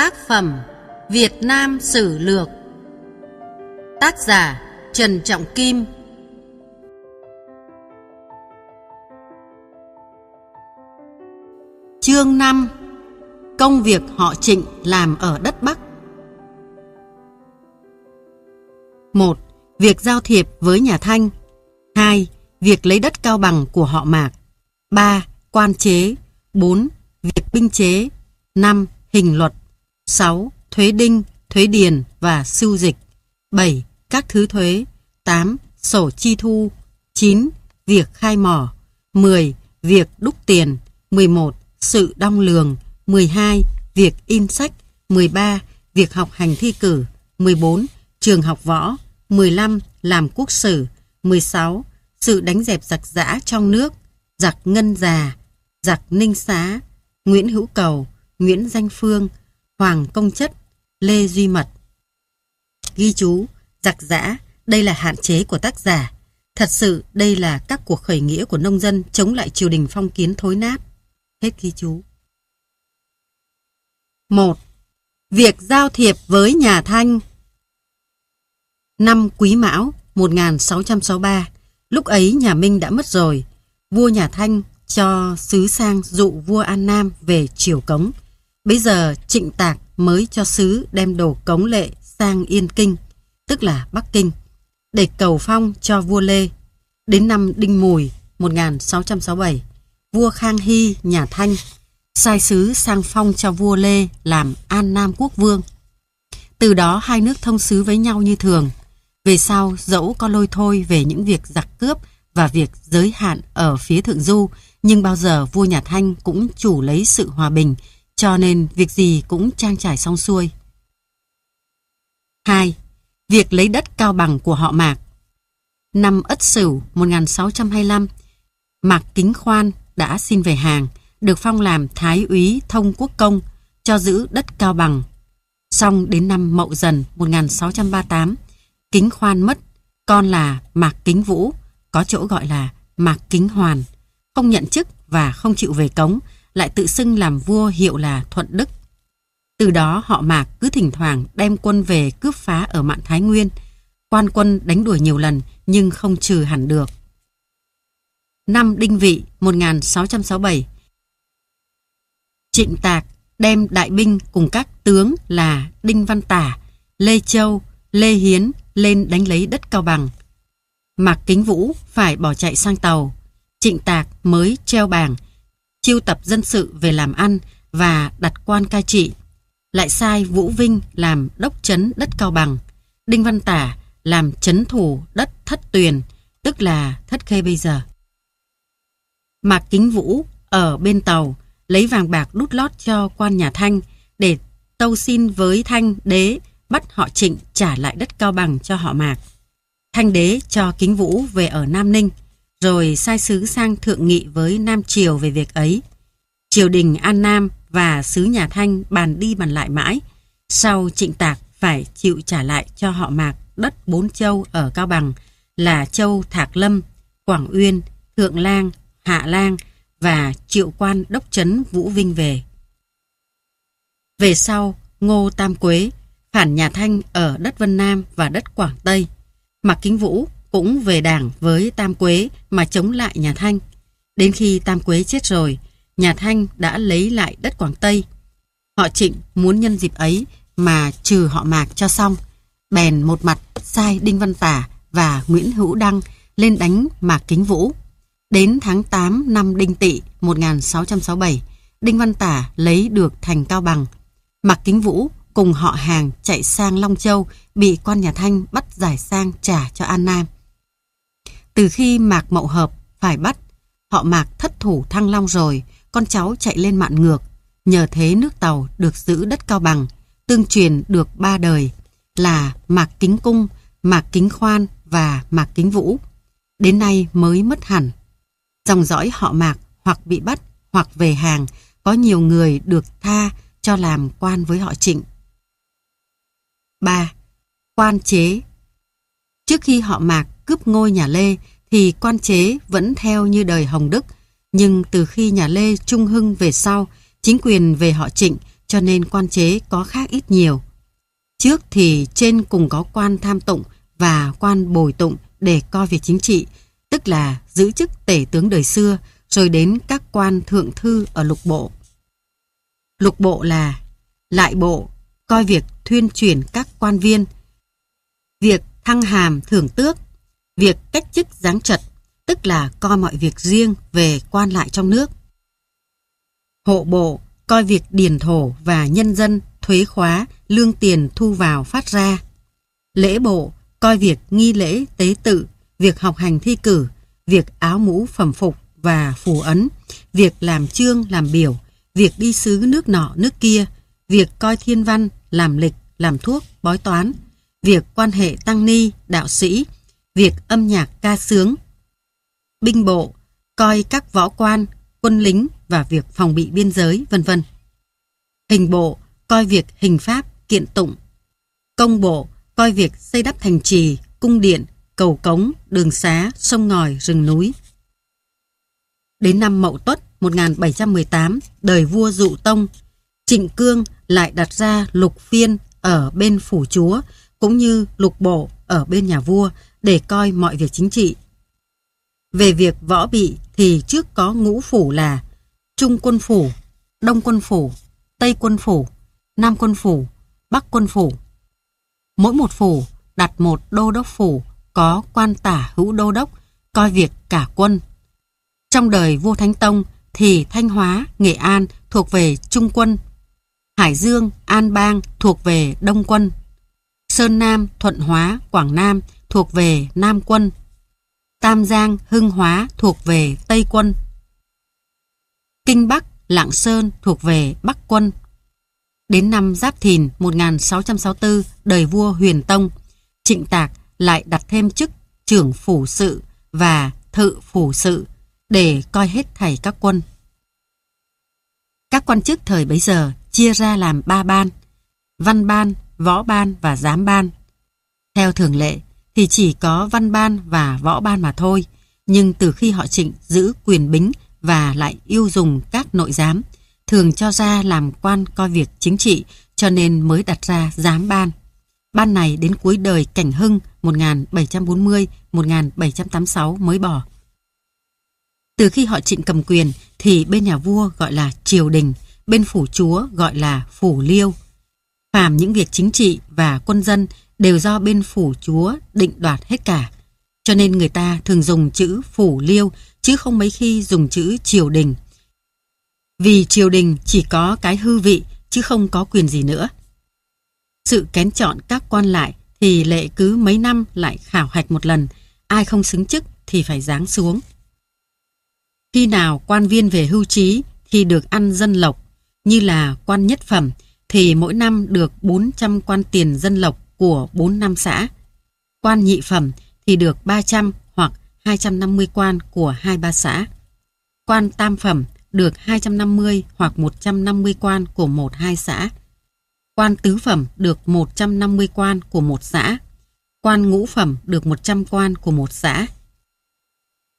Tác phẩm Việt Nam Sử Lược Tác giả Trần Trọng Kim Chương 5 Công việc họ trịnh làm ở đất Bắc 1. Việc giao thiệp với nhà Thanh 2. Việc lấy đất cao bằng của họ Mạc 3. Quan chế 4. Việc binh chế 5. Hình luật 6. Thuế đinh, thuế điền và sưu dịch 7. Các thứ thuế 8. Sổ chi thu 9. Việc khai mỏ 10. Việc đúc tiền 11. Sự đong lường 12. Việc in sách 13. Việc học hành thi cử 14. Trường học võ 15. Làm quốc sử 16. Sự đánh dẹp giặc giã trong nước Giặc Ngân Già Giặc Ninh Xá Nguyễn Hữu Cầu Nguyễn Danh Phương Hoàng Công Chất, Lê Duy Mật. Ghi chú, giặc giã, đây là hạn chế của tác giả. Thật sự đây là các cuộc khởi nghĩa của nông dân chống lại triều đình phong kiến thối nát. Hết ghi chú. 1. Việc giao thiệp với nhà Thanh Năm Quý Mão 1663, lúc ấy nhà Minh đã mất rồi. Vua nhà Thanh cho sứ sang dụ vua An Nam về triều cống. Bây giờ trịnh tạc mới cho sứ đem đồ cống lệ sang Yên Kinh, tức là Bắc Kinh, để cầu phong cho vua Lê. Đến năm Đinh Mùi 1667, vua Khang Hy nhà Thanh sai sứ sang phong cho vua Lê làm An Nam quốc vương. Từ đó hai nước thông sứ với nhau như thường. Về sau dẫu có lôi thôi về những việc giặc cướp và việc giới hạn ở phía Thượng Du, nhưng bao giờ vua nhà Thanh cũng chủ lấy sự hòa bình, cho nên việc gì cũng trang trải xong xuôi. 2. Việc lấy đất cao bằng của họ Mạc Năm Ất Sửu 1625, Mạc Kính Khoan đã xin về hàng, được phong làm Thái úy Thông Quốc Công, cho giữ đất cao bằng. Xong đến năm Mậu Dần 1638, Kính Khoan mất, con là Mạc Kính Vũ, có chỗ gọi là Mạc Kính Hoàn, không nhận chức và không chịu về cống, lại tự xưng làm vua hiệu là Thuận Đức. Từ đó họ Mạc cứ thỉnh thoảng đem quân về cướp phá ở mạn Thái Nguyên. Quan quân đánh đuổi nhiều lần nhưng không trừ hẳn được. Năm Đinh Vị 1667 Trịnh Tạc đem đại binh cùng các tướng là Đinh Văn Tả, Lê Châu, Lê Hiến lên đánh lấy đất Cao Bằng. Mạc Kính Vũ phải bỏ chạy sang tàu. Trịnh Tạc mới treo bảng chiêu tập dân sự về làm ăn và đặt quan cai trị. Lại sai Vũ Vinh làm đốc chấn đất Cao Bằng, Đinh Văn Tả làm chấn thủ đất Thất Tuyền, tức là Thất Khê bây giờ. Mạc Kính Vũ ở bên tàu lấy vàng bạc đút lót cho quan nhà Thanh để tâu xin với Thanh đế bắt họ Trịnh trả lại đất Cao Bằng cho họ Mạc. Thanh đế cho Kính Vũ về ở Nam Ninh rồi sai sứ sang thượng nghị với Nam Triều về việc ấy. Triều đình An Nam và sứ nhà Thanh bàn đi bàn lại mãi, sau trịnh tạc phải chịu trả lại cho họ mạc đất bốn châu ở Cao Bằng là châu Thạc Lâm, Quảng Uyên, Thượng Lang, Hạ Lang và triệu quan đốc trấn Vũ Vinh về. Về sau, Ngô Tam Quế phản nhà Thanh ở đất Vân Nam và đất Quảng Tây. Mạc Kính Vũ cũng về đảng với Tam Quế mà chống lại nhà Thanh. Đến khi Tam Quế chết rồi, nhà Thanh đã lấy lại đất Quảng Tây. Họ Trịnh muốn nhân dịp ấy mà trừ họ Mạc cho xong. Bèn một mặt sai Đinh Văn Tả và Nguyễn Hữu Đăng lên đánh Mạc Kính Vũ. Đến tháng 8 năm Đinh Tỵ 1667, Đinh Văn Tả lấy được thành Cao Bằng. Mạc Kính Vũ cùng họ hàng chạy sang Long Châu bị quan nhà Thanh bắt giải sang trả cho An Nam. Từ khi Mạc Mậu Hợp phải bắt, họ Mạc thất thủ Thăng Long rồi, con cháu chạy lên mạn ngược. Nhờ thế nước Tàu được giữ đất cao bằng, tương truyền được ba đời là Mạc Kính Cung, Mạc Kính Khoan và Mạc Kính Vũ. Đến nay mới mất hẳn. Dòng dõi họ Mạc hoặc bị bắt hoặc về hàng, có nhiều người được tha cho làm quan với họ Trịnh. 3. Quan chế Trước khi họ Mạc cướp ngôi nhà Lê thì quan chế vẫn theo như đời Hồng Đức. Nhưng từ khi nhà Lê trung hưng về sau, chính quyền về họ trịnh cho nên quan chế có khác ít nhiều. Trước thì trên cùng có quan tham tụng và quan bồi tụng để coi việc chính trị, tức là giữ chức tể tướng đời xưa rồi đến các quan thượng thư ở lục bộ. Lục bộ là lại bộ, coi việc thuyên chuyển các quan viên, việc thăng hàm thưởng tước, việc cách chức giáng trật, tức là coi mọi việc riêng về quan lại trong nước. Hộ bộ coi việc điền thổ và nhân dân, thuế khóa, lương tiền thu vào phát ra. Lễ bộ coi việc nghi lễ tế tự, việc học hành thi cử, việc áo mũ phẩm phục và phù ấn, việc làm chương làm biểu, việc đi sứ nước nọ nước kia, việc coi thiên văn, làm lịch, làm thuốc, bói toán, việc quan hệ tăng ni, đạo sĩ, việc âm nhạc ca sướng. Binh bộ, coi các võ quan, quân lính và việc phòng bị biên giới, vân vân. Hình bộ, coi việc hình pháp, kiện tụng. Công bộ, coi việc xây đắp thành trì, cung điện, cầu cống, đường xá, sông ngòi, rừng núi. Đến năm Mậu Tuất 1718, đời vua Dụ Tông, Trịnh Cương lại đặt ra lục phiên ở bên phủ chúa cũng như lục bộ ở bên nhà vua để coi mọi việc chính trị. Về việc võ bị thì trước có ngũ phủ là Trung quân phủ, Đông quân phủ, Tây quân phủ, Nam quân phủ, Bắc quân phủ. Mỗi một phủ đặt một đô đốc phủ có quan tả hữu đô đốc coi việc cả quân. Trong đời vua Thánh Tông thì Thanh Hóa, Nghệ An thuộc về Trung quân, Hải Dương, An Bang thuộc về Đông quân, Sơn Nam, Thuận Hóa, Quảng Nam thuộc về Nam quân. Tam Giang, Hưng Hóa thuộc về Tây quân. Kinh Bắc, Lạng Sơn thuộc về Bắc quân. Đến năm Giáp Thìn 1664, đời vua Huyền Tông, Trịnh Tạc lại đặt thêm chức trưởng phủ sự và thự phủ sự để coi hết thảy các quân. Các quan chức thời bấy giờ chia ra làm ba ban, văn ban, võ ban và giám ban. Theo thường lệ, thì chỉ có Văn Ban và Võ Ban mà thôi. Nhưng từ khi họ trịnh giữ quyền bính và lại yêu dùng các nội giám, thường cho ra làm quan coi việc chính trị cho nên mới đặt ra giám ban. Ban này đến cuối đời Cảnh Hưng 1740-1786 mới bỏ. Từ khi họ trịnh cầm quyền thì bên nhà vua gọi là triều đình, bên phủ chúa gọi là phủ liêu. Phàm những việc chính trị và quân dân đều do bên phủ chúa định đoạt hết cả. Cho nên người ta thường dùng chữ phủ liêu chứ không mấy khi dùng chữ triều đình. Vì triều đình chỉ có cái hư vị chứ không có quyền gì nữa. Sự kén chọn các quan lại thì lệ cứ mấy năm lại khảo hạch một lần, ai không xứng chức thì phải giáng xuống. Khi nào quan viên về hưu trí thì được ăn dân lộc, như là quan nhất phẩm thì mỗi năm được 400 quan tiền dân lộc của 4 năm xã. Quan nhị phẩm thì được 300 hoặc 250 quan của ba xã. Quan tam phẩm được 250 hoặc 150 quan của 1-2 xã. Quan tứ phẩm được 150 quan của một xã. Quan ngũ phẩm được 100 quan của một xã.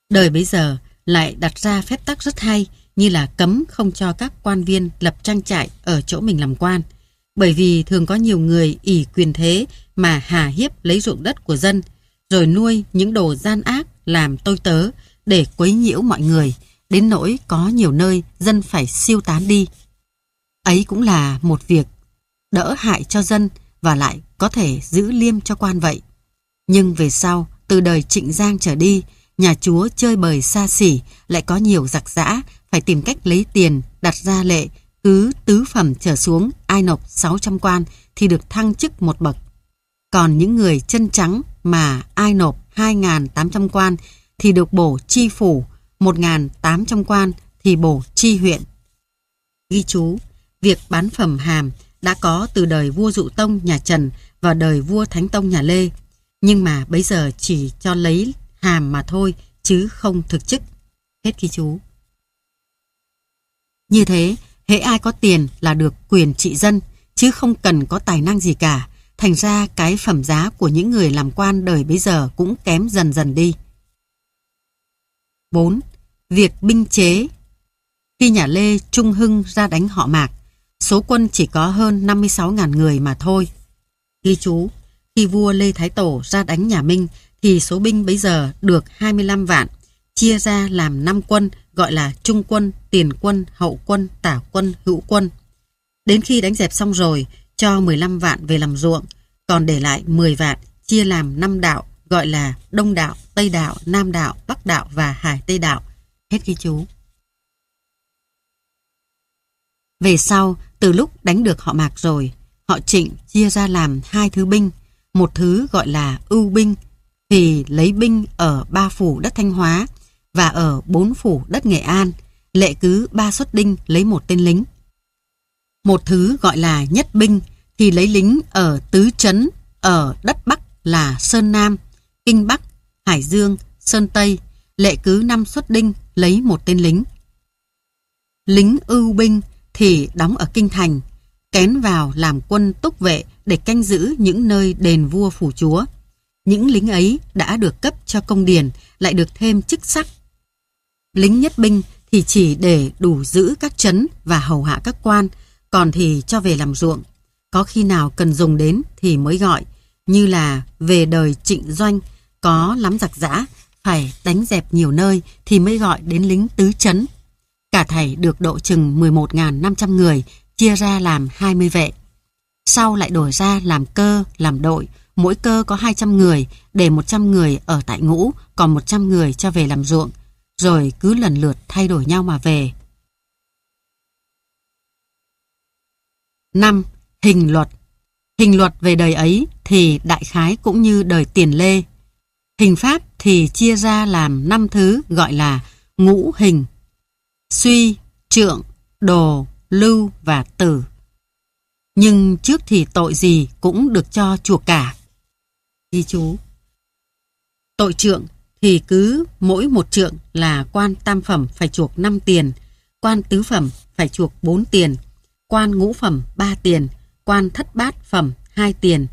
Đời bây giờ lại đặt ra phép tắc rất hay như là cấm không cho các quan viên lập trang trại ở chỗ mình làm quan – bởi vì thường có nhiều người ỷ quyền thế mà hà hiếp lấy ruộng đất của dân, rồi nuôi những đồ gian ác làm tôi tớ để quấy nhiễu mọi người, đến nỗi có nhiều nơi dân phải siêu tán đi. Ấy cũng là một việc đỡ hại cho dân và lại có thể giữ liêm cho quan vậy. Nhưng về sau, từ đời Trịnh Giang trở đi, nhà chúa chơi bời xa xỉ lại có nhiều giặc giã phải tìm cách lấy tiền đặt ra lệ cứ tứ phẩm trở xuống ai nộp 600 quan thì được thăng chức một bậc. Còn những người chân trắng mà ai nộp 2.800 quan thì được bổ chi phủ, 1.800 quan thì bổ chi huyện. Ghi chú, việc bán phẩm hàm đã có từ đời vua Dụ Tông nhà Trần và đời vua Thánh Tông nhà Lê. Nhưng mà bây giờ chỉ cho lấy hàm mà thôi chứ không thực chức. Hết ghi chú. Như thế, Hễ ai có tiền là được quyền trị dân, chứ không cần có tài năng gì cả. Thành ra cái phẩm giá của những người làm quan đời bây giờ cũng kém dần dần đi. 4. Việc binh chế Khi nhà Lê Trung Hưng ra đánh họ mạc, số quân chỉ có hơn 56.000 người mà thôi. Ghi chú, khi vua Lê Thái Tổ ra đánh nhà Minh thì số binh bấy giờ được 25 vạn, chia ra làm 5 quân gọi là trung quân, tiền quân, hậu quân, tả quân, hữu quân. Đến khi đánh dẹp xong rồi, cho 15 vạn về làm ruộng, còn để lại 10 vạn chia làm 5 đạo gọi là Đông đạo, Tây đạo, Nam đạo, Bắc đạo và Hải Tây đạo. Hết ghi chú. Về sau, từ lúc đánh được họ Mạc rồi, họ Trịnh chia ra làm hai thứ binh, một thứ gọi là ưu binh thì lấy binh ở ba phủ đất Thanh Hóa và ở bốn phủ đất Nghệ An, lệ cứ ba xuất đinh lấy một tên lính. Một thứ gọi là nhất binh thì lấy lính ở tứ trấn, ở đất Bắc là Sơn Nam, Kinh Bắc, Hải Dương, Sơn Tây, lệ cứ năm xuất đinh lấy một tên lính. Lính ưu binh thì đóng ở Kinh Thành, kén vào làm quân túc vệ để canh giữ những nơi đền vua phủ chúa. Những lính ấy đã được cấp cho công điền lại được thêm chức sắc lính nhất binh thì chỉ để đủ giữ các trấn và hầu hạ các quan, còn thì cho về làm ruộng. Có khi nào cần dùng đến thì mới gọi, như là về đời trịnh doanh, có lắm giặc giã, phải đánh dẹp nhiều nơi thì mới gọi đến lính tứ trấn. Cả thầy được độ chừng 11.500 người, chia ra làm 20 vệ. Sau lại đổi ra làm cơ, làm đội, mỗi cơ có 200 người, để 100 người ở tại ngũ, còn 100 người cho về làm ruộng rồi cứ lần lượt thay đổi nhau mà về. 5. Hình luật Hình luật về đời ấy thì đại khái cũng như đời tiền lê. Hình pháp thì chia ra làm 5 thứ gọi là ngũ hình, suy, trượng, đồ, lưu và tử. Nhưng trước thì tội gì cũng được cho chuộc cả. Ghi chú Tội trượng thì cứ mỗi một trượng là quan tam phẩm phải chuộc 5 tiền, quan tứ phẩm phải chuộc 4 tiền, quan ngũ phẩm 3 tiền, quan thất bát phẩm 2 tiền.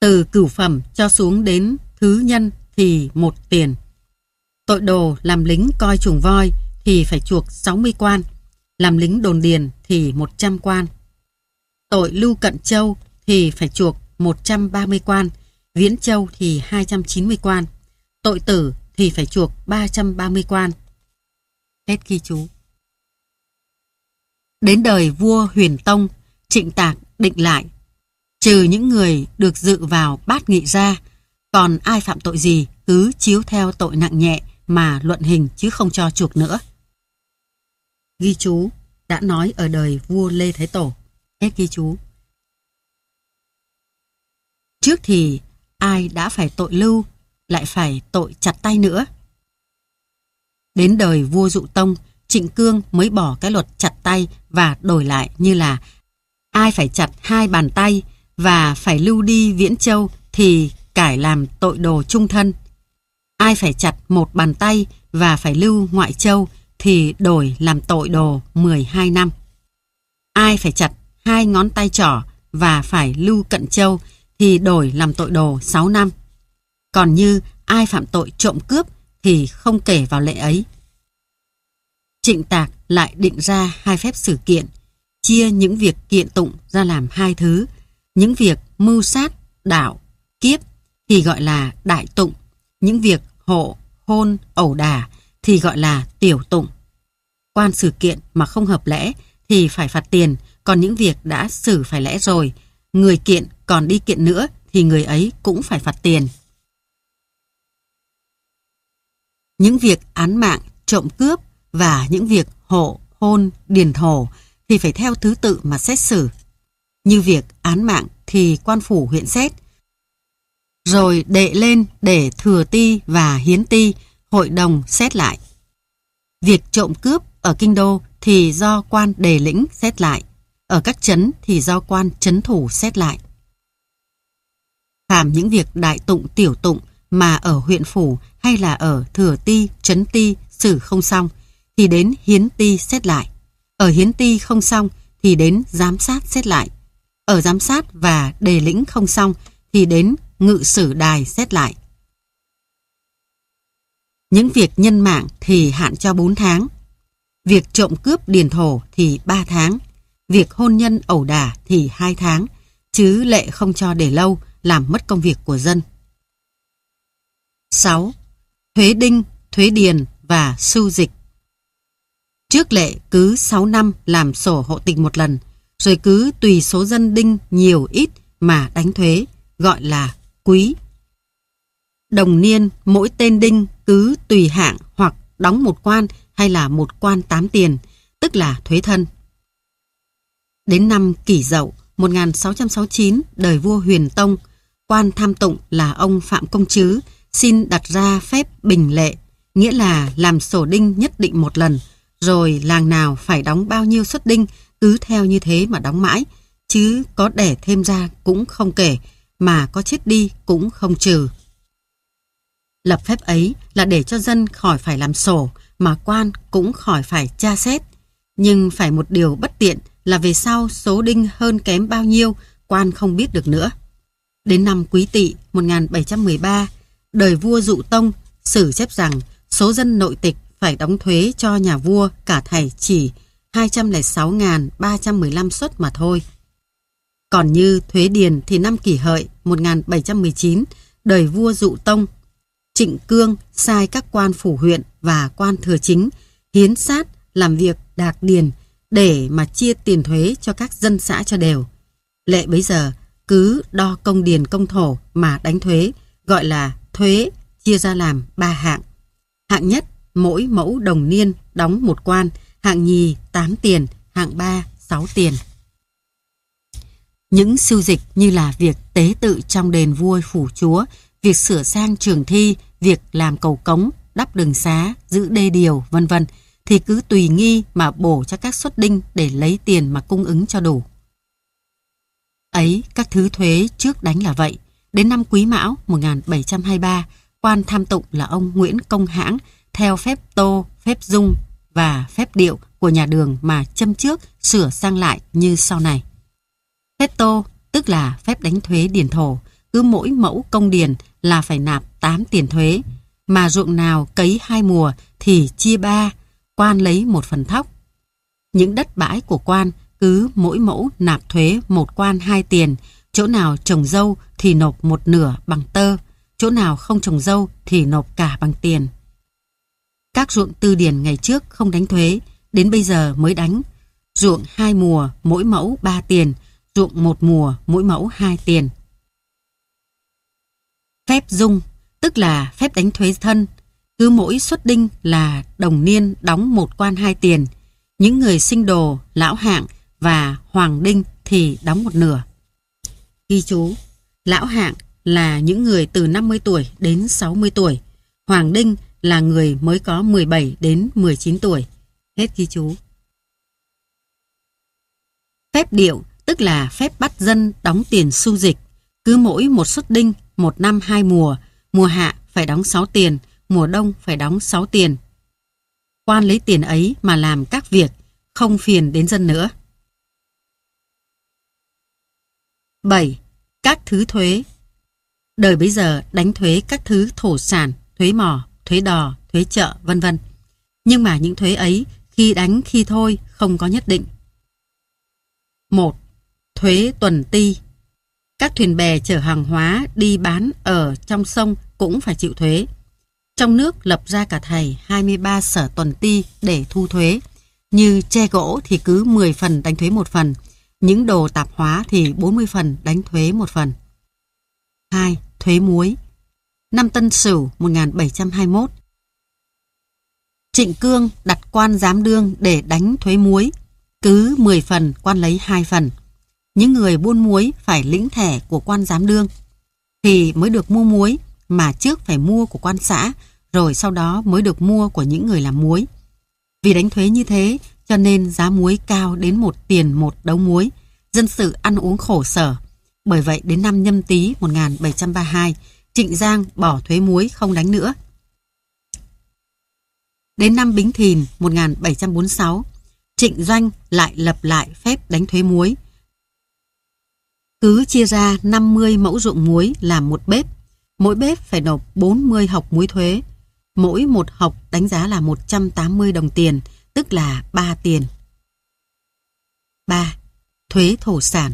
Từ cửu phẩm cho xuống đến thứ nhân thì một tiền. Tội đồ làm lính coi chuồng voi thì phải chuộc 60 quan, làm lính đồn điền thì 100 quan. Tội lưu cận châu thì phải chuộc 130 quan, Viễn Châu thì 290 quan, tội tử thì phải chuộc 330 quan. hết ghi chú Đến đời vua huyền tông, trịnh tạc định lại, trừ những người được dự vào bát nghị ra, còn ai phạm tội gì cứ chiếu theo tội nặng nhẹ mà luận hình chứ không cho chuộc nữa. Ghi chú đã nói ở đời vua Lê Thái Tổ. Hết ghi chú. Trước thì ai đã phải tội lưu, lại phải tội chặt tay nữa. Đến đời vua dụ tông, Trịnh Cương mới bỏ cái luật chặt tay và đổi lại như là ai phải chặt hai bàn tay và phải lưu đi Viễn Châu thì cải làm tội đồ trung thân. Ai phải chặt một bàn tay và phải lưu ngoại châu thì đổi làm tội đồ 12 năm. Ai phải chặt hai ngón tay trỏ và phải lưu cận châu thì đổi làm tội đồ 6 năm. Còn như ai phạm tội trộm cướp thì không kể vào lệ ấy. Trịnh Tạc lại định ra hai phép xử kiện, chia những việc kiện tụng ra làm hai thứ, những việc mưu sát, đạo kiếp thì gọi là đại tụng, những việc hộ, hôn, ẩu đà thì gọi là tiểu tụng. Quan xử kiện mà không hợp lẽ thì phải phạt tiền, còn những việc đã xử phải lẽ rồi, người kiện còn đi kiện nữa thì người ấy cũng phải phạt tiền. Những việc án mạng, trộm cướp và những việc hộ, hôn, điền thổ thì phải theo thứ tự mà xét xử. Như việc án mạng thì quan phủ huyện xét, rồi đệ lên để thừa ti và hiến ti, hội đồng xét lại. Việc trộm cướp ở kinh đô thì do quan đề lĩnh xét lại, ở các trấn thì do quan trấn thủ xét lại làm những việc đại tụng tiểu tụng mà ở huyện phủ hay là ở thừa ti, trấn ti xử không xong thì đến hiến ti xét lại. Ở hiến ti không xong thì đến giám sát xét lại. Ở giám sát và đề lĩnh không xong thì đến ngự sử đài xét lại. Những việc nhân mạng thì hạn cho 4 tháng. Việc trộm cướp điền thổ thì 3 tháng. Việc hôn nhân ẩu đả thì 2 tháng. Chứ lệ không cho để lâu làm mất công việc của dân. 6. Thuế đinh, thuế điền và sưu dịch Trước lệ cứ 6 năm làm sổ hộ tịch một lần, rồi cứ tùy số dân đinh nhiều ít mà đánh thuế, gọi là quý. Đồng niên, mỗi tên đinh cứ tùy hạng hoặc đóng một quan hay là một quan tám tiền, tức là thuế thân. Đến năm kỷ dậu 1669, đời vua Huyền Tông quan tham tụng là ông Phạm Công Chứ xin đặt ra phép bình lệ, nghĩa là làm sổ đinh nhất định một lần, rồi làng nào phải đóng bao nhiêu suất đinh cứ theo như thế mà đóng mãi, chứ có đẻ thêm ra cũng không kể, mà có chết đi cũng không trừ. Lập phép ấy là để cho dân khỏi phải làm sổ, mà quan cũng khỏi phải tra xét. Nhưng phải một điều bất tiện là về sau số đinh hơn kém bao nhiêu, quan không biết được nữa. Đến năm Quý Tỵ 1713, đời vua Dụ Tông sử chép rằng số dân nội tịch phải đóng thuế cho nhà vua cả thảy chỉ 206.315 suất mà thôi. Còn như thuế điền thì năm kỷ hợi 1719, đời vua Dụ Tông, Trịnh Cương sai các quan phủ huyện và quan thừa chính hiến sát làm việc đạc điền để mà chia tiền thuế cho các dân xã cho đều. Lệ bấy giờ cứ đo công điền công thổ mà đánh thuế, gọi là thuế chia ra làm 3 hạng. Hạng nhất, mỗi mẫu đồng niên đóng một quan, hạng nhì 8 tiền, hạng 3 6 tiền. Những siêu dịch như là việc tế tự trong đền vua phủ chúa, việc sửa sang trường thi, việc làm cầu cống, đắp đường xá, giữ đê điều, vân vân thì cứ tùy nghi mà bổ cho các xuất đinh để lấy tiền mà cung ứng cho đủ ấy các thứ thuế trước đánh là vậy. Đến năm Quý Mão 1723, quan tham tụng là ông Nguyễn Công Hãng theo phép tô, phép dung và phép điệu của nhà đường mà châm trước sửa sang lại như sau này. Phép tô tức là phép đánh thuế điền thổ, cứ mỗi mẫu công điền là phải nạp 8 tiền thuế, mà ruộng nào cấy hai mùa thì chia ba, quan lấy một phần thóc. Những đất bãi của quan cứ mỗi mẫu nạp thuế một quan hai tiền, chỗ nào trồng dâu thì nộp một nửa bằng tơ, chỗ nào không trồng dâu thì nộp cả bằng tiền. Các ruộng tư điển ngày trước không đánh thuế, đến bây giờ mới đánh. Ruộng hai mùa mỗi mẫu ba tiền, ruộng một mùa mỗi mẫu hai tiền. Phép dung, tức là phép đánh thuế thân, cứ mỗi xuất đinh là đồng niên đóng một quan hai tiền. Những người sinh đồ, lão hạng và Hoàng Đinh thì đóng một nửa. Ghi chú, Lão Hạng là những người từ 50 tuổi đến 60 tuổi. Hoàng Đinh là người mới có 17 đến 19 tuổi. Hết ghi chú. Phép điệu tức là phép bắt dân đóng tiền su dịch. Cứ mỗi một suất đinh, một năm hai mùa, mùa hạ phải đóng 6 tiền, mùa đông phải đóng 6 tiền. Quan lấy tiền ấy mà làm các việc, không phiền đến dân nữa. 7. Các thứ thuế Đời bây giờ đánh thuế các thứ thổ sản, thuế mỏ, thuế đò, thuế chợ, vân vân. Nhưng mà những thuế ấy khi đánh khi thôi không có nhất định. 1. Thuế tuần ti Các thuyền bè chở hàng hóa đi bán ở trong sông cũng phải chịu thuế. Trong nước lập ra cả thầy 23 sở tuần ti để thu thuế. Như che gỗ thì cứ 10 phần đánh thuế một phần – những đồ tạp hóa thì 40 phần đánh thuế một phần. 2. Thuế muối Năm Tân Sửu 1721 Trịnh Cương đặt quan giám đương để đánh thuế muối. Cứ 10 phần quan lấy 2 phần. Những người buôn muối phải lĩnh thẻ của quan giám đương thì mới được mua muối mà trước phải mua của quan xã rồi sau đó mới được mua của những người làm muối. Vì đánh thuế như thế cho nên giá muối cao đến một tiền một đấu muối, dân sự ăn uống khổ sở. Bởi vậy đến năm nhâm tý 1732, Trịnh Giang bỏ thuế muối không đánh nữa. Đến năm Bính Thìn 1746, Trịnh Doanh lại lập lại phép đánh thuế muối. Cứ chia ra 50 mẫu ruộng muối làm một bếp, mỗi bếp phải nộp 40 học muối thuế. Mỗi một học đánh giá là 180 đồng tiền, tức là 3 tiền. 3. Thuế thổ sản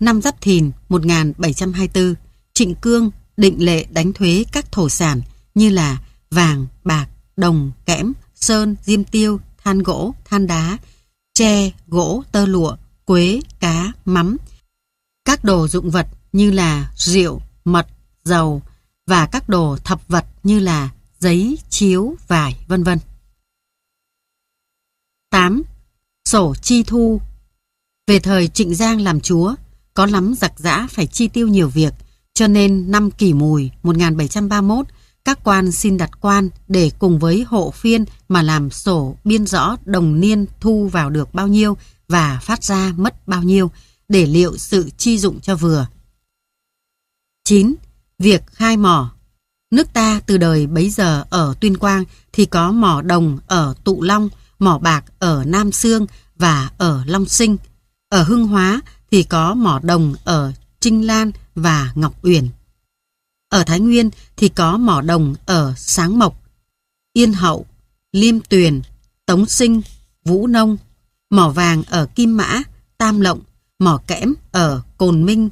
Năm Giáp Thìn 1724, Trịnh Cương định lệ đánh thuế các thổ sản như là vàng, bạc, đồng, kẽm, sơn, diêm tiêu, than gỗ, than đá, tre, gỗ, tơ lụa, quế, cá, mắm. Các đồ dụng vật như là rượu, mật, dầu và các đồ thập vật như là giấy, chiếu, vải, vân vân. 8. Sổ chi thu Về thời Trịnh Giang làm chúa, có lắm giặc giã phải chi tiêu nhiều việc, cho nên năm kỷ mùi 1731, các quan xin đặt quan để cùng với hộ phiên mà làm sổ biên rõ đồng niên thu vào được bao nhiêu và phát ra mất bao nhiêu để liệu sự chi dụng cho vừa. 9. Việc khai mỏ Nước ta từ đời bấy giờ ở Tuyên Quang thì có mỏ đồng ở Tụ Long, mỏ bạc ở Nam Sương và ở Long Sinh. Ở Hưng Hóa thì có mỏ đồng ở Trinh Lan và Ngọc Uyển. Ở Thái Nguyên thì có mỏ đồng ở Sáng Mộc, Yên Hậu, Liêm Tuyền, Tống Sinh, Vũ Nông, mỏ vàng ở Kim Mã, Tam Lộng, mỏ kẽm ở Cồn Minh.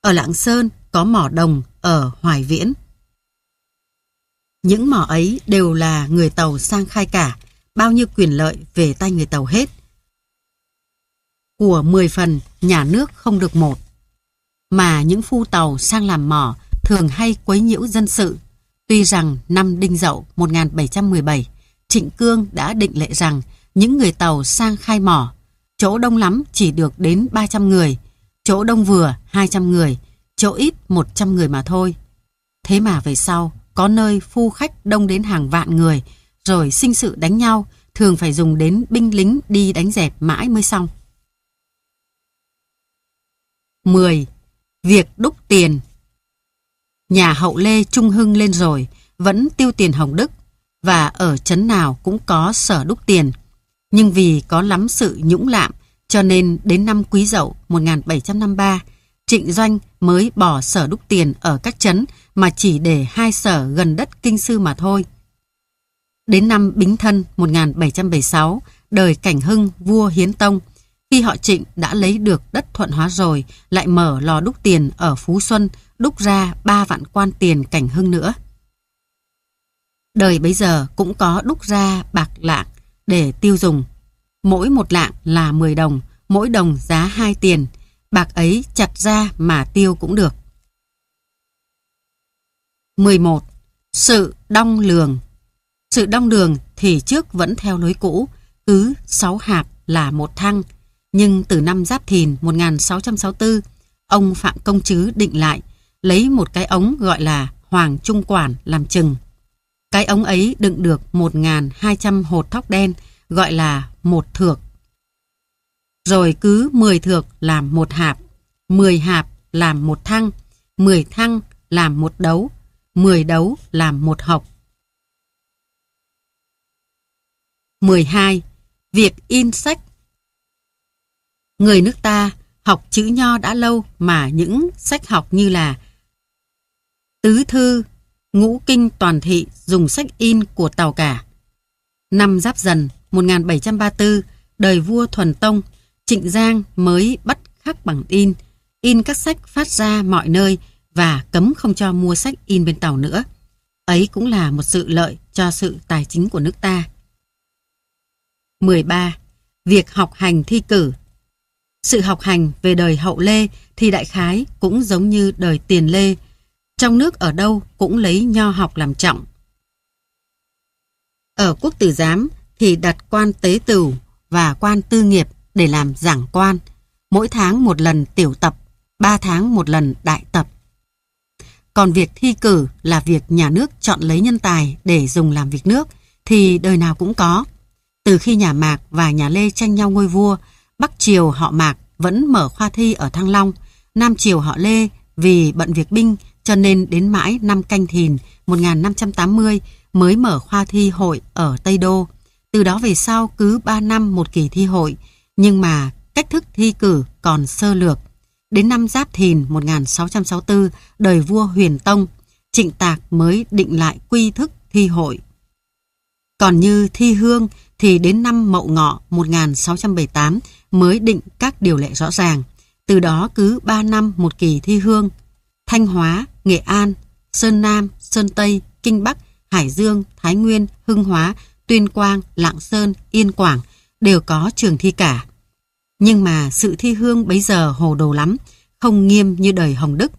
Ở Lạng Sơn có mỏ đồng ở Hoài Viễn. Những mỏ ấy đều là người tàu sang khai cả, bao nhiêu quyền lợi về tay người Tàu hết. Của 10 phần, nhà nước không được một. Mà những phu tàu sang làm mỏ thường hay quấy nhiễu dân sự. Tuy rằng năm Đinh Dậu 1717, Trịnh Cương đã định lệ rằng những người tàu sang khai mỏ, chỗ đông lắm chỉ được đến 300 người, chỗ đông vừa 200 người, chỗ ít 100 người mà thôi. Thế mà về sau, có nơi phu khách đông đến hàng vạn người, rồi sinh sự đánh nhau, thường phải dùng đến binh lính đi đánh dẹp mãi mới xong. 10. Việc đúc tiền Nhà hậu Lê Trung Hưng lên rồi, vẫn tiêu tiền Hồng Đức, và ở chấn nào cũng có sở đúc tiền. Nhưng vì có lắm sự nhũng lạm, cho nên đến năm Quý Dậu 1753, Trịnh Doanh mới bỏ sở đúc tiền ở các chấn mà chỉ để hai sở gần đất kinh sư mà thôi. Đến năm Bính Thân 1776, đời Cảnh Hưng, vua Hiến Tông, khi họ Trịnh đã lấy được đất thuận hóa rồi, lại mở lò đúc tiền ở Phú Xuân, đúc ra ba vạn quan tiền Cảnh Hưng nữa. Đời bấy giờ cũng có đúc ra bạc lạng để tiêu dùng. Mỗi một lạng là 10 đồng, mỗi đồng giá 2 tiền. Bạc ấy chặt ra mà tiêu cũng được. 11. Sự đong lường sự đong đường thì trước vẫn theo lối cũ, cứ 6 hạp là một thăng. Nhưng từ năm Giáp Thìn 1664, ông Phạm Công chứ định lại, lấy một cái ống gọi là Hoàng Trung Quản làm chừng. Cái ống ấy đựng được 1.200 hột thóc đen, gọi là một thược. Rồi cứ 10 thược làm một hạp, 10 hạp làm một thăng, 10 thăng làm một đấu, 10 đấu làm một học. 12. Việc in sách Người nước ta học chữ nho đã lâu mà những sách học như là Tứ Thư, Ngũ Kinh Toàn Thị dùng sách in của Tàu Cả. Năm Giáp Dần 1734, đời vua Thuần Tông, Trịnh Giang mới bắt khắc bằng in, in các sách phát ra mọi nơi và cấm không cho mua sách in bên tàu nữa. Ấy cũng là một sự lợi cho sự tài chính của nước ta. 13. Việc học hành thi cử Sự học hành về đời hậu lê thì đại khái cũng giống như đời tiền lê. Trong nước ở đâu cũng lấy nho học làm trọng. Ở quốc tử giám thì đặt quan tế tử và quan tư nghiệp để làm giảng quan. Mỗi tháng một lần tiểu tập, ba tháng một lần đại tập. Còn việc thi cử là việc nhà nước chọn lấy nhân tài để dùng làm việc nước thì đời nào cũng có. Từ khi nhà Mạc và nhà Lê tranh nhau ngôi vua, Bắc Triều họ Mạc vẫn mở khoa thi ở Thăng Long, Nam Triều họ Lê vì bận việc binh cho nên đến mãi năm canh thìn 1580 mới mở khoa thi hội ở Tây Đô. Từ đó về sau cứ 3 năm một kỳ thi hội, nhưng mà cách thức thi cử còn sơ lược. Đến năm Giáp Thìn 1664, đời vua Huyền Tông, Trịnh Tạc mới định lại quy thức thi hội. Còn như thi hương thì đến năm Mậu Ngọ 1678 mới định các điều lệ rõ ràng. Từ đó cứ 3 năm một kỳ thi hương, Thanh Hóa, Nghệ An, Sơn Nam, Sơn Tây, Kinh Bắc, Hải Dương, Thái Nguyên, Hưng Hóa, Tuyên Quang, Lạng Sơn, Yên Quảng đều có trường thi cả. Nhưng mà sự thi hương bấy giờ hồ đồ lắm, không nghiêm như đời Hồng Đức.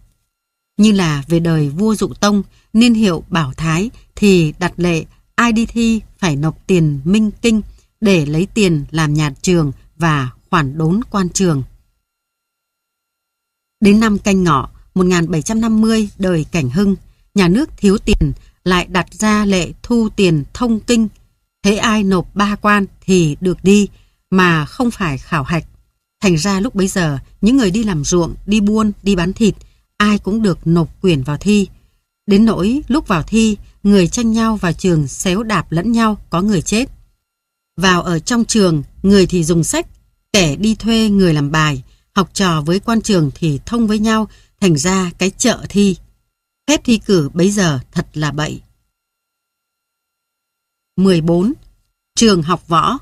Như là về đời vua Dụ Tông, niên hiệu Bảo Thái thì đặt lệ ai đi thi phải nộp tiền minh kinh để lấy tiền làm nhà trường và khoản đốn quan trường. Đến năm canh ngọ 1750 đời Cảnh Hưng, nhà nước thiếu tiền lại đặt ra lệ thu tiền thông kinh. Thế ai nộp ba quan thì được đi mà không phải khảo hạch. Thành ra lúc bấy giờ, những người đi làm ruộng, đi buôn, đi bán thịt, ai cũng được nộp quyền vào thi. Đến nỗi lúc vào thi, người tranh nhau vào trường xéo đạp lẫn nhau có người chết. Vào ở trong trường, người thì dùng sách, kẻ đi thuê người làm bài, học trò với quan trường thì thông với nhau, thành ra cái chợ thi. Phép thi cử bấy giờ thật là bậy. 14. Trường học võ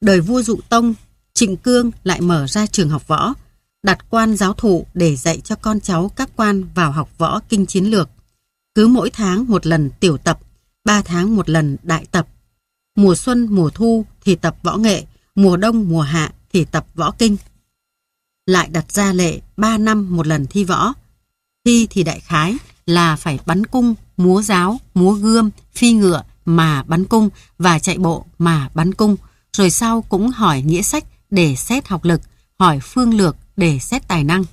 Đời vua Dụ Tông, Trịnh Cương lại mở ra trường học võ, đặt quan giáo thụ để dạy cho con cháu các quan vào học võ kinh chiến lược cứ mỗi tháng một lần tiểu tập, 3 tháng một lần đại tập. Mùa xuân, mùa thu thì tập võ nghệ, mùa đông, mùa hạ thì tập võ kinh. Lại đặt ra lệ 3 năm một lần thi võ. Thi thì đại khái là phải bắn cung, múa giáo, múa gươm, phi ngựa mà bắn cung và chạy bộ mà bắn cung. Rồi sau cũng hỏi nghĩa sách để xét học lực, hỏi phương lược để xét tài năng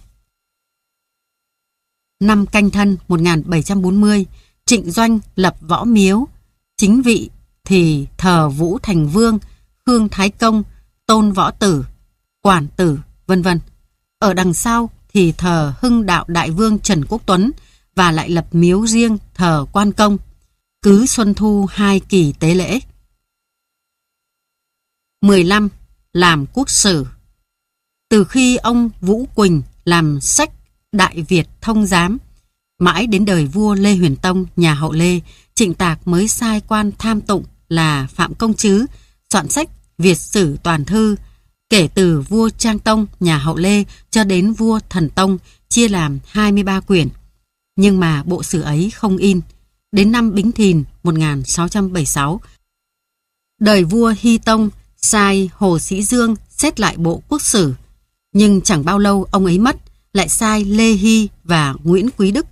năm canh thân 1740, Trịnh Doanh lập võ miếu, chính vị thì thờ Vũ Thành Vương, Khương Thái Công, Tôn Võ Tử, Quản Tử, vân vân. Ở đằng sau thì thờ Hưng Đạo Đại Vương Trần Quốc Tuấn và lại lập miếu riêng thờ Quan Công. Cứ xuân thu hai kỳ tế lễ. 15. Làm quốc sử Từ khi ông Vũ Quỳnh làm sách Đại Việt thông giám. Mãi đến đời vua Lê Huyền Tông, nhà hậu Lê, Trịnh Tạc mới sai quan tham tụng là Phạm Công Chứ, soạn sách Việt Sử Toàn Thư, kể từ vua Trang Tông, nhà hậu Lê cho đến vua Thần Tông, chia làm 23 quyển. Nhưng mà bộ sử ấy không in. Đến năm Bính Thìn 1676, đời vua Hy Tông sai Hồ Sĩ Dương xét lại bộ quốc sử. Nhưng chẳng bao lâu ông ấy mất, lại sai Lê Hy và Nguyễn Quý Đức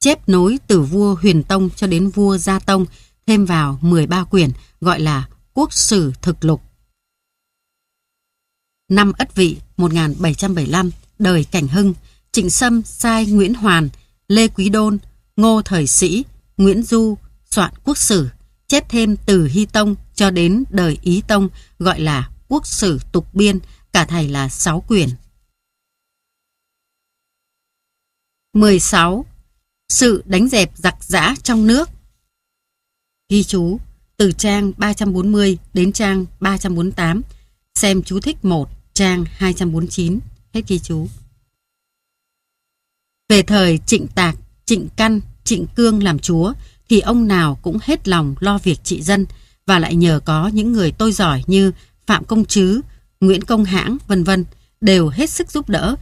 chép nối từ vua Huyền Tông cho đến vua Gia Tông thêm vào 13 quyển gọi là Quốc Sử Thực Lục. Năm Ất Vị 1775, đời Cảnh Hưng, Trịnh Sâm sai Nguyễn Hoàn, Lê Quý Đôn, Ngô Thời Sĩ, Nguyễn Du soạn Quốc Sử, chép thêm từ Hy Tông cho đến đời Ý Tông gọi là Quốc Sử Tục Biên, cả thầy là 6 quyển. 16. Sự đánh dẹp giặc giã trong nước Ghi chú từ trang 340 đến trang 348 xem chú thích 1 trang 249 hết ghi chú. Về thời Trịnh Tạc, Trịnh Căn, Trịnh Cương làm chúa thì ông nào cũng hết lòng lo việc trị dân và lại nhờ có những người tôi giỏi như Phạm Công chứ Nguyễn Công Hãng vân vân đều hết sức giúp đỡ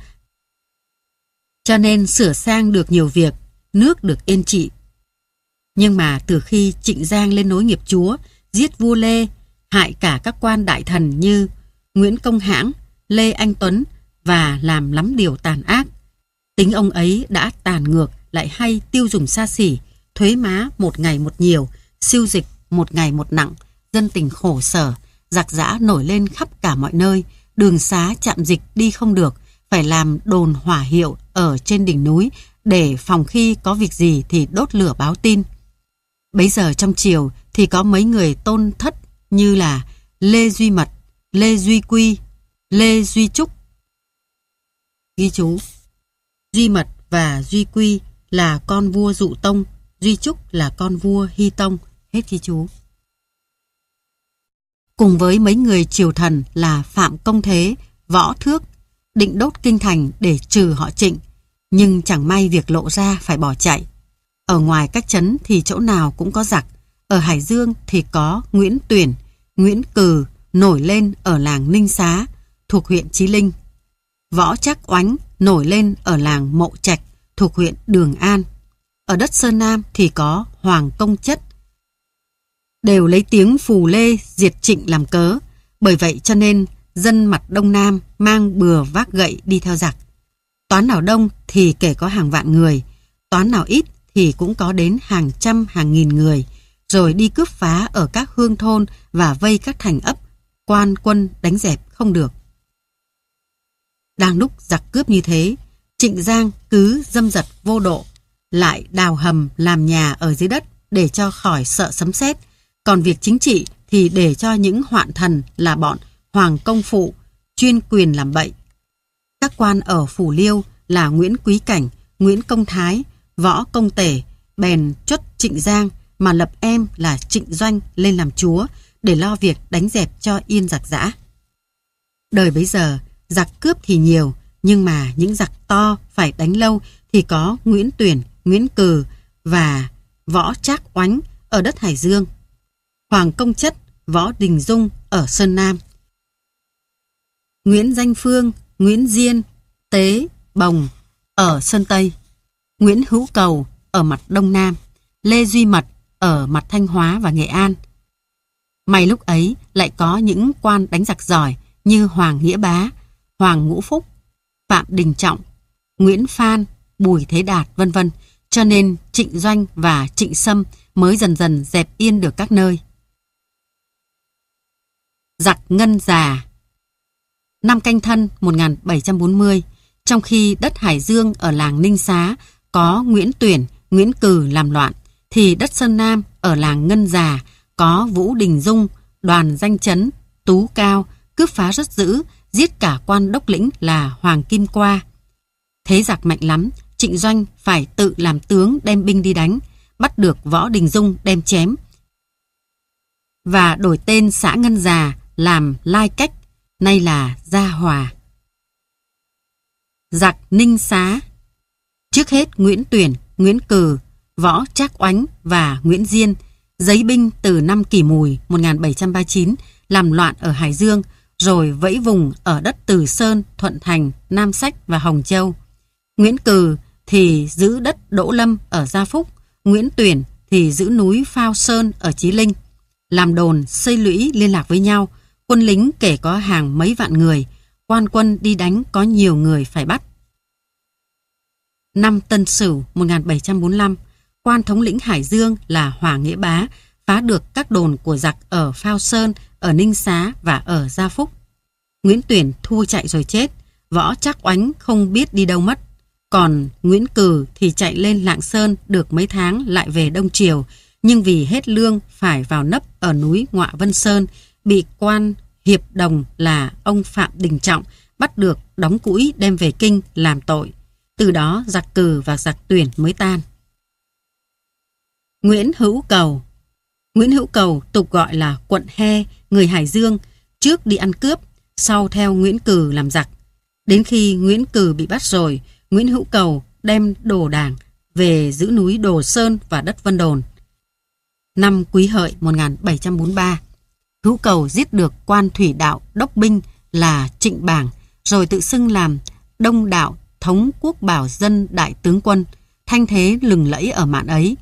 cho nên sửa sang được nhiều việc, nước được yên trị. Nhưng mà từ khi Trịnh Giang lên nối nghiệp chúa, giết vua Lê, hại cả các quan đại thần như Nguyễn Công Hãng, Lê Anh Tuấn và làm lắm điều tàn ác. Tính ông ấy đã tàn ngược lại hay tiêu dùng xa xỉ, thuế má một ngày một nhiều, siêu dịch một ngày một nặng, dân tình khổ sở, giặc giã nổi lên khắp cả mọi nơi, đường xá chạm dịch đi không được, phải làm đồn hỏa hiệu ở trên đỉnh núi để phòng khi có việc gì thì đốt lửa báo tin. Bấy giờ trong chiều thì có mấy người tôn thất như là Lê Duy Mật, Lê Duy Quy, Lê Duy Trúc. Ghi chú Duy Mật và Duy Quy là con vua Dụ Tông, Duy Trúc là con vua Hy Tông. Hết ghi chú. Cùng với mấy người triều thần là Phạm Công Thế, Võ Thước, định đốt kinh thành để trừ họ trịnh, nhưng chẳng may việc lộ ra phải bỏ chạy. Ở ngoài các trấn thì chỗ nào cũng có giặc, ở Hải Dương thì có Nguyễn Tuyển, Nguyễn Cừ nổi lên ở làng Ninh Xá, thuộc huyện trí Linh. Võ Trắc Oánh nổi lên ở làng mộ Trạch, thuộc huyện Đường An. Ở đất Sơn Nam thì có Hoàng Công Chất. Đều lấy tiếng phù lê diệt trịnh làm cớ, bởi vậy cho nên dân mặt Đông Nam mang bừa vác gậy đi theo giặc. Toán nào đông thì kể có hàng vạn người, toán nào ít thì cũng có đến hàng trăm hàng nghìn người, rồi đi cướp phá ở các hương thôn và vây các thành ấp, quan quân đánh dẹp không được. Đang lúc giặc cướp như thế, Trịnh Giang cứ dâm giật vô độ, lại đào hầm làm nhà ở dưới đất để cho khỏi sợ sấm sét còn việc chính trị thì để cho những hoạn thần là bọn Hoàng Công Phụ, chuyên quyền làm bậy. Các quan ở Phủ Liêu là Nguyễn Quý Cảnh, Nguyễn Công Thái, Võ Công Tể, bèn chốt Trịnh Giang mà lập em là Trịnh Doanh lên làm chúa để lo việc đánh dẹp cho yên giặc giã. Đời bấy giờ, giặc cướp thì nhiều, nhưng mà những giặc to phải đánh lâu thì có Nguyễn Tuyển, Nguyễn Cừ và Võ Trác Oánh ở đất Hải Dương. Hoàng Công Chất, Võ Đình Dung ở Sơn Nam. Nguyễn Danh Phương, Nguyễn Diên, Tế, Bồng ở Sơn Tây, Nguyễn Hữu Cầu ở mặt Đông Nam, Lê Duy Mật ở mặt Thanh Hóa và Nghệ An. May lúc ấy lại có những quan đánh giặc giỏi như Hoàng Nghĩa Bá, Hoàng Ngũ Phúc, Phạm Đình Trọng, Nguyễn Phan, Bùi Thế Đạt vân vân, cho nên Trịnh Doanh và Trịnh Sâm mới dần dần dẹp yên được các nơi. Giặc ngân già năm canh thân 1740, trong khi đất Hải Dương ở làng Ninh Xá có Nguyễn Tuyển, Nguyễn Cử làm loạn, thì đất Sơn Nam ở làng Ngân Già có Vũ Đình Dung, đoàn danh chấn, Tú Cao, cướp phá rất dữ, giết cả quan đốc lĩnh là Hoàng Kim Qua. Thế giặc mạnh lắm, Trịnh Doanh phải tự làm tướng đem binh đi đánh, bắt được Võ Đình Dung đem chém. Và đổi tên xã Ngân Già làm Lai Cách nay là Gia Hòa. Giặc Ninh Xá Trước hết Nguyễn Tuyển, Nguyễn Cử, Võ Trác Oánh và Nguyễn Diên giấy binh từ năm kỷ mùi 1739 làm loạn ở Hải Dương rồi vẫy vùng ở đất Từ Sơn, Thuận Thành, Nam Sách và Hồng Châu. Nguyễn Cừ thì giữ đất Đỗ Lâm ở Gia Phúc, Nguyễn Tuyển thì giữ núi Phao Sơn ở Chí Linh. Làm đồn xây lũy liên lạc với nhau, Quân lính kể có hàng mấy vạn người, quan quân đi đánh có nhiều người phải bắt. Năm Tân Sửu 1745, quan thống lĩnh Hải Dương là Hòa Nghĩa Bá phá được các đồn của giặc ở Phao Sơn, ở Ninh Xá và ở Gia Phúc. Nguyễn Tuyển thua chạy rồi chết, võ chắc oánh không biết đi đâu mất. Còn Nguyễn Cử thì chạy lên Lạng Sơn được mấy tháng lại về Đông Triều, nhưng vì hết lương phải vào nấp ở núi Ngọa Vân Sơn, bị quan hiệp đồng là ông Phạm Đình Trọng bắt được đóng củi đem về kinh làm tội. Từ đó giặc cừ và giặc tuyển mới tan. Nguyễn Hữu Cầu Nguyễn Hữu Cầu tục gọi là quận He, người Hải Dương, trước đi ăn cướp, sau theo Nguyễn cừ làm giặc. Đến khi Nguyễn cừ bị bắt rồi, Nguyễn Hữu Cầu đem đồ đảng về giữ núi Đồ Sơn và đất Vân Đồn. Năm Quý Hợi 1743 hữu cầu giết được quan thủy đạo đốc binh là trịnh bảng, rồi tự xưng làm đông đạo thống quốc bảo dân đại tướng quân, thanh thế lừng lẫy ở mạn ấy.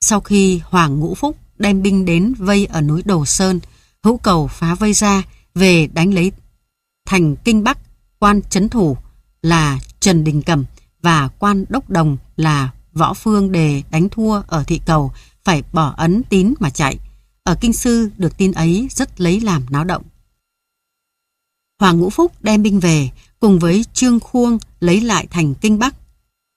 Sau khi Hoàng Ngũ Phúc đem binh đến vây ở núi Đồ Sơn, hữu cầu phá vây ra về đánh lấy thành Kinh Bắc, quan chấn thủ là Trần Đình Cẩm và quan đốc đồng là Võ Phương Đề đánh thua ở thị cầu, phải bỏ ấn tín mà chạy. Ở Kinh Sư được tin ấy rất lấy làm náo động. Hoàng Ngũ Phúc đem binh về cùng với Trương Khuông lấy lại thành Kinh Bắc.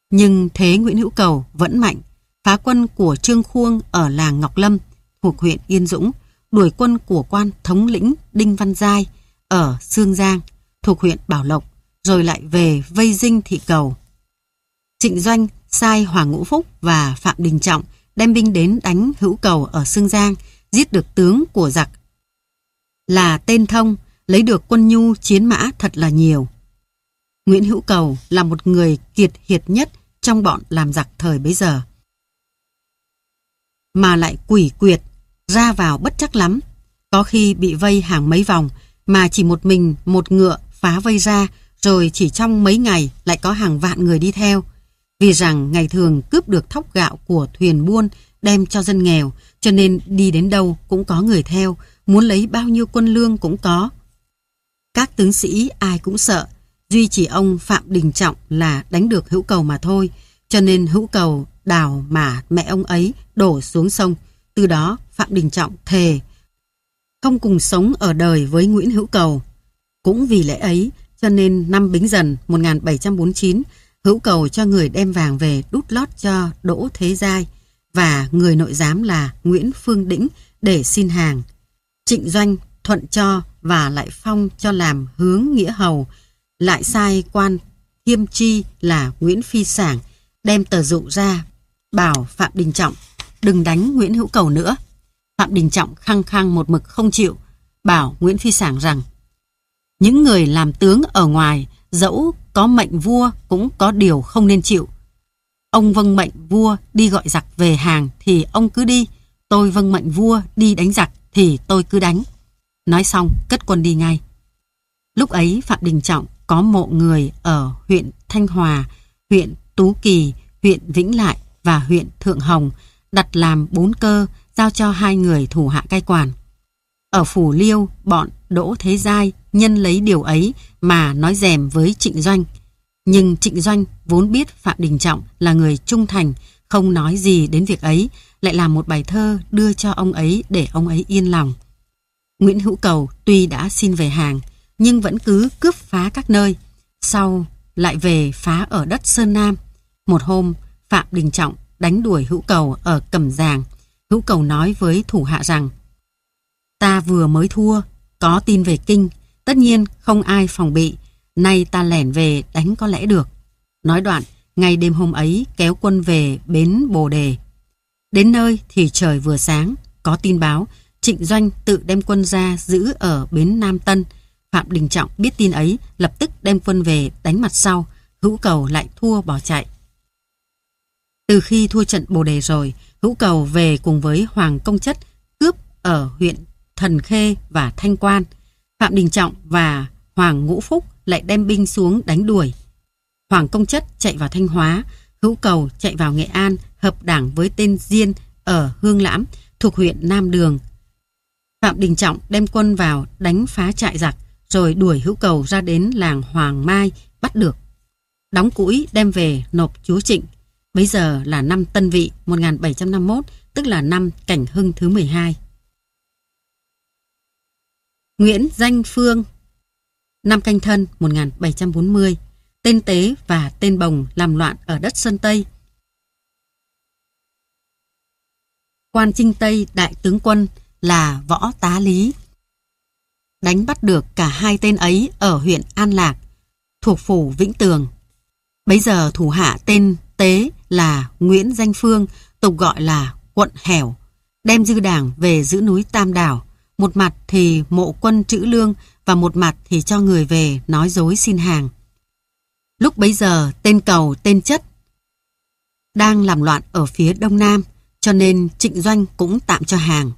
Nhưng thế Nguyễn Hữu Cầu vẫn mạnh, phá quân của Trương Khuông ở làng Ngọc Lâm thuộc huyện Yên Dũng, đuổi quân của quan thống lĩnh Đinh Văn Giai ở Sương Giang thuộc huyện Bảo Lộc, rồi lại về vây dinh thị cầu. Trịnh Doanh sai Hoàng Ngũ Phúc và Phạm Đình Trọng đem binh đến đánh hữu cầu ở Sương Giang, giết được tướng của giặc. Là tên thông, lấy được quân nhu chiến mã thật là nhiều. Nguyễn Hữu Cầu là một người kiệt hiệt nhất trong bọn làm giặc thời bấy giờ. Mà lại quỷ quyệt, ra vào bất chắc lắm. Có khi bị vây hàng mấy vòng mà chỉ một mình một ngựa phá vây ra rồi chỉ trong mấy ngày lại có hàng vạn người đi theo. Vì rằng ngày thường cướp được thóc gạo của thuyền buôn đem cho dân nghèo, cho nên đi đến đâu cũng có người theo, muốn lấy bao nhiêu quân lương cũng có. Các tướng sĩ ai cũng sợ, duy chỉ ông Phạm Đình Trọng là đánh được hữu cầu mà thôi, cho nên hữu cầu đào mà mẹ ông ấy đổ xuống sông. Từ đó Phạm Đình Trọng thề không cùng sống ở đời với Nguyễn Hữu Cầu. Cũng vì lẽ ấy, cho nên năm Bính Dần 1749, hữu cầu cho người đem vàng về đút lót cho Đỗ Thế Giai và người nội giám là Nguyễn Phương Đĩnh để xin hàng. Trịnh Doanh thuận cho và lại phong cho làm hướng nghĩa hầu, lại sai quan thiêm chi là Nguyễn Phi Sảng đem tờ dụ ra, bảo Phạm Đình Trọng đừng đánh Nguyễn Hữu Cầu nữa. Phạm Đình Trọng khăng khăng một mực không chịu, bảo Nguyễn Phi Sảng rằng những người làm tướng ở ngoài dẫu có mệnh vua cũng có điều không nên chịu. Ông vâng mệnh vua đi gọi giặc về hàng thì ông cứ đi, tôi vâng mệnh vua đi đánh giặc thì tôi cứ đánh. Nói xong, cất quân đi ngay. Lúc ấy Phạm Đình Trọng có mộ người ở huyện Thanh Hòa, huyện Tú Kỳ, huyện Vĩnh Lại và huyện Thượng Hồng, đặt làm bốn cơ, giao cho hai người thủ hạ cai quản. Ở Phủ Liêu, bọn Đỗ Thế Giai, nhân lấy điều ấy mà nói dèm với Trịnh Doanh. Nhưng Trịnh Doanh vốn biết Phạm Đình Trọng là người trung thành, không nói gì đến việc ấy, lại làm một bài thơ đưa cho ông ấy để ông ấy yên lòng. Nguyễn Hữu Cầu tuy đã xin về hàng, nhưng vẫn cứ cướp phá các nơi. Sau lại về phá ở đất Sơn Nam. Một hôm, Phạm Đình Trọng đánh đuổi Hữu Cầu ở Cẩm Giàng. Hữu Cầu nói với thủ hạ rằng Ta vừa mới thua, có tin về kinh, Tất nhiên không ai phòng bị Nay ta lẻn về đánh có lẽ được Nói đoạn Ngày đêm hôm ấy kéo quân về bến Bồ Đề Đến nơi thì trời vừa sáng Có tin báo Trịnh Doanh tự đem quân ra giữ ở bến Nam Tân Phạm Đình Trọng biết tin ấy Lập tức đem quân về đánh mặt sau Hữu cầu lại thua bỏ chạy Từ khi thua trận Bồ Đề rồi Hữu cầu về cùng với Hoàng Công Chất Cướp ở huyện Thần Khê và Thanh Quan Phạm Đình Trọng và Hoàng Ngũ Phúc lại đem binh xuống đánh đuổi. Hoàng Công Chất chạy vào Thanh Hóa, Hữu Cầu chạy vào Nghệ An, hợp đảng với tên Diên ở Hương Lãm thuộc huyện Nam Đường. Phạm Đình Trọng đem quân vào đánh phá trại giặc rồi đuổi Hữu Cầu ra đến làng Hoàng Mai bắt được. Đóng củi đem về nộp chúa Trịnh. Bây giờ là năm Tân Vị 1751, tức là năm Cảnh Hưng thứ 12. Nguyễn Danh Phương Năm canh thân 1740 Tên Tế và Tên Bồng làm loạn ở đất Sơn Tây Quan Trinh Tây đại tướng quân là Võ Tá Lý Đánh bắt được cả hai tên ấy ở huyện An Lạc thuộc phủ Vĩnh Tường Bấy giờ thủ hạ tên Tế là Nguyễn Danh Phương tục gọi là quận Hẻo đem dư đảng về giữ núi Tam Đảo một mặt thì mộ quân trữ lương và một mặt thì cho người về nói dối xin hàng. Lúc bấy giờ tên cầu tên chất đang làm loạn ở phía đông nam cho nên trịnh doanh cũng tạm cho hàng.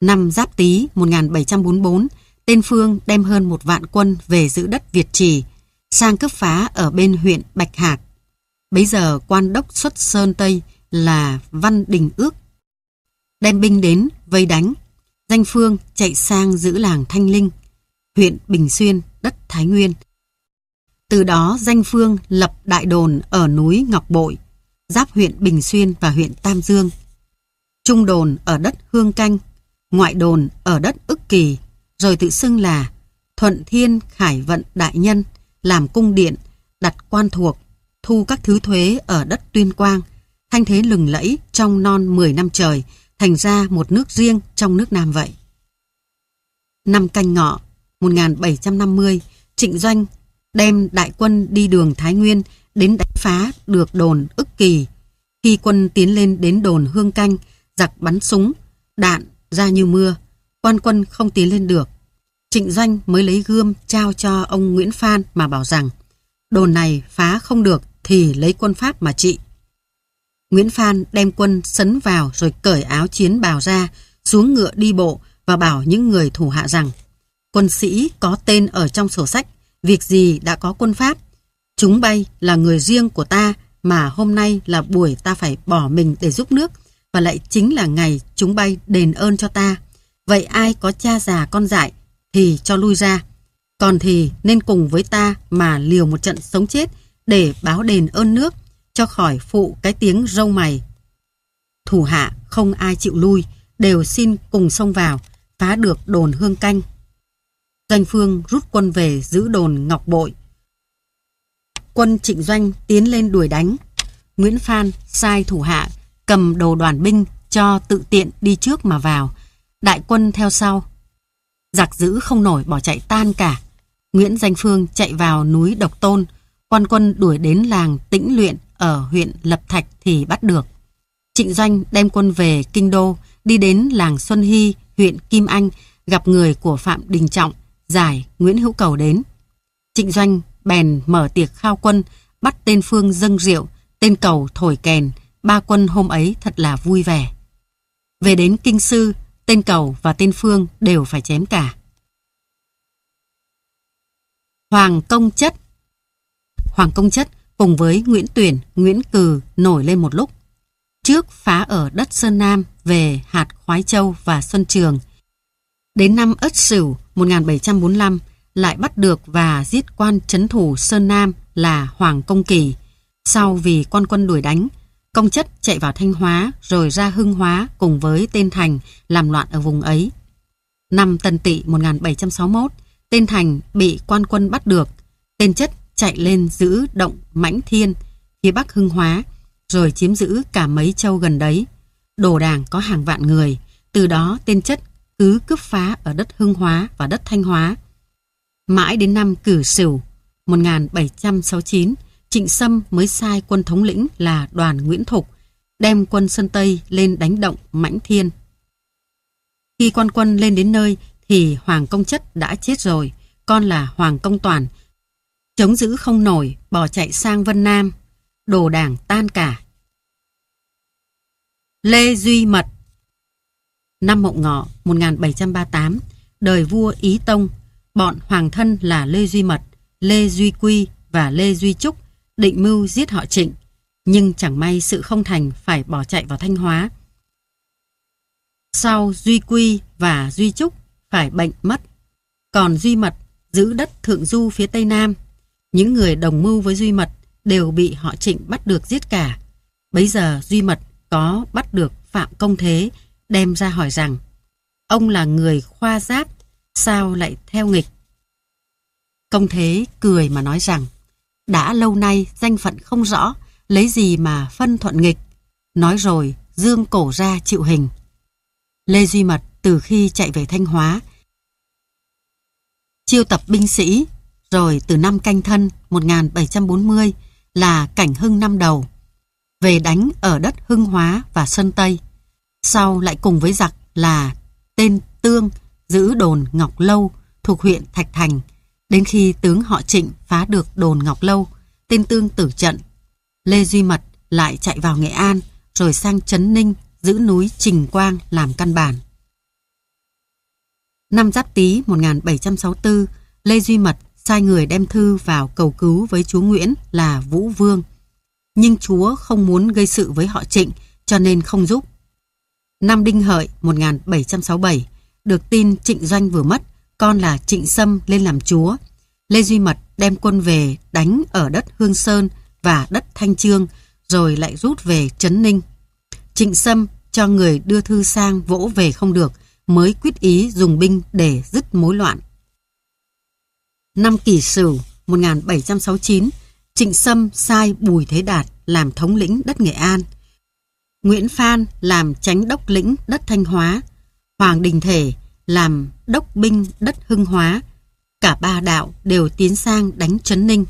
Năm Giáp Tý 1744 tên Phương đem hơn một vạn quân về giữ đất Việt Trì sang cướp phá ở bên huyện Bạch Hạc. Bấy giờ quan đốc xuất Sơn Tây là Văn Đình Ước đem binh đến vây đánh Danh Phương chạy sang giữ làng Thanh Linh, huyện Bình Xuyên, đất Thái Nguyên. Từ đó Danh Phương lập đại đồn ở núi Ngọc Bội, giáp huyện Bình Xuyên và huyện Tam Dương. Trung đồn ở đất Hương Canh, ngoại đồn ở đất Ức Kỳ, rồi tự xưng là Thuận Thiên Khải Vận Đại Nhân, làm cung điện, đặt quan thuộc, thu các thứ thuế ở đất Tuyên Quang, thanh thế lừng lẫy trong non 10 năm trời, thành ra một nước riêng trong nước Nam vậy. Năm canh ngọ 1750, Trịnh Doanh đem đại quân đi đường Thái Nguyên đến đánh phá được đồn ức kỳ. Khi quân tiến lên đến đồn Hương Canh, giặc bắn súng, đạn ra như mưa, quan quân không tiến lên được. Trịnh Doanh mới lấy gươm trao cho ông Nguyễn Phan mà bảo rằng đồn này phá không được thì lấy quân Pháp mà trị. Nguyễn Phan đem quân sấn vào rồi cởi áo chiến bào ra, xuống ngựa đi bộ và bảo những người thủ hạ rằng quân sĩ có tên ở trong sổ sách, việc gì đã có quân Pháp. Chúng bay là người riêng của ta mà hôm nay là buổi ta phải bỏ mình để giúp nước và lại chính là ngày chúng bay đền ơn cho ta. Vậy ai có cha già con dại thì cho lui ra. Còn thì nên cùng với ta mà liều một trận sống chết để báo đền ơn nước cho khỏi phụ cái tiếng râu mày. Thủ hạ không ai chịu lui, đều xin cùng xông vào, phá được đồn hương canh. Doanh Phương rút quân về giữ đồn Ngọc Bội. Quân Trịnh Doanh tiến lên đuổi đánh. Nguyễn Phan sai thủ hạ cầm đồ đoàn binh cho tự tiện đi trước mà vào. Đại quân theo sau. Giặc giữ không nổi bỏ chạy tan cả. Nguyễn Danh Phương chạy vào núi Độc Tôn. Quan quân đuổi đến làng Tĩnh Luyện ở huyện Lập Thạch thì bắt được. Trịnh Doanh đem quân về Kinh Đô, đi đến làng Xuân Hy, huyện Kim Anh, gặp người của Phạm Đình Trọng, giải Nguyễn Hữu Cầu đến. Trịnh Doanh bèn mở tiệc khao quân, bắt tên Phương dâng rượu, tên Cầu thổi kèn, ba quân hôm ấy thật là vui vẻ. Về đến Kinh Sư, tên Cầu và tên Phương đều phải chém cả. Hoàng Công Chất Hoàng Công Chất cùng với Nguyễn Tuyển, Nguyễn Cừ nổi lên một lúc. Trước phá ở đất Sơn Nam về hạt Khoái Châu và Xuân Trường. Đến năm Ất Sửu 1745 lại bắt được và giết quan chấn thủ Sơn Nam là Hoàng Công Kỳ. Sau vì quan quân đuổi đánh, công chất chạy vào Thanh Hóa rồi ra Hưng Hóa cùng với tên Thành làm loạn ở vùng ấy. Năm Tân Tỵ 1761, tên Thành bị quan quân bắt được, tên chất chạy lên giữ động Mãnh Thiên, phía Bắc Hưng Hóa, rồi chiếm giữ cả mấy châu gần đấy. Đồ đảng có hàng vạn người, từ đó tên chất cứ cướp phá ở đất Hưng Hóa và đất Thanh Hóa. Mãi đến năm Cử Sửu 1769, Trịnh Sâm mới sai quân thống lĩnh là đoàn Nguyễn Thục đem quân Sơn Tây lên đánh động Mãnh Thiên. Khi quan quân lên đến nơi thì Hoàng Công Chất đã chết rồi, con là Hoàng Công Toàn Chống giữ không nổi, bỏ chạy sang Vân Nam, đồ đảng tan cả. Lê Duy Mật Năm Mậu Ngọ 1738, đời vua Ý Tông, bọn hoàng thân là Lê Duy Mật, Lê Duy Quy và Lê Duy Trúc định mưu giết họ Trịnh, nhưng chẳng may sự không thành phải bỏ chạy vào Thanh Hóa. Sau Duy Quy và Duy Trúc phải bệnh mất, còn Duy Mật giữ đất thượng du phía Tây Nam những người đồng mưu với Duy Mật đều bị họ trịnh bắt được giết cả. bây giờ Duy Mật có bắt được Phạm Công Thế đem ra hỏi rằng ông là người khoa giáp sao lại theo nghịch? Công Thế cười mà nói rằng đã lâu nay danh phận không rõ lấy gì mà phân thuận nghịch. Nói rồi dương cổ ra chịu hình. Lê Duy Mật từ khi chạy về Thanh Hóa chiêu tập binh sĩ rồi từ năm canh thân 1740 là cảnh hưng năm đầu, về đánh ở đất Hưng Hóa và Sơn Tây. Sau lại cùng với giặc là tên Tương giữ đồn Ngọc Lâu thuộc huyện Thạch Thành, đến khi tướng họ Trịnh phá được đồn Ngọc Lâu, tên Tương tử trận. Lê Duy Mật lại chạy vào Nghệ An rồi sang Trấn Ninh giữ núi Trình Quang làm căn bản. Năm Giáp Tý 1764, Lê Duy Mật sai người đem thư vào cầu cứu với chúa Nguyễn là Vũ Vương. Nhưng chúa không muốn gây sự với họ Trịnh cho nên không giúp. Năm Đinh Hợi 1767, được tin Trịnh Doanh vừa mất, con là Trịnh Sâm lên làm chúa. Lê Duy Mật đem quân về đánh ở đất Hương Sơn và đất Thanh Trương, rồi lại rút về Trấn Ninh. Trịnh Sâm cho người đưa thư sang vỗ về không được, mới quyết ý dùng binh để dứt mối loạn. Năm kỷ sửu 1769, Trịnh Sâm sai Bùi Thế Đạt làm thống lĩnh đất Nghệ An. Nguyễn Phan làm tránh đốc lĩnh đất Thanh Hóa. Hoàng Đình Thể làm đốc binh đất Hưng Hóa. Cả ba đạo đều tiến sang đánh Trấn Ninh.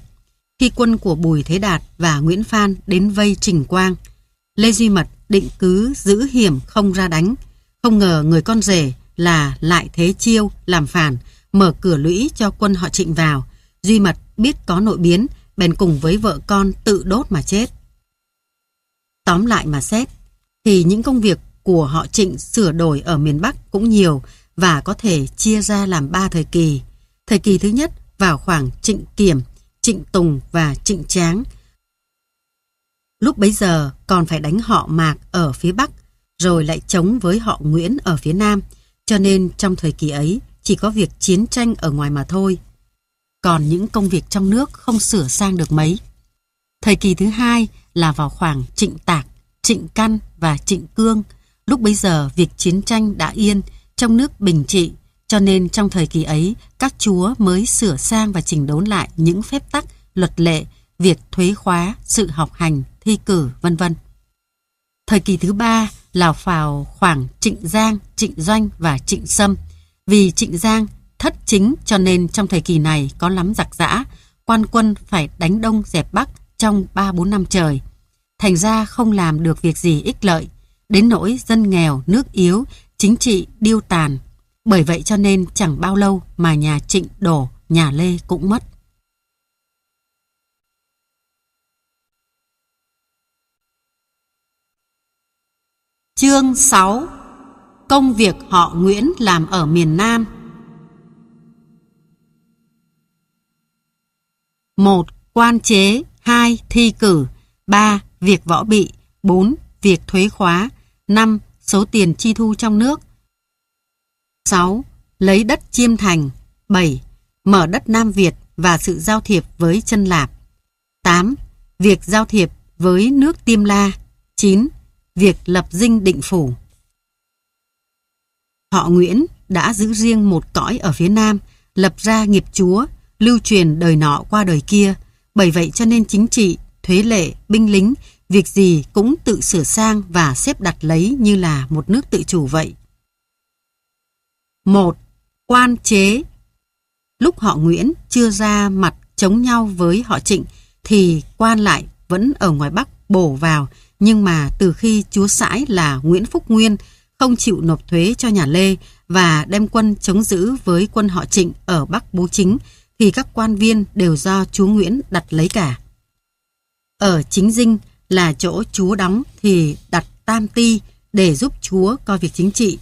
Khi quân của Bùi Thế Đạt và Nguyễn Phan đến vây Trình Quang, Lê Duy Mật định cứ giữ hiểm không ra đánh. Không ngờ người con rể là Lại Thế Chiêu làm phản, mở cửa lũy cho quân họ trịnh vào. Duy Mật biết có nội biến, bèn cùng với vợ con tự đốt mà chết. Tóm lại mà xét, thì những công việc của họ trịnh sửa đổi ở miền Bắc cũng nhiều và có thể chia ra làm ba thời kỳ. Thời kỳ thứ nhất vào khoảng trịnh kiểm, trịnh tùng và trịnh tráng. Lúc bấy giờ còn phải đánh họ mạc ở phía Bắc, rồi lại chống với họ Nguyễn ở phía Nam, cho nên trong thời kỳ ấy chỉ có việc chiến tranh ở ngoài mà thôi. Còn những công việc trong nước không sửa sang được mấy. Thời kỳ thứ hai là vào khoảng trịnh tạc, trịnh căn và trịnh cương. Lúc bấy giờ việc chiến tranh đã yên, trong nước bình trị, cho nên trong thời kỳ ấy các chúa mới sửa sang và chỉnh đốn lại những phép tắc, luật lệ, việc thuế khóa, sự học hành, thi cử, vân vân. Thời kỳ thứ ba là vào khoảng Trịnh Giang, Trịnh Doanh và Trịnh Sâm. Vì Trịnh Giang thất chính cho nên trong thời kỳ này có lắm giặc giã, quan quân phải đánh đông dẹp bắc trong 3-4 năm trời. Thành ra không làm được việc gì ích lợi, đến nỗi dân nghèo, nước yếu, chính trị điêu tàn. Bởi vậy cho nên chẳng bao lâu mà nhà Trịnh đổ, nhà Lê cũng mất. Chương 6 công việc họ Nguyễn làm ở miền Nam. 1. Quan chế 2. Thi cử 3. Việc võ bị 4. Việc thuế khóa 5. Số tiền chi thu trong nước 6. Lấy đất chiêm thành 7. Mở đất Nam Việt và sự giao thiệp với chân lạp 8. Việc giao thiệp với nước Tiêm La 9. Việc lập dinh định phủ họ Nguyễn đã giữ riêng một cõi ở phía Nam, lập ra nghiệp chúa, lưu truyền đời nọ qua đời kia. Bởi vậy cho nên chính trị, thuế lệ, binh lính, việc gì cũng tự sửa sang và xếp đặt lấy như là một nước tự chủ vậy. 1. Quan chế Lúc họ Nguyễn chưa ra mặt chống nhau với họ Trịnh thì quan lại vẫn ở ngoài Bắc bổ vào nhưng mà từ khi chúa sãi là Nguyễn Phúc Nguyên không chịu nộp thuế cho nhà Lê và đem quân chống giữ với quân họ Trịnh ở Bắc Bố Chính thì các quan viên đều do chúa Nguyễn đặt lấy cả. Ở chính dinh là chỗ chúa đóng thì đặt tam ti để giúp chúa coi việc chính trị.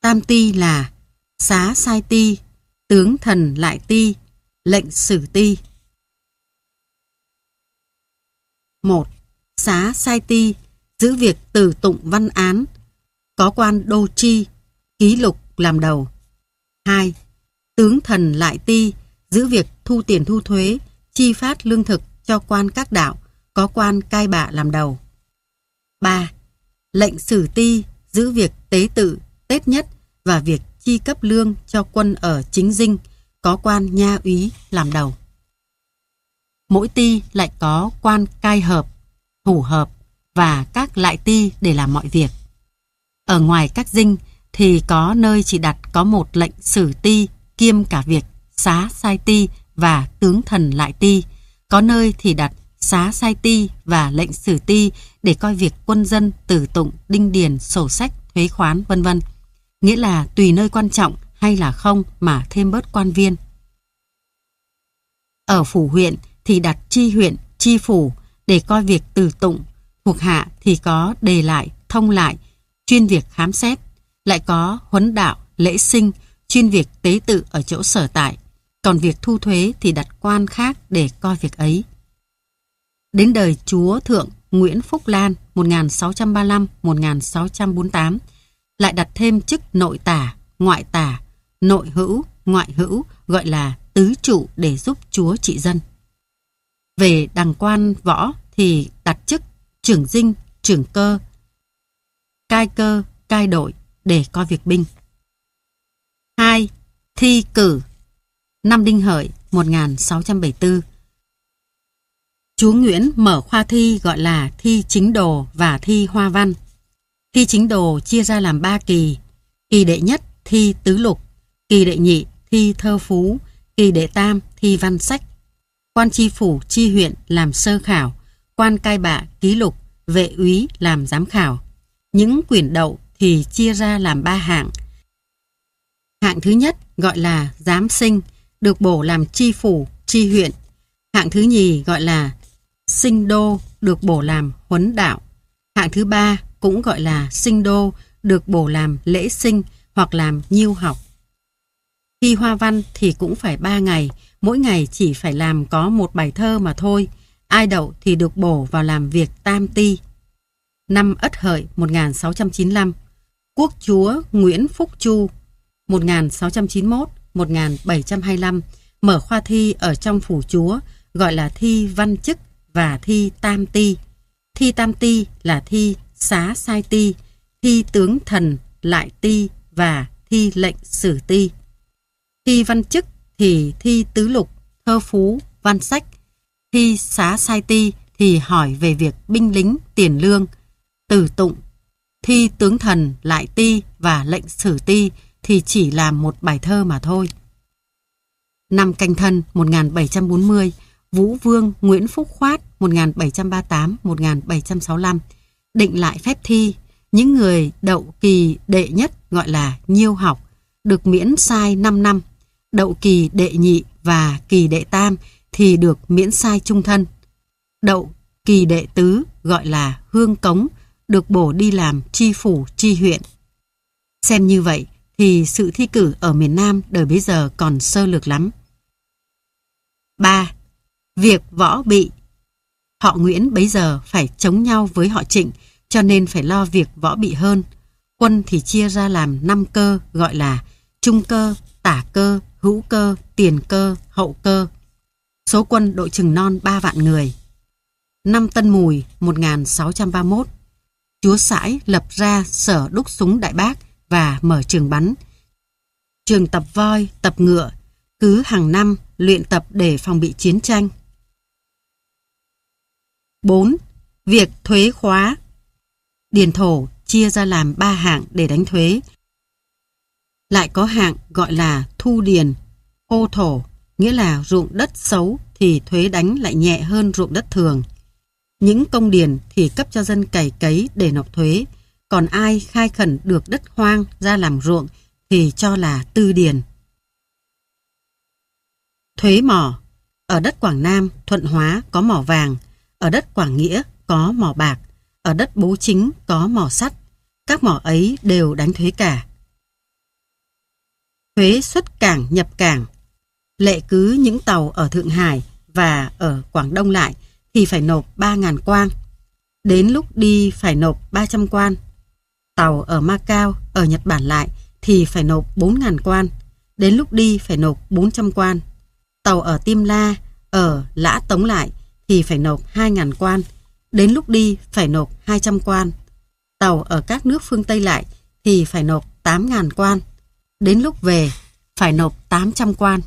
Tam ti là xá sai ti, tướng thần lại ti, lệnh sử ti. 1. Xá sai ti giữ việc từ tụng văn án có quan Đô Chi, Ký Lục làm đầu. 2. Tướng thần Lại Ti giữ việc thu tiền thu thuế, chi phát lương thực cho quan các đạo, có quan cai bạ làm đầu. 3. Lệnh sử ti giữ việc tế tự, tết nhất và việc chi cấp lương cho quân ở chính dinh, có quan nha úy làm đầu. Mỗi ti lại có quan cai hợp, thủ hợp và các lại ti để làm mọi việc. Ở ngoài các dinh thì có nơi chỉ đặt có một lệnh sử ti kiêm cả việc xá sai ti và tướng thần lại ti. Có nơi thì đặt xá sai ti và lệnh sử ti để coi việc quân dân, tử tụng, đinh điền, sổ sách, thuế khoán vân vân. Nghĩa là tùy nơi quan trọng hay là không mà thêm bớt quan viên. Ở phủ huyện thì đặt chi huyện, chi phủ để coi việc tử tụng, thuộc hạ thì có đề lại, thông lại, chuyên việc khám xét, lại có huấn đạo, lễ sinh, chuyên việc tế tự ở chỗ sở tại, còn việc thu thuế thì đặt quan khác để coi việc ấy. Đến đời Chúa Thượng Nguyễn Phúc Lan 1635-1648 lại đặt thêm chức nội tả, ngoại tả, nội hữu, ngoại hữu gọi là tứ trụ để giúp Chúa trị dân. Về đằng quan võ thì đặt chức trưởng dinh, trưởng cơ, cai cơ, cai đội để coi việc binh. 2. Thi cử Năm Đinh Hợi 1674 chúa Nguyễn mở khoa thi gọi là thi chính đồ và thi hoa văn. Thi chính đồ chia ra làm 3 kỳ. Kỳ đệ nhất thi tứ lục, kỳ đệ nhị thi thơ phú, kỳ đệ tam thi văn sách. Quan tri phủ chi huyện làm sơ khảo, quan cai bạ ký lục, vệ úy làm giám khảo, những quyển đậu thì chia ra làm ba hạng. Hạng thứ nhất gọi là giám sinh, được bổ làm chi phủ, chi huyện. Hạng thứ nhì gọi là sinh đô, được bổ làm huấn đạo. Hạng thứ ba cũng gọi là sinh đô, được bổ làm lễ sinh hoặc làm nhiêu học. Thi hoa văn thì cũng phải 3 ngày, mỗi ngày chỉ phải làm có một bài thơ mà thôi. Ai đậu thì được bổ vào làm việc tam ti năm Ất Hợi 1695, Quốc chúa Nguyễn Phúc Chu 1691-1725 mở khoa thi ở trong phủ chúa gọi là thi văn chức và thi tam ti. Thi tam ti là thi xá sai ti, thi tướng thần lại ti và thi lệnh sử ti. Thi văn chức thì thi tứ lục, thơ phú, văn sách. Thi xá sai ti thì hỏi về việc binh lính, tiền lương tử tụng, thi tướng thần, lại ti và lệnh sử ti thì chỉ là một bài thơ mà thôi. Năm canh thân 1740, Vũ Vương Nguyễn Phúc Khoát 1738-1765 định lại phép thi. Những người đậu kỳ đệ nhất gọi là nhiêu học, được miễn sai 5 năm. Đậu kỳ đệ nhị và kỳ đệ tam thì được miễn sai trung thân. Đậu kỳ đệ tứ gọi là hương cống, được bổ đi làm chi phủ chi huyện. Xem như vậy thì sự thi cử ở miền Nam đời bấy giờ còn sơ lược lắm. 3. Việc võ bị Họ Nguyễn bấy giờ phải chống nhau với họ Trịnh cho nên phải lo việc võ bị hơn. Quân thì chia ra làm 5 cơ gọi là trung cơ, tả cơ, hữu cơ, tiền cơ, hậu cơ. Số quân đội chừng non 3 vạn người. Năm Tân Mùi 1631 chúa sãi lập ra sở đúc súng đại bác và mở trường bắn. Trường tập voi, tập ngựa, cứ hàng năm luyện tập để phòng bị chiến tranh. 4. Việc thuế khóa Điền thổ chia ra làm 3 hạng để đánh thuế. Lại có hạng gọi là thu điền, ô thổ, nghĩa là ruộng đất xấu thì thuế đánh lại nhẹ hơn ruộng đất thường những công điền thì cấp cho dân cày cấy để nộp thuế, còn ai khai khẩn được đất hoang ra làm ruộng thì cho là tư điền. Thuế mỏ Ở đất Quảng Nam, Thuận Hóa có mỏ vàng, ở đất Quảng Nghĩa có mỏ bạc, ở đất Bố Chính có mỏ sắt. Các mỏ ấy đều đánh thuế cả. Thuế xuất cảng nhập cảng Lệ cứ những tàu ở Thượng Hải và ở Quảng Đông lại thì phải nộp 3.000 quan Đến lúc đi phải nộp 300 quan. Tàu ở Macau, ở Nhật Bản lại thì phải nộp 4.000 quan. Đến lúc đi phải nộp 400 quan. Tàu ở Tim La, ở Lã Tống lại thì phải nộp 2.000 quan. Đến lúc đi phải nộp 200 quan. Tàu ở các nước phương Tây lại thì phải nộp 8.000 quan. Đến lúc về phải nộp 800 quan.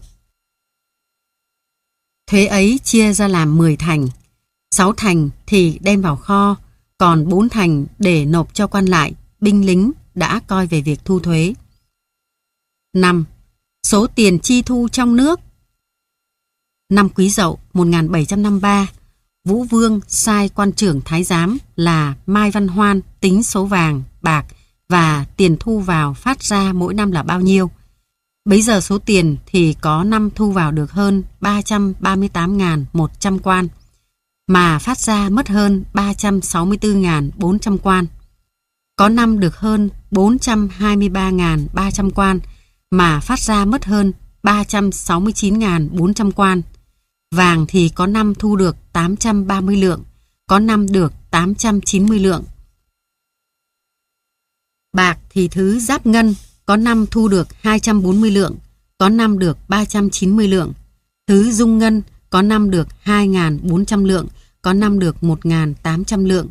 Thuế ấy chia ra làm 10 thành, 6 thành thì đem vào kho, còn 4 thành để nộp cho quan lại, binh lính đã coi về việc thu thuế. 5. Số tiền chi thu trong nước Năm Quý Dậu 1753, Vũ Vương sai quan trưởng Thái Giám là Mai Văn Hoan tính số vàng, bạc và tiền thu vào phát ra mỗi năm là bao nhiêu. Bây giờ số tiền thì có năm thu vào được hơn 338.100 quan mà phát ra mất hơn 364.400 quan. Có năm được hơn 423.300 quan mà phát ra mất hơn 369.400 quan. Vàng thì có năm thu được 830 lượng, có năm được 890 lượng. Bạc thì thứ giáp ngân, có năm thu được 240 lượng, có năm được 390 lượng. Thứ dung ngân có năm được 2.400 lượng, có năm được 1.800 lượng.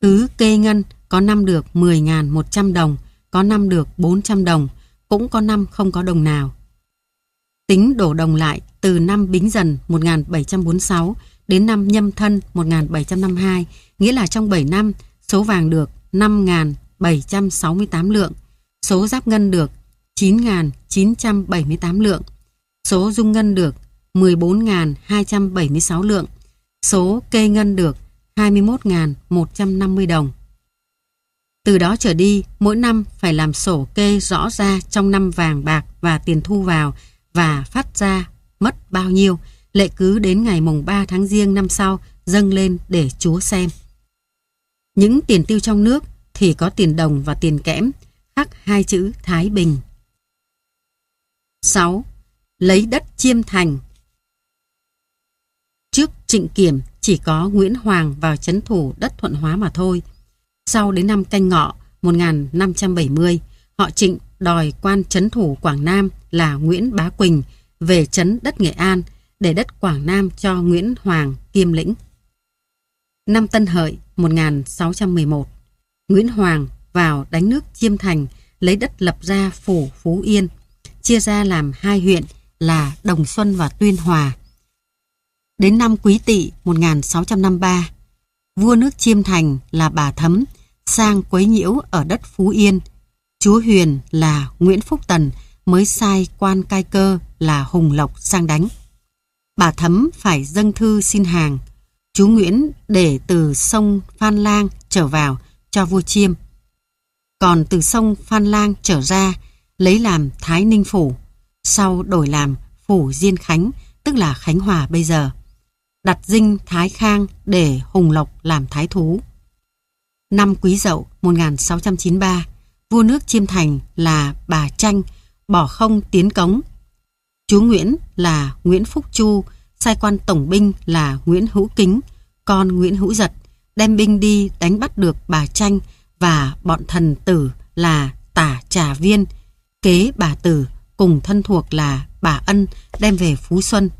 Tứ kê ngân có năm được 10.100 đồng, có năm được 400 đồng, cũng có năm không có đồng nào. Tính đổ đồng lại từ năm Bính Dần 1746 đến năm Nhâm Thân 1752, nghĩa là trong 7 năm số vàng được 5.768 lượng, số giáp ngân được 9.978 lượng, số dung ngân được 14.276 lượng, số kê ngân được 21.150 đồng. Từ đó trở đi, mỗi năm phải làm sổ kê rõ ra trong năm vàng bạc và tiền thu vào và phát ra mất bao nhiêu, lệ cứ đến ngày mùng 3 tháng riêng năm sau dâng lên để Chúa xem. Những tiền tiêu trong nước thì có tiền đồng và tiền kẽm, khắc hai chữ Thái Bình. 6. Lấy đất chiêm thành Trước Trịnh Kiểm chỉ có Nguyễn Hoàng vào chấn thủ đất thuận hóa mà thôi. Sau đến năm canh ngọ 1570, họ Trịnh đòi quan chấn thủ Quảng Nam là Nguyễn Bá Quỳnh về chấn đất Nghệ An để đất Quảng Nam cho Nguyễn Hoàng kiêm lĩnh. Năm Tân Hợi 1611, Nguyễn Hoàng vào đánh nước Chiêm Thành lấy đất lập ra phủ Phú Yên, chia ra làm hai huyện là Đồng Xuân và Tuyên Hòa. Đến năm Quý Tỵ 1653, vua nước Chiêm Thành là bà Thấm sang quấy nhiễu ở đất Phú Yên. Chúa Huyền là Nguyễn Phúc Tần mới sai quan cai cơ là Hùng Lộc sang đánh. Bà Thấm phải dâng thư xin hàng. Chú Nguyễn để từ sông Phan Lang trở vào cho vua Chiêm. Còn từ sông Phan Lang trở ra lấy làm Thái Ninh Phủ, sau đổi làm Phủ Diên Khánh, tức là Khánh Hòa bây giờ đặt dinh Thái Khang để Hùng Lộc làm thái thú. Năm Quý Dậu 1693, vua nước Chiêm Thành là bà Tranh bỏ không tiến cống. Chú Nguyễn là Nguyễn Phúc Chu, sai quan tổng binh là Nguyễn Hữu Kính, con Nguyễn Hữu Giật đem binh đi đánh bắt được bà Tranh và bọn thần tử là Tả Trà Viên, kế bà Tử cùng thân thuộc là bà Ân đem về Phú Xuân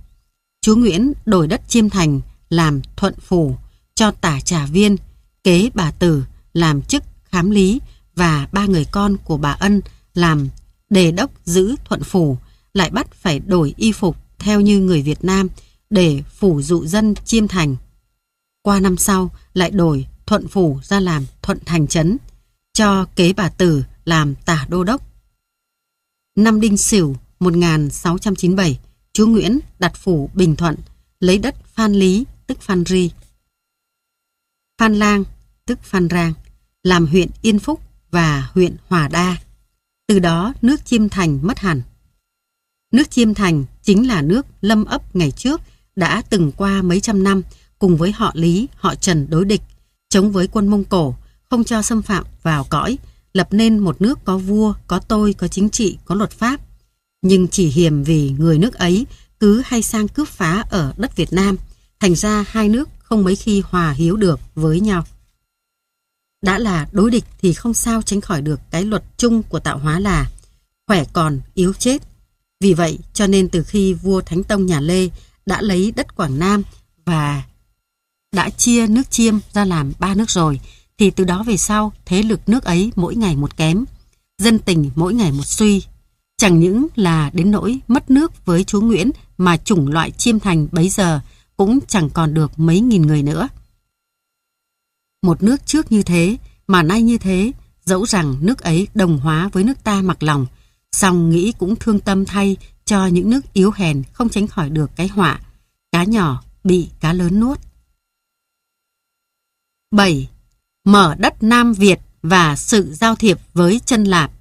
chú Nguyễn đổi đất Chiêm Thành làm thuận phủ cho tả trà viên, kế bà Tử làm chức khám lý và ba người con của bà Ân làm đề đốc giữ thuận phủ, lại bắt phải đổi y phục theo như người Việt Nam để phủ dụ dân Chiêm Thành. Qua năm sau lại đổi thuận phủ ra làm thuận thành chấn cho kế bà Tử làm tả đô đốc. Năm Đinh Sửu 1697 chúa Nguyễn đặt phủ Bình Thuận, lấy đất Phan Lý, tức Phan Ri. Phan Lang, tức Phan Rang, làm huyện Yên Phúc và huyện Hòa Đa. Từ đó nước Chiêm Thành mất hẳn. Nước Chiêm Thành chính là nước lâm ấp ngày trước đã từng qua mấy trăm năm cùng với họ Lý, họ Trần đối địch, chống với quân Mông Cổ, không cho xâm phạm vào cõi, lập nên một nước có vua, có tôi, có chính trị, có luật pháp, nhưng chỉ hiềm vì người nước ấy cứ hay sang cướp phá ở đất Việt Nam, thành ra hai nước không mấy khi hòa hiếu được với nhau. Đã là đối địch thì không sao tránh khỏi được cái luật chung của tạo hóa là khỏe còn, yếu chết. Vì vậy, cho nên từ khi vua Thánh Tông nhà Lê đã lấy đất Quảng Nam và đã chia nước chiêm ra làm ba nước rồi, thì từ đó về sau thế lực nước ấy mỗi ngày một kém, dân tình mỗi ngày một suy, Chẳng những là đến nỗi mất nước với chú Nguyễn mà chủng loại chiêm thành bấy giờ cũng chẳng còn được mấy nghìn người nữa. Một nước trước như thế, mà nay như thế, dẫu rằng nước ấy đồng hóa với nước ta mặc lòng, song nghĩ cũng thương tâm thay cho những nước yếu hèn không tránh khỏi được cái họa. Cá nhỏ bị cá lớn nuốt. 7. Mở đất Nam Việt và sự giao thiệp với chân lạp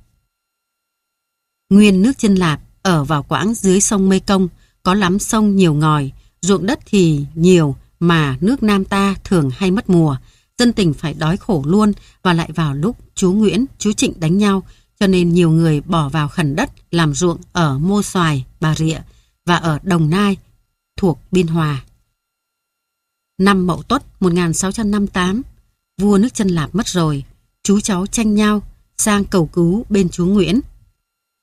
Nguyên nước chân lạp ở vào quãng dưới sông Mê Công, có lắm sông nhiều ngòi, ruộng đất thì nhiều mà nước Nam ta thường hay mất mùa, dân tình phải đói khổ luôn và lại vào lúc chú Nguyễn, chú Trịnh đánh nhau, cho nên nhiều người bỏ vào khẩn đất làm ruộng ở Mô Xoài, Bà Rịa và ở Đồng Nai thuộc Biên Hòa. Năm Mậu Tuất 1658, vua nước chân Lạp mất rồi, chú cháu tranh nhau sang cầu cứu bên chú Nguyễn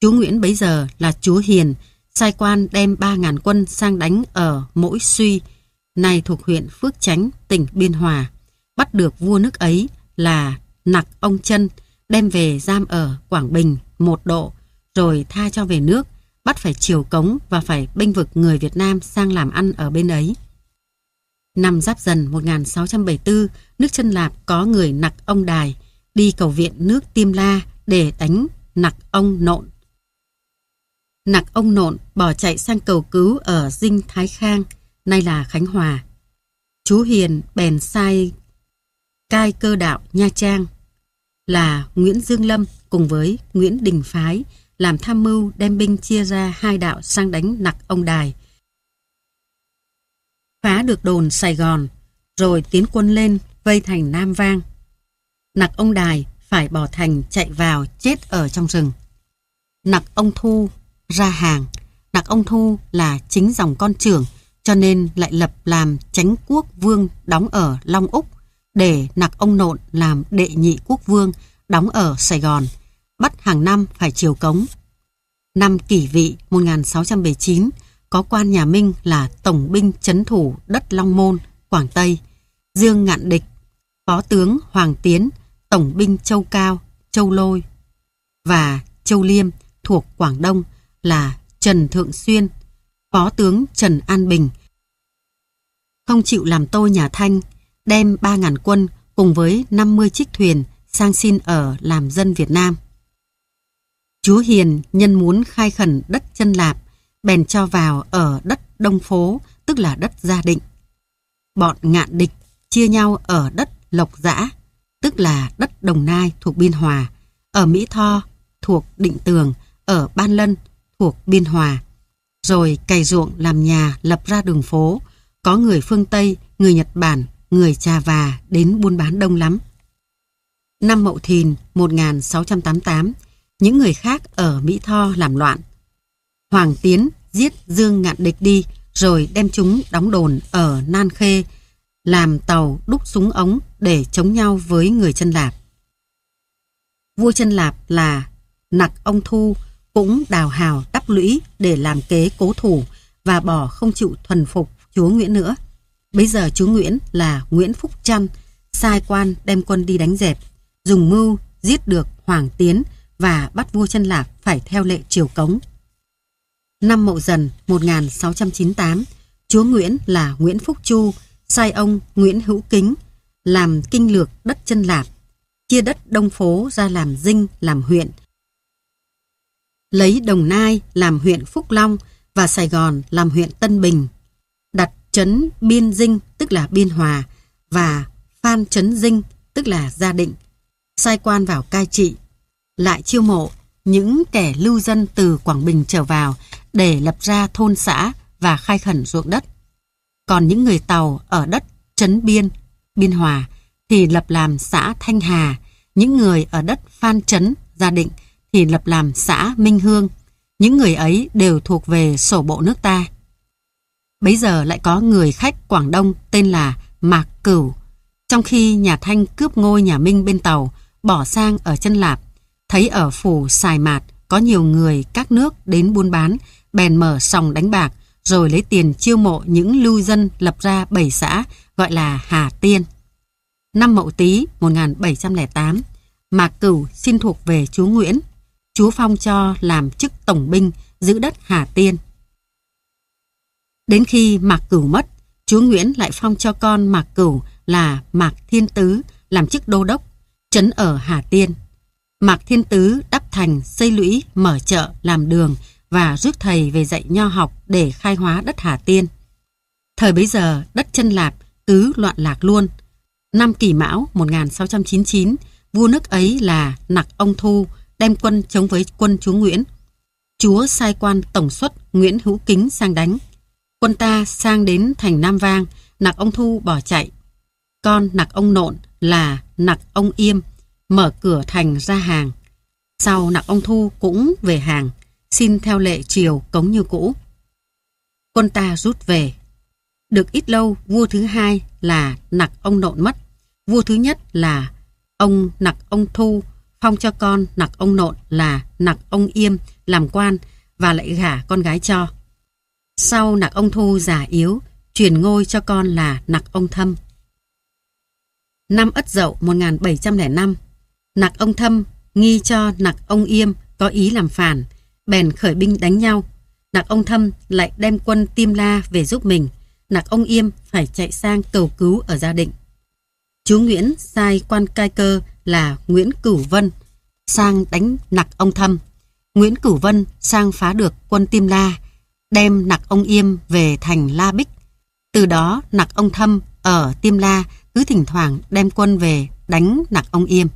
Chúa Nguyễn bấy giờ là chúa Hiền, sai quan đem 3.000 quân sang đánh ở Mỗi Suy, nay thuộc huyện Phước Chánh, tỉnh Biên Hòa. Bắt được vua nước ấy là Nặc Ông Chân, đem về giam ở Quảng Bình một độ, rồi tha cho về nước, bắt phải chiều cống và phải binh vực người Việt Nam sang làm ăn ở bên ấy. Năm Giáp Dần 1674, nước chân Lạp có người nặc ông đài, đi cầu viện nước Tiêm La để đánh nặc ông nộn nặc ông nộn bỏ chạy sang cầu cứu ở Dinh Thái Khang, nay là Khánh Hòa. Chú Hiền bèn sai cai cơ đạo Nha Trang là Nguyễn Dương Lâm cùng với Nguyễn Đình Phái làm tham mưu đem binh chia ra hai đạo sang đánh nặc ông Đài. Phá được đồn Sài Gòn, rồi tiến quân lên vây thành Nam Vang. Nặc ông Đài phải bỏ thành chạy vào chết ở trong rừng. Nặc ông Thu ra hàng. Đặc ông Thu là chính dòng con trưởng, cho nên lại lập làm chánh quốc vương đóng ở Long Úc, để nặc ông nộn làm đệ nhị quốc vương đóng ở Sài Gòn, bắt hàng năm phải chiều cống. Năm kỷ vị 1679, có quan nhà Minh là tổng binh chấn thủ đất Long Môn, Quảng Tây, Dương Ngạn Địch, Phó tướng Hoàng Tiến, tổng binh Châu Cao, Châu Lôi và Châu Liêm thuộc Quảng Đông là Trần Thượng Xuyên, Phó tướng Trần An Bình. Không chịu làm tôi nhà Thanh, đem 3.000 quân cùng với 50 chiếc thuyền sang xin ở làm dân Việt Nam. Chúa Hiền nhân muốn khai khẩn đất chân lạp, bèn cho vào ở đất Đông Phố, tức là đất Gia Định. Bọn ngạn địch chia nhau ở đất Lộc Giã, tức là đất Đồng Nai thuộc Biên Hòa, ở Mỹ Tho thuộc Định Tường, ở Ban Lân thuộc Biên Hòa. Rồi cày ruộng làm nhà lập ra đường phố, có người phương Tây, người Nhật Bản, người Trà Và đến buôn bán đông lắm. Năm Mậu Thìn 1688, những người khác ở Mỹ Tho làm loạn. Hoàng Tiến giết Dương Ngạn Địch đi rồi đem chúng đóng đồn ở Nan Khê, làm tàu đúc súng ống để chống nhau với người chân lạp. Vua chân lạp là Nặc Ông Thu, cũng đào hào đắp lũy để làm kế cố thủ và bỏ không chịu thuần phục chúa Nguyễn nữa. Bây giờ chúa Nguyễn là Nguyễn Phúc Trăn, sai quan đem quân đi đánh dẹp, dùng mưu giết được Hoàng Tiến và bắt vua chân lạc phải theo lệ triều cống. Năm Mậu Dần 1698, chúa Nguyễn là Nguyễn Phúc Chu, sai ông Nguyễn Hữu Kính, làm kinh lược đất chân lạc chia đất Đông Phố ra làm dinh, làm huyện, lấy Đồng Nai làm huyện Phúc Long và Sài Gòn làm huyện Tân Bình, đặt trấn Biên Dinh tức là Biên Hòa và Phan Trấn Dinh tức là Gia Định, sai quan vào cai trị, lại chiêu mộ những kẻ lưu dân từ Quảng Bình trở vào để lập ra thôn xã và khai khẩn ruộng đất. Còn những người Tàu ở đất Trấn Biên, Biên Hòa thì lập làm xã Thanh Hà, những người ở đất Phan Trấn, Gia Định thì lập làm xã Minh Hương. Những người ấy đều thuộc về sổ bộ nước ta. Bấy giờ lại có người khách Quảng Đông tên là Mạc Cửu. Trong khi nhà Thanh cướp ngôi nhà Minh bên tàu, bỏ sang ở chân Lạp, thấy ở phủ Sài Mạt có nhiều người các nước đến buôn bán, bèn mở sòng đánh bạc, rồi lấy tiền chiêu mộ những lưu dân lập ra bảy xã gọi là Hà Tiên. Năm Mậu Tý 1708, Mạc Cửu xin thuộc về chú Nguyễn, chúa phong cho làm chức tổng binh giữ đất Hà Tiên. Đến khi Mạc Cửu mất, chúa Nguyễn lại phong cho con Mạc Cửu là Mạc Thiên Tứ làm chức đô đốc, trấn ở Hà Tiên. Mạc Thiên Tứ đắp thành, xây lũy, mở chợ, làm đường và rước thầy về dạy nho học để khai hóa đất Hà Tiên. Thời bấy giờ, đất chân lạp cứ loạn lạc luôn. Năm kỷ mão 1699, vua nước ấy là Nặc Ông Thu, đem quân chống với quân chúa Nguyễn. Chúa sai quan tổng xuất Nguyễn Hữu Kính sang đánh. Quân ta sang đến thành Nam Vang, nặc ông Thu bỏ chạy. Con nặc ông Nộn là nặc ông Yêm, mở cửa thành ra hàng. Sau nặc ông Thu cũng về hàng, xin theo lệ triều cống như cũ. Quân ta rút về. Được ít lâu, vua thứ hai là nặc ông Nộn mất. Vua thứ nhất là ông nặc ông Thu Phong cho con nặc ông nộn là nặc ông Yêm làm quan và lại gả con gái cho. Sau nặc ông Thu già yếu, truyền ngôi cho con là nặc ông Thâm. Năm Ất Dậu 1705, nặc ông Thâm nghi cho nặc ông Yêm có ý làm phản, bèn khởi binh đánh nhau. Nặc ông Thâm lại đem quân Tiêm La về giúp mình, nặc ông Yêm phải chạy sang cầu cứu ở gia định. Chú Nguyễn sai quan cai cơ là Nguyễn Cửu Vân sang đánh nặc ông Thâm. Nguyễn Cửu Vân sang phá được quân Tiêm La, đem nặc ông Yêm về thành La Bích. Từ đó nặc ông Thâm ở Tiêm La cứ thỉnh thoảng đem quân về đánh nặc ông Yêm.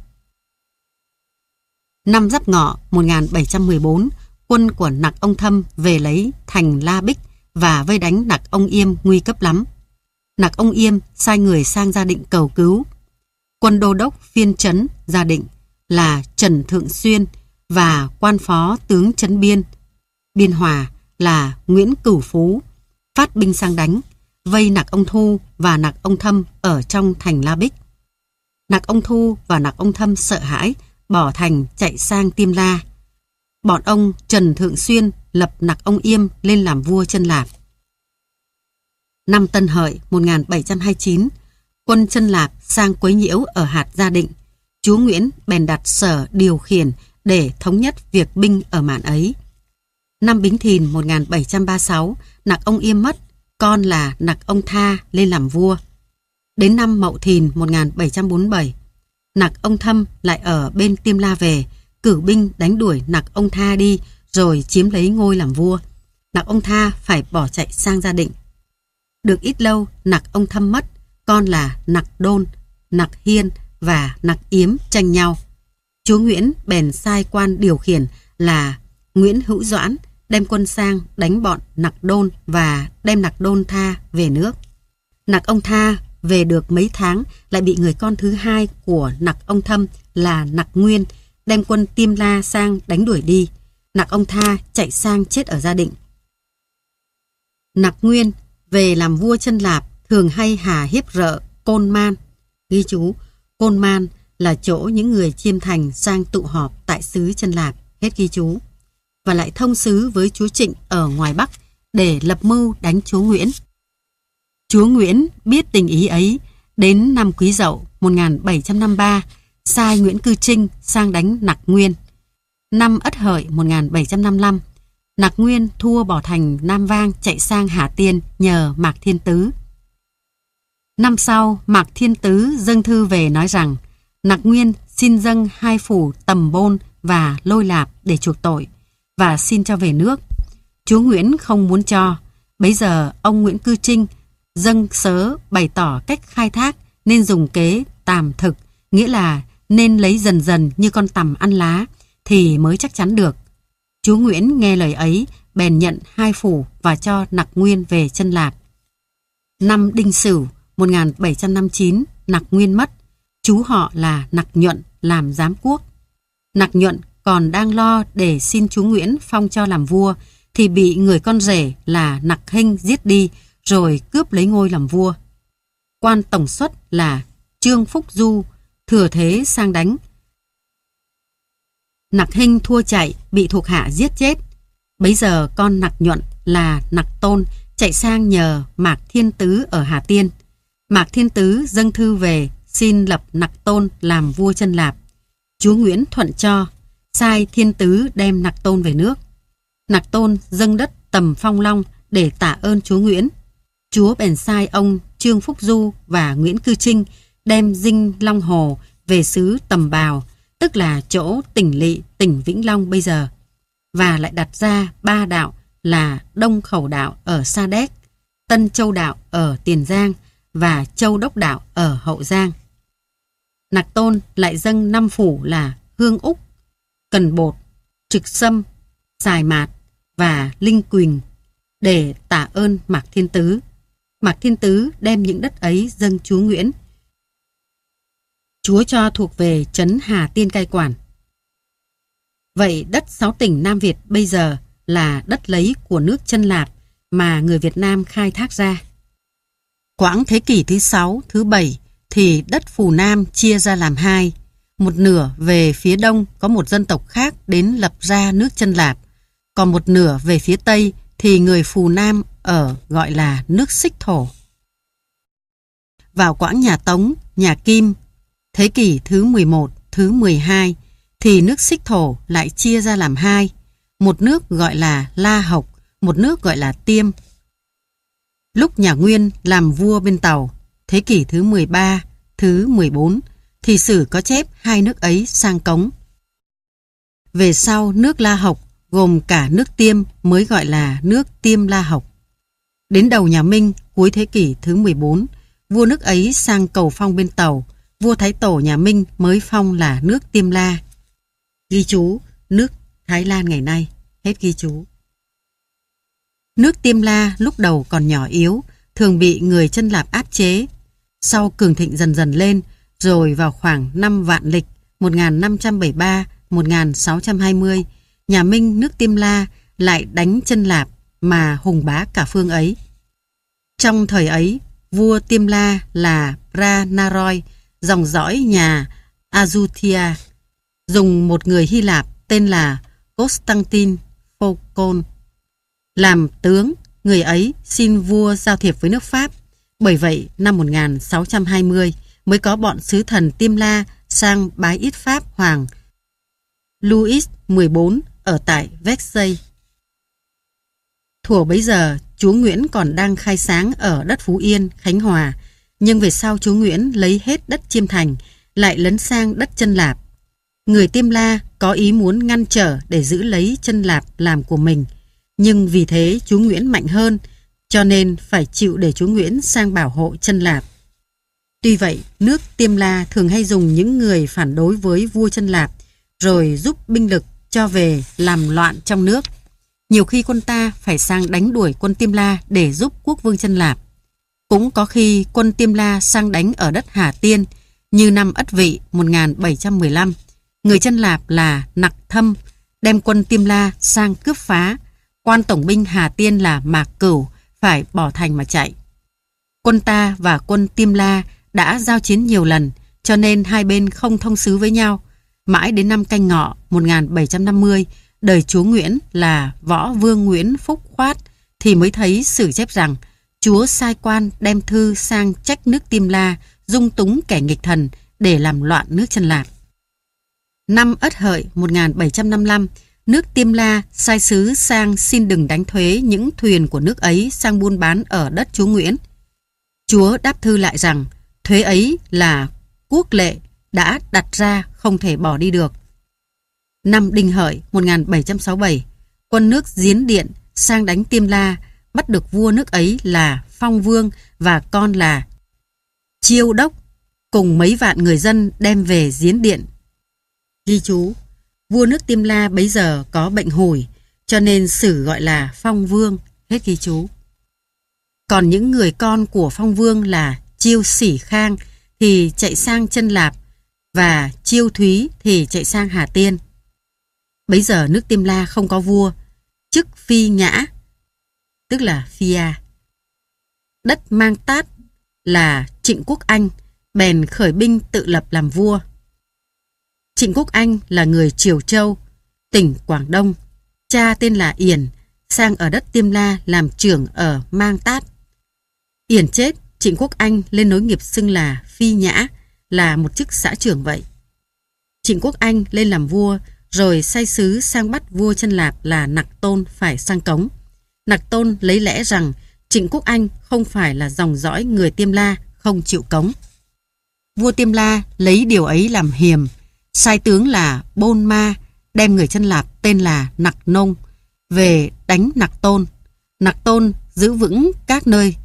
Năm Giáp Ngọ 1714, quân của nặc ông Thâm về lấy thành La Bích và vây đánh nặc ông Yêm nguy cấp lắm. Nặc ông Yêm sai người sang gia định cầu cứu quân đô đốc phiên trấn Gia Định là Trần Thượng Xuyên và quan phó tướng trấn Biên. Biên Hòa là Nguyễn Cửu Phú, phát binh sang đánh, vây nạc ông Thu và nạc ông Thâm ở trong thành La Bích. Nạc ông Thu và nạc ông Thâm sợ hãi, bỏ thành chạy sang Tiêm La. Bọn ông Trần Thượng Xuyên lập nặc ông Yêm lên làm vua chân Lạp. Năm Tân Hợi 1729, quân chân lạp sang quấy nhiễu ở hạt gia định. Chúa Nguyễn bèn đặt sở điều khiển để thống nhất việc binh ở mạn ấy. Năm Bính Thìn 1736, nặc ông Yêm mất, con là nặc ông Tha lên làm vua. Đến năm Mậu Thìn 1747, nặc ông Thâm lại ở bên Tiêm La về, cử binh đánh đuổi nặc ông Tha đi rồi chiếm lấy ngôi làm vua. Nặc ông Tha phải bỏ chạy sang gia định. Được ít lâu, nặc ông Thâm mất, con là Nặc Đôn, Nặc Hiên và Nặc Yếm tranh nhau. Chúa Nguyễn bèn sai quan điều khiển là Nguyễn Hữu Doãn đem quân sang đánh bọn Nặc Đôn và đem Nặc Đôn tha về nước. Nặc ông tha về được mấy tháng lại bị người con thứ hai của Nặc ông Thâm là Nặc Nguyên đem quân Tiêm La sang đánh đuổi đi. Nặc ông tha chạy sang chết ở gia định. Nặc Nguyên về làm vua chân lạp thường hay hà hiếp rợ Côn Man. Ghi chú, Côn Man là chỗ những người chiêm thành sang tụ họp tại xứ chân lạc hết ghi chú. Và lại thông sứ với chúa Trịnh ở ngoài Bắc để lập mưu đánh chúa Nguyễn. Chúa Nguyễn biết tình ý ấy, đến năm Quý Dậu 1753, sai Nguyễn Cư Trinh sang đánh Nặc Nguyên. Năm Ất Hợi 1755, Nặc Nguyên thua bỏ thành Nam Vang chạy sang Hà Tiên nhờ Mạc Thiên Tứ Năm sau, Mạc Thiên Tứ dâng thư về nói rằng Nặc Nguyên xin dâng hai phủ tầm bôn và lôi lạp để chuộc tội và xin cho về nước. Chúa Nguyễn không muốn cho. Bấy giờ ông Nguyễn Cư Trinh dâng sớ bày tỏ cách khai thác nên dùng kế tàm thực, nghĩa là nên lấy dần dần như con tầm ăn lá thì mới chắc chắn được. Chúa Nguyễn nghe lời ấy bèn nhận hai phủ và cho Nặc Nguyên về chân lạp. Năm Đinh Sửu 1759 Nặc Nguyên mất, chú họ là Nặc Nhuận làm giám quốc. Nặc Nhuận còn đang lo để xin chú Nguyễn phong cho làm vua thì bị người con rể là Nặc Hinh giết đi rồi cướp lấy ngôi làm vua. Quan tổng suất là Trương Phúc Du thừa thế sang đánh. Nặc Hinh thua chạy bị thuộc hạ giết chết. Bấy giờ con Nặc Nhuận là Nặc Tôn chạy sang nhờ Mạc Thiên Tứ ở Hà Tiên. Mạc Thiên Tứ dâng thư về xin lập Nặc Tôn làm vua chân lạp. Chúa Nguyễn thuận cho, sai Thiên Tứ đem Nặc Tôn về nước. Nặc Tôn dâng đất tầm Phong Long để tạ ơn chúa Nguyễn. Chúa bèn sai ông Trương Phúc Du và Nguyễn Cư Trinh đem dinh Long Hồ về xứ Tầm Bào, tức là chỗ tỉnh lỵ tỉnh Vĩnh Long bây giờ, và lại đặt ra ba đạo là Đông Khẩu Đạo ở Sa Đéc, Tân Châu Đạo ở Tiền Giang và Châu Đốc Đạo ở Hậu Giang. Nạc Tôn lại dâng năm phủ là Hương Úc, Cần Bột, Trực Sâm, Xài Mạt và Linh Quỳnh để tạ ơn Mạc Thiên Tứ. Mạc Thiên Tứ đem những đất ấy dâng chúa Nguyễn. Chúa cho thuộc về Trấn Hà Tiên Cai Quản. Vậy đất sáu tỉnh Nam Việt bây giờ là đất lấy của nước chân Lạp mà người Việt Nam khai thác ra. Quãng thế kỷ thứ 6, thứ 7 thì đất Phù Nam chia ra làm hai. Một nửa về phía đông có một dân tộc khác đến lập ra nước chân lạp. Còn một nửa về phía tây thì người Phù Nam ở gọi là nước xích thổ. Vào quãng nhà Tống, nhà Kim, thế kỷ thứ 11, thứ 12 thì nước xích thổ lại chia ra làm hai. Một nước gọi là La Học, một nước gọi là Tiêm. Lúc nhà Nguyên làm vua bên Tàu, thế kỷ thứ 13, thứ 14, thì sử có chép hai nước ấy sang cống. Về sau nước La Học gồm cả nước Tiêm mới gọi là nước Tiêm La Học. Đến đầu nhà Minh cuối thế kỷ thứ 14, vua nước ấy sang cầu phong bên Tàu, vua Thái Tổ nhà Minh mới phong là nước Tiêm La. Ghi chú, nước Thái Lan ngày nay. Hết ghi chú. Nước tiêm la lúc đầu còn nhỏ yếu, thường bị người chân lạp áp chế. Sau cường thịnh dần dần lên, rồi vào khoảng năm vạn lịch 1573-1620, nhà Minh nước tiêm la lại đánh chân lạp mà hùng bá cả phương ấy. Trong thời ấy, vua tiêm la là Pranaroy, dòng dõi nhà Azuthia, dùng một người Hy Lạp tên là Constantine Phocon làm tướng, người ấy xin vua giao thiệp với nước Pháp. Bởi vậy, năm 1620 mới có bọn sứ thần Tiêm La sang bái ít Pháp Hoàng Louis XIV ở tại Vexey. Thủa bấy giờ, chúa Nguyễn còn đang khai sáng ở đất Phú Yên, Khánh Hòa, nhưng về sau chúa Nguyễn lấy hết đất Chiêm Thành, lại lấn sang đất chân Lạp. Người Tiêm La có ý muốn ngăn trở để giữ lấy chân Lạp làm của mình – nhưng vì thế chú Nguyễn mạnh hơn, cho nên phải chịu để chú Nguyễn sang bảo hộ chân lạp. Tuy vậy, nước Tiêm La thường hay dùng những người phản đối với vua chân lạp, rồi giúp binh lực cho về làm loạn trong nước. Nhiều khi quân ta phải sang đánh đuổi quân Tiêm La để giúp quốc vương chân lạp. Cũng có khi quân Tiêm La sang đánh ở đất Hà Tiên, như năm Ất Vị 1715. Người chân lạp là Nặc Thâm đem quân Tiêm La sang cướp phá, quan tổng binh Hà Tiên là Mạc Cửu phải bỏ thành mà chạy. Quân ta và quân Tiêm La đã giao chiến nhiều lần, cho nên hai bên không thông sứ với nhau. Mãi đến năm canh ngọ 1750, đời chúa Nguyễn là Võ Vương Nguyễn Phúc Khoát thì mới thấy sử chép rằng chúa sai quan đem thư sang trách nước Tiêm La dung túng kẻ nghịch thần để làm loạn nước chân lạt. Năm Ất Hợi 1755, nước Tiêm La sai sứ sang xin đừng đánh thuế những thuyền của nước ấy sang buôn bán ở đất chúa Nguyễn. Chúa đáp thư lại rằng thuế ấy là quốc lệ đã đặt ra không thể bỏ đi được. Năm Đinh Hợi 1767, quân nước Diến Điện sang đánh Tiêm La, bắt được vua nước ấy là Phong Vương và con là Chiêu Đốc cùng mấy vạn người dân đem về Diến Điện. Ghi chú Vua nước Tiêm La bấy giờ có bệnh hồi, cho nên sử gọi là Phong Vương, hết ghi chú. Còn những người con của Phong Vương là Chiêu Sỉ Khang thì chạy sang chân Lạp và Chiêu Thúy thì chạy sang Hà Tiên. Bấy giờ nước Tiêm La không có vua, chức phi nhã, tức là phi a. Đất mang tát là Trịnh Quốc Anh, bèn khởi binh tự lập làm vua. Trịnh Quốc Anh là người Triều Châu, tỉnh Quảng Đông. Cha tên là Yển, sang ở đất Tiêm La làm trưởng ở Mang Tát. Yển chết, Trịnh Quốc Anh lên nối nghiệp xưng là Phi Nhã, là một chức xã trưởng vậy. Trịnh Quốc Anh lên làm vua, rồi sai sứ sang bắt vua chân lạp là Nặc Tôn phải sang cống. Nặc Tôn lấy lẽ rằng Trịnh Quốc Anh không phải là dòng dõi người Tiêm La, không chịu cống. Vua Tiêm La lấy điều ấy làm hiềm, sai tướng là Bôn Ma đem người chân lạp tên là Nặc Nông về đánh Nặc Tôn. Nặc Tôn giữ vững các nơi.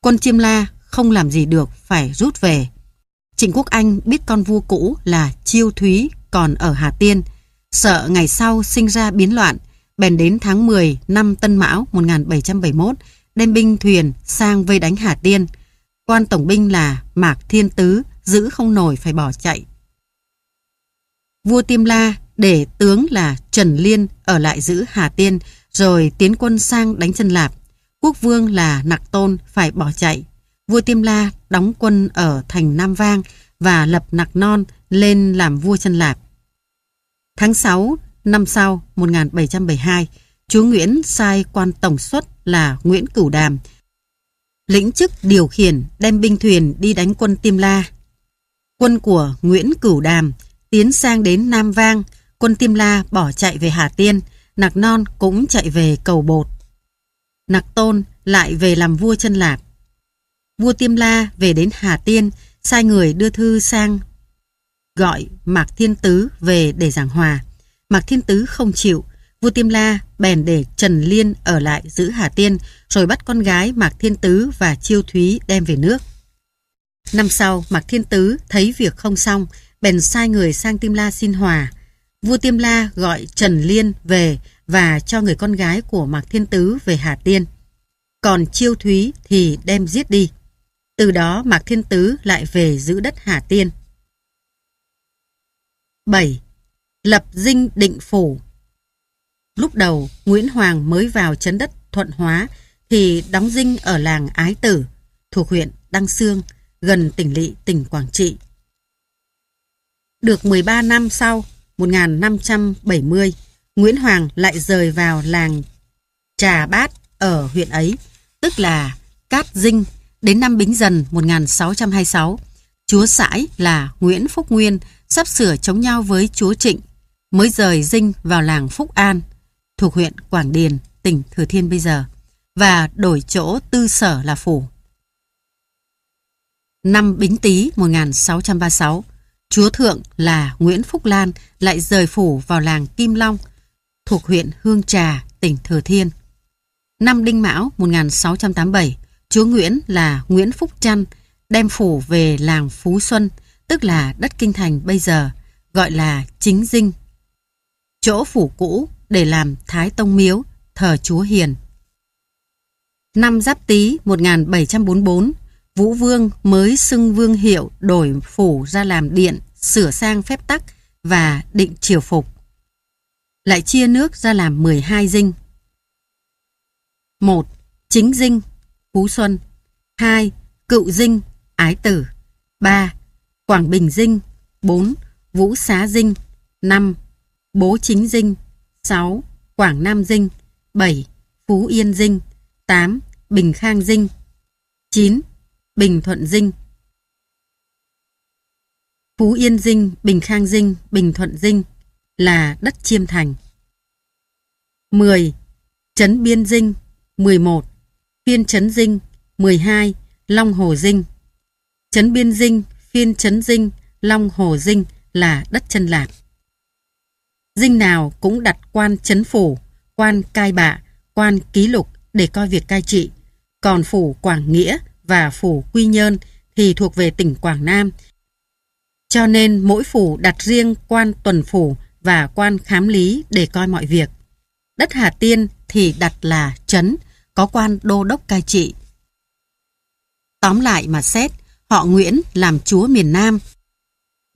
Quân Chiêm La không làm gì được phải rút về. Trịnh Quốc Anh biết con vua cũ là Chiêu Thúy còn ở Hà Tiên, sợ ngày sau sinh ra biến loạn, bèn đến tháng 10 năm Tân Mão 1771 đem binh thuyền sang vây đánh Hà Tiên. Quan tổng binh là Mạc Thiên Tứ giữ không nổi phải bỏ chạy vua Tiêm La để tướng là Trần Liên ở lại giữ Hà Tiên rồi tiến quân sang đánh chân lạp. Quốc vương là Nặc Tôn phải bỏ chạy. Vua Tiêm La đóng quân ở thành Nam Vang và lập Nặc Non lên làm vua chân lạp. Tháng 6 năm sau 1772, chúa Nguyễn sai quan tổng xuất là Nguyễn Cửu Đàm lĩnh chức điều khiển đem binh thuyền đi đánh quân Tiêm La. Quân của Nguyễn Cửu Đàm Tiến sang đến Nam Vang, quân Tiêm La bỏ chạy về Hà Tiên, Nặc Non cũng chạy về Cầu Bột. Nặc Tôn lại về làm vua chân Lạp. Vua Tiêm La về đến Hà Tiên, sai người đưa thư sang gọi Mạc Thiên Tứ về để giảng hòa. Mạc Thiên Tứ không chịu, vua Tiêm La bèn để Trần Liên ở lại giữ Hà Tiên, rồi bắt con gái Mạc Thiên Tứ và Chiêu Thúy đem về nước. Năm sau, Mạc Thiên Tứ thấy việc không xong, bèn sai người sang Tiêm La xin hòa. Vua Tiêm La gọi Trần Liên về và cho người con gái của Mạc Thiên Tứ về Hà Tiên. Còn Chiêu Thúy thì đem giết đi. Từ đó Mạc Thiên Tứ lại về giữ đất Hà Tiên. 7. Lập dinh định phủ Lúc đầu Nguyễn Hoàng mới vào chấn đất Thuận Hóa thì đóng dinh ở làng Ái Tử thuộc huyện Đăng Sương gần tỉnh Lị, tỉnh Quảng Trị. Được 13 năm sau, 1570, Nguyễn Hoàng lại rời vào làng Trà Bát ở huyện ấy, tức là Cát Dinh, đến năm Bính Dần 1626. Chúa Sãi là Nguyễn Phúc Nguyên sắp sửa chống nhau với chúa Trịnh, mới rời Dinh vào làng Phúc An, thuộc huyện Quảng Điền, tỉnh Thừa Thiên bây giờ, và đổi chỗ tư sở là phủ. Năm Bính Tý 1636, Chúa Thượng là Nguyễn Phúc Lan lại rời phủ vào làng Kim Long, thuộc huyện Hương Trà, tỉnh Thừa Thiên. Năm Đinh Mão 1687, Chúa Nguyễn là Nguyễn Phúc Trăn đem phủ về làng Phú Xuân, tức là đất kinh thành bây giờ, gọi là Chính Dinh. Chỗ phủ cũ để làm Thái Tông Miếu, thờ Chúa Hiền. Năm Giáp Tý 1744, Vũ Vương mới xưng Vương Hiệu đổi phủ ra làm điện, sửa sang phép tắc và định triều phục. Lại chia nước ra làm 12 dinh. 1. Chính dinh, Phú Xuân. 2. Cựu dinh, Ái Tử. 3. Quảng Bình dinh. 4. Vũ Xá dinh. 5. Bố Chính dinh. 6. Quảng Nam dinh. 7. Phú Yên dinh. 8. Bình Khang dinh. 9. Bình Thuận Dinh Phú Yên Dinh, Bình Khang Dinh, Bình Thuận Dinh là đất chiêm thành. 10. Trấn Biên Dinh 11. Phiên Trấn Dinh 12. Long Hồ Dinh Trấn Biên Dinh, Phiên Trấn Dinh, Long Hồ Dinh là đất chân lạc. Dinh nào cũng đặt quan chấn phủ, quan cai bạ, quan ký lục để coi việc cai trị. Còn phủ Quảng Nghĩa và phủ Quy Nhơn thì thuộc về tỉnh Quảng Nam. Cho nên mỗi phủ đặt riêng quan tuần phủ và quan khám lý để coi mọi việc. Đất Hà Tiên thì đặt là trấn, có quan đô đốc cai trị. Tóm lại mà xét, họ Nguyễn làm chúa miền Nam.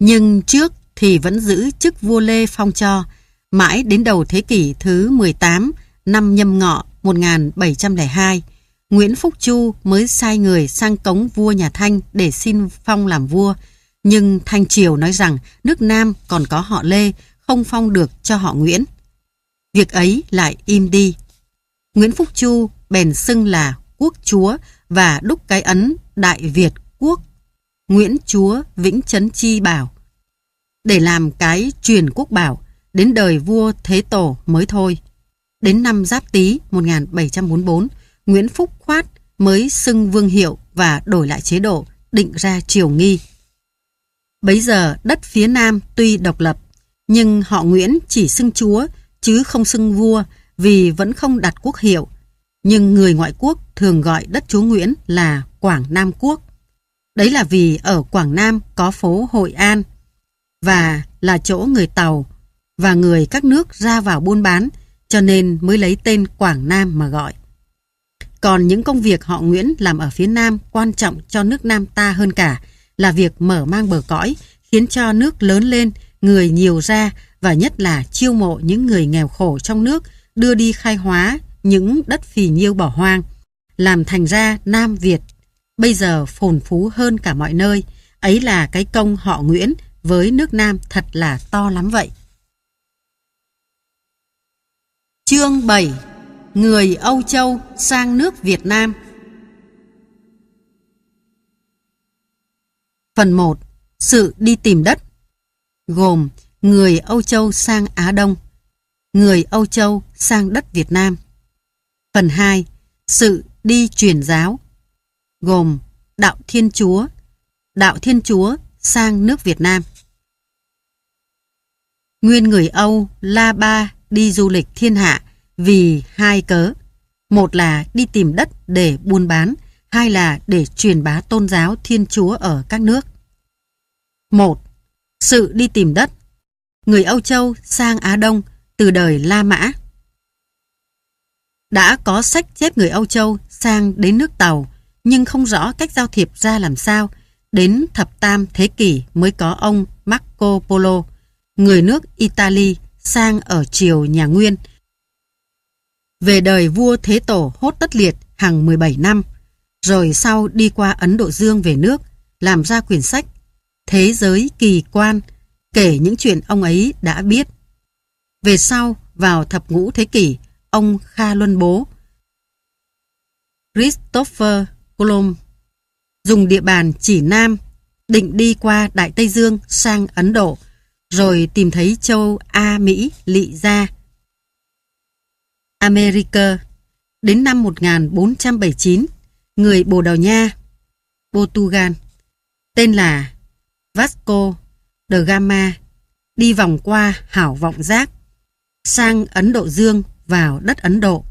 Nhưng trước thì vẫn giữ chức vua Lê phong cho, mãi đến đầu thế kỷ thứ 18, năm nhâm ngọ 1702, Nguyễn Phúc Chu mới sai người sang cống vua nhà Thanh để xin phong làm vua. Nhưng Thanh Triều nói rằng nước Nam còn có họ Lê, không phong được cho họ Nguyễn. Việc ấy lại im đi. Nguyễn Phúc Chu bèn xưng là quốc chúa và đúc cái ấn Đại Việt quốc. Nguyễn Chúa Vĩnh Trấn Chi bảo. Để làm cái truyền quốc bảo, đến đời vua Thế Tổ mới thôi. Đến năm Giáp Tý 1744, Nguyễn Phúc Khoát mới xưng Vương Hiệu và đổi lại chế độ, định ra triều nghi. Bấy giờ đất phía Nam tuy độc lập, nhưng họ Nguyễn chỉ xưng chúa chứ không xưng vua vì vẫn không đặt quốc hiệu. Nhưng người ngoại quốc thường gọi đất chúa Nguyễn là Quảng Nam Quốc. Đấy là vì ở Quảng Nam có phố Hội An và là chỗ người Tàu và người các nước ra vào buôn bán cho nên mới lấy tên Quảng Nam mà gọi. Còn những công việc họ Nguyễn làm ở phía Nam quan trọng cho nước Nam ta hơn cả là việc mở mang bờ cõi, khiến cho nước lớn lên, người nhiều ra và nhất là chiêu mộ những người nghèo khổ trong nước đưa đi khai hóa những đất phì nhiêu bỏ hoang, làm thành ra Nam Việt bây giờ phồn phú hơn cả mọi nơi. Ấy là cái công họ Nguyễn với nước Nam thật là to lắm vậy. Chương 7 người Âu Châu sang nước Việt Nam. Phần 1. Sự đi tìm đất gồm người Âu Châu sang Á Đông, người Âu Châu sang đất Việt Nam. Phần 2. Sự đi truyền giáo gồm Đạo Thiên Chúa, Đạo Thiên Chúa sang nước Việt Nam. Nguyên người Âu La Ba đi du lịch thiên hạ vì hai cớ. Một là đi tìm đất để buôn bán, hai là để truyền bá tôn giáo Thiên Chúa ở các nước. Một, Sự đi tìm đất. Người Âu Châu sang Á Đông từ đời La Mã. Đã có sách chép người Âu Châu sang đến nước Tàu, nhưng không rõ cách giao thiệp ra làm sao. Đến thập tam thế kỷ mới có ông Marco Polo, người nước Italy sang ở triều nhà Nguyên – về đời vua Thế Tổ Hốt Tất Liệt hàng 17 năm, rồi sau đi qua Ấn Độ Dương về nước, làm ra quyển sách Thế giới kỳ quan, kể những chuyện ông ấy đã biết. Về sau, vào thập ngũ thế kỷ, ông Kha Luân Bố, Christopher Colomb, dùng địa bàn chỉ Nam, định đi qua Đại Tây Dương sang Ấn Độ, rồi tìm thấy châu A Mỹ lị ra America. Đến năm 1479, người Bồ Đào Nha, Portugal, tên là Vasco de Gama, đi vòng qua hảo vọng giác, sang Ấn Độ Dương vào đất Ấn Độ.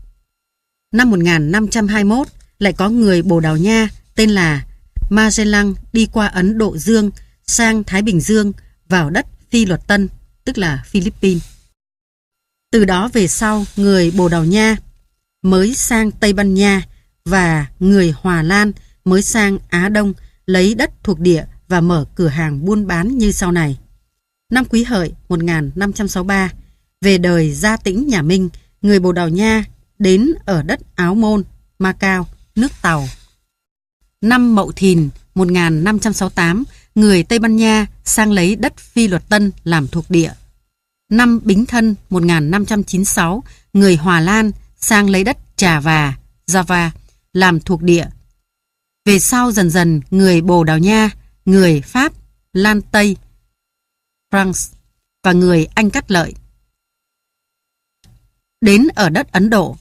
Năm 1521 lại có người Bồ Đào Nha tên là Magellan đi qua Ấn Độ Dương sang Thái Bình Dương vào đất Phi Luật Tân, tức là Philippines. Từ đó về sau, người Bồ Đào Nha mới sang Tây Ban Nha và người Hòa Lan mới sang Á Đông lấy đất thuộc địa và mở cửa hàng buôn bán như sau này. Năm Quý Hợi 1563, về đời gia tĩnh nhà Minh, người Bồ Đào Nha đến ở đất Áo Môn, Macau, nước Tàu. Năm Mậu Thìn 1568, người Tây Ban Nha sang lấy đất Phi Luật Tân làm thuộc địa năm Bính Thân 1596, người Hòa Lan sang lấy đất Trà Và, Java, làm thuộc địa. Về sau dần dần người Bồ Đào Nha, người Pháp, Lan Tây, France và người Anh cắt lợi. Đến ở đất Ấn Độ,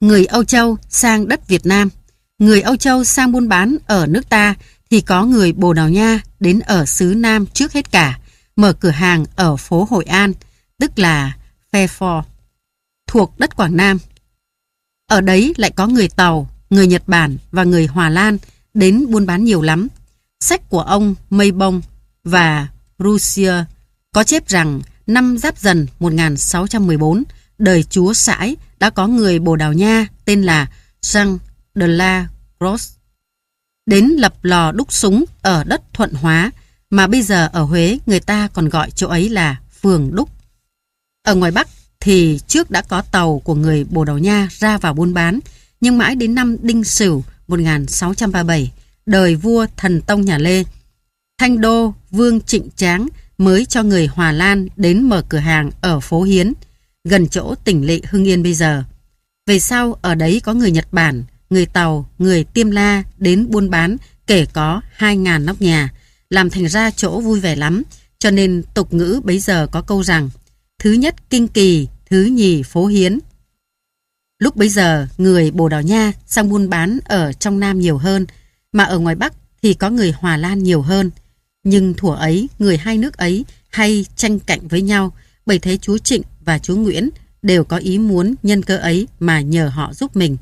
người Âu Châu sang đất Việt Nam, người Âu Châu sang buôn bán ở nước ta thì có người Bồ Đào Nha đến ở xứ Nam trước hết cả mở cửa hàng ở phố Hội An, tức là Fairford, thuộc đất Quảng Nam. Ở đấy lại có người Tàu, người Nhật Bản và người Hòa Lan đến buôn bán nhiều lắm. Sách của ông Mây Bông và Russia có chép rằng năm Giáp Dần 1614, đời chúa Sãi đã có người Bồ Đào Nha tên là Jean de la Crosse đến lập lò đúc súng ở đất Thuận Hóa mà bây giờ ở Huế người ta còn gọi chỗ ấy là Phường Đúc. Ở ngoài Bắc thì trước đã có tàu của người Bồ Đào Nha ra vào buôn bán, nhưng mãi đến năm Đinh Sửu 1637, đời vua Thần Tông nhà Lê, Thanh Đô Vương Trịnh Tráng mới cho người Hòa Lan đến mở cửa hàng ở phố Hiến, gần chỗ tỉnh lỵ Hưng Yên bây giờ. Về sau ở đấy có người Nhật Bản, người Tàu, người Tiêm La đến buôn bán kể có 2.000 nóc nhà, làm thành ra chỗ vui vẻ lắm, cho nên tục ngữ bấy giờ có câu rằng thứ nhất kinh kỳ, thứ nhì phố hiến. Lúc bấy giờ, người Bồ Đào Nha sang buôn bán ở trong Nam nhiều hơn, mà ở ngoài Bắc thì có người Hòa Lan nhiều hơn. Nhưng thủa ấy, người hai nước ấy hay tranh cạnh với nhau, bởi thế chú Trịnh và chú Nguyễn đều có ý muốn nhân cơ ấy mà nhờ họ giúp mình.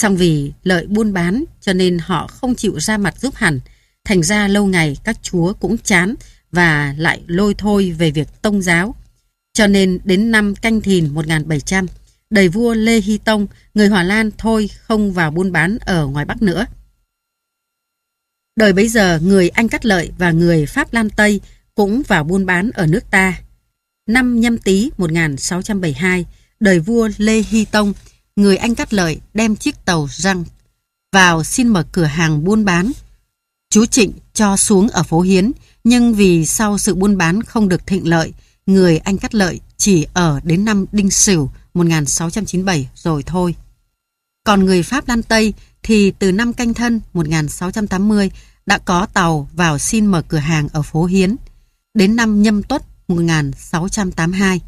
Song vì lợi buôn bán cho nên họ không chịu ra mặt giúp hẳn, Thành ra lâu ngày các chúa cũng chán và lại lôi thôi về việc tông giáo. Cho nên đến năm canh thìn 1700, đời vua Lê Hy Tông, người Hòa Lan thôi không vào buôn bán ở ngoài Bắc nữa. Đời bấy giờ người Anh Cắt Lợi và người Pháp Lan Tây cũng vào buôn bán ở nước ta. Năm nhâm tý 1672, đời vua Lê Hy Tông, người Anh Cắt Lợi đem chiếc tàu răng vào xin mở cửa hàng buôn bán Chú Trịnh cho xuống ở phố Hiến, nhưng vì sau sự buôn bán không được thịnh lợi, người anh cắt lợi chỉ ở đến năm Đinh Sửu 1697 rồi thôi. Còn người Pháp Lan Tây thì từ năm canh thân 1680 đã có tàu vào xin mở cửa hàng ở phố Hiến. Đến năm nhâm tuất 1682,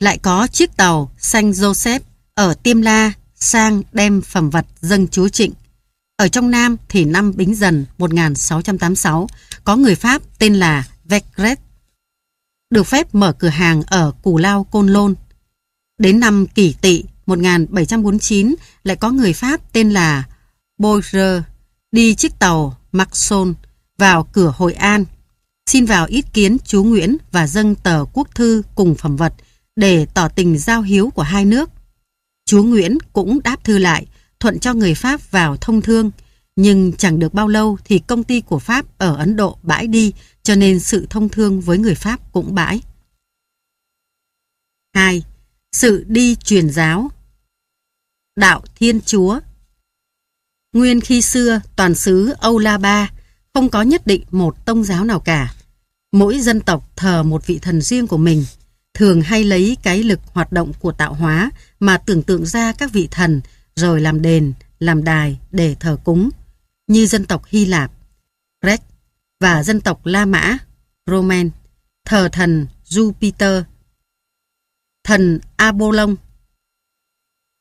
lại có chiếc tàu Saint Joseph ở Tiêm La sang đem phẩm vật dâng chú Trịnh ở trong Nam thì năm Bính Dần 1686 có người Pháp tên là Vecret được phép mở cửa hàng ở Cù Lao Côn Lôn. Đến năm Kỷ Tỵ 1749 lại có người Pháp tên là Boyer đi chiếc tàu Maxon vào cửa Hội An xin vào ý kiến chú Nguyễn và dâng tờ quốc thư cùng phẩm vật để tỏ tình giao hiếu của hai nước. Chú Nguyễn cũng đáp thư lại thuận cho người Pháp vào thông thương. Nhưng chẳng được bao lâu thì công ty của Pháp ở Ấn Độ bãi đi cho nên sự thông thương với người Pháp cũng bãi. 2. Sự đi truyền giáo Đạo Thiên Chúa Nguyên khi xưa toàn xứ Âu La Ba không có nhất định một tông giáo nào cả. Mỗi dân tộc thờ một vị thần riêng của mình, thường hay lấy cái lực hoạt động của tạo hóa mà tưởng tượng ra các vị thần rồi làm đền, làm đài để thờ cúng, như dân tộc Hy Lạp, Grec và dân tộc La Mã, Roman, thờ thần Jupiter, thần Apollon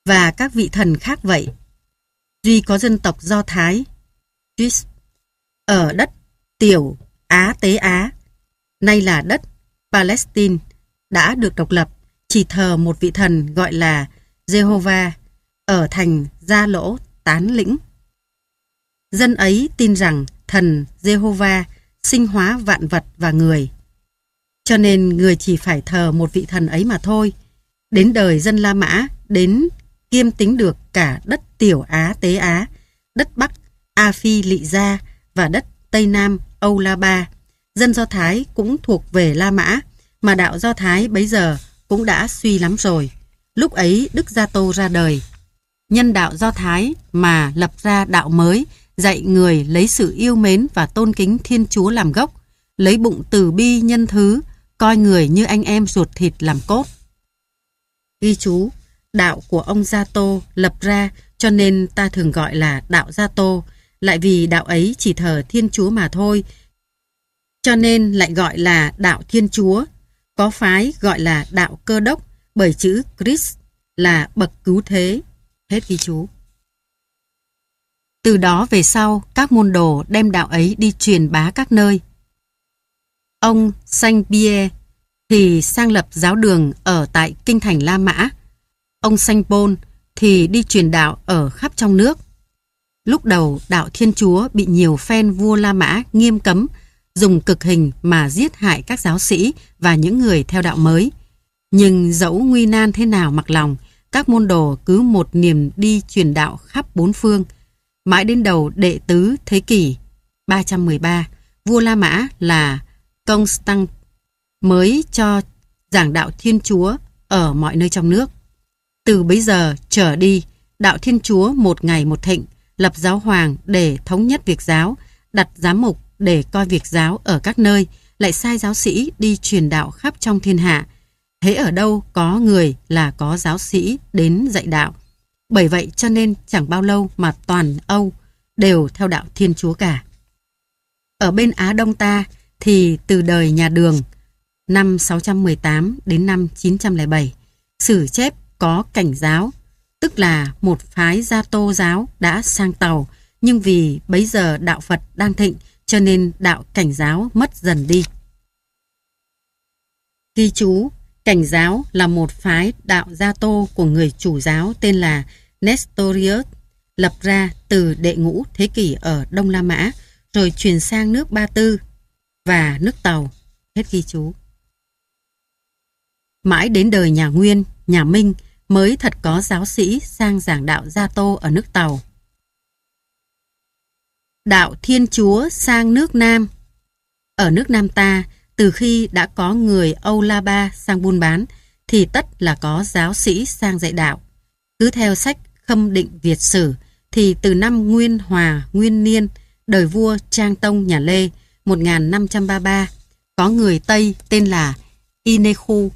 và các vị thần khác vậy. Duy có dân tộc Do Thái, Jews ở đất Tiểu Á Tế Á, nay là đất Palestine, đã được độc lập chỉ thờ một vị thần gọi là Jehovah ở thành Gia Lỗ Tán Lĩnh. Dân ấy tin rằng thần Jehovah sinh hóa vạn vật và người. Cho nên người chỉ phải thờ một vị thần ấy mà thôi. Đến đời dân La Mã, đến kiêm tính được cả đất Tiểu Á Tế Á, đất Bắc A Phi Lị Gia và đất Tây Nam Âu La Ba. Dân Do Thái cũng thuộc về La Mã, mà đạo Do Thái bấy giờ cũng đã suy lắm rồi. Lúc ấy Đức Gia Tô ra đời, nhân đạo do Thái mà lập ra đạo mới, dạy người lấy sự yêu mến và tôn kính Thiên Chúa làm gốc, lấy bụng từ bi nhân thứ, coi người như anh em ruột thịt làm cốt. Ghi chú, đạo của ông Gia Tô lập ra cho nên ta thường gọi là đạo Gia Tô, lại vì đạo ấy chỉ thờ Thiên Chúa mà thôi, cho nên lại gọi là đạo Thiên Chúa. Có phái gọi là đạo cơ đốc bởi chữ Christ là bậc cứu thế Hết ghi chú. Từ đó về sau, các môn đồ đem đạo ấy đi truyền bá các nơi. Ông Saint Pierre thì sang lập giáo đường ở tại kinh thành La Mã. Ông Saint Paul thì đi truyền đạo ở khắp trong nước. Lúc đầu, đạo Thiên Chúa bị nhiều phen vua La Mã nghiêm cấm, dùng cực hình mà giết hại các giáo sĩ và những người theo đạo mới. Nhưng dẫu nguy nan thế nào mặc lòng, các môn đồ cứ một niềm đi truyền đạo khắp bốn phương. Mãi đến đầu đệ tứ thế kỷ 313, vua La Mã là Constant mới cho giảng đạo Thiên Chúa ở mọi nơi trong nước. Từ bấy giờ trở đi, đạo Thiên Chúa một ngày một thịnh, lập giáo hoàng để thống nhất việc giáo, đặt giám mục để coi việc giáo ở các nơi, lại sai giáo sĩ đi truyền đạo khắp trong thiên hạ, hễ ở đâu có người là có giáo sĩ đến dạy đạo. Bởi vậy cho nên chẳng bao lâu mà toàn Âu đều theo đạo Thiên Chúa cả. Ở bên Á Đông ta thì từ đời nhà Đường năm 618 đến năm 907 sử chép có cảnh giáo tức là một phái gia tô giáo đã sang tàu nhưng vì bấy giờ đạo Phật đang thịnh cho nên đạo cảnh giáo mất dần đi. Ghi chú Cảnh giáo là một phái đạo gia tô của người chủ giáo tên là Nestorius, lập ra từ đệ ngũ thế kỷ ở Đông La Mã, rồi chuyển sang nước Ba Tư và nước Tàu. Hết ghi chú. Mãi đến đời nhà Nguyên, nhà Minh mới thật có giáo sĩ sang giảng đạo gia tô ở nước Tàu. Đạo Thiên Chúa sang nước Nam Ở nước Nam ta, từ khi đã có người Âu La Ba sang buôn bán, thì tất là có giáo sĩ sang dạy đạo. Cứ theo sách Khâm Định Việt Sử, thì từ năm Nguyên Hòa Nguyên Niên, đời vua Trang Tông nhà Lê 1533, có người Tây tên là Ineku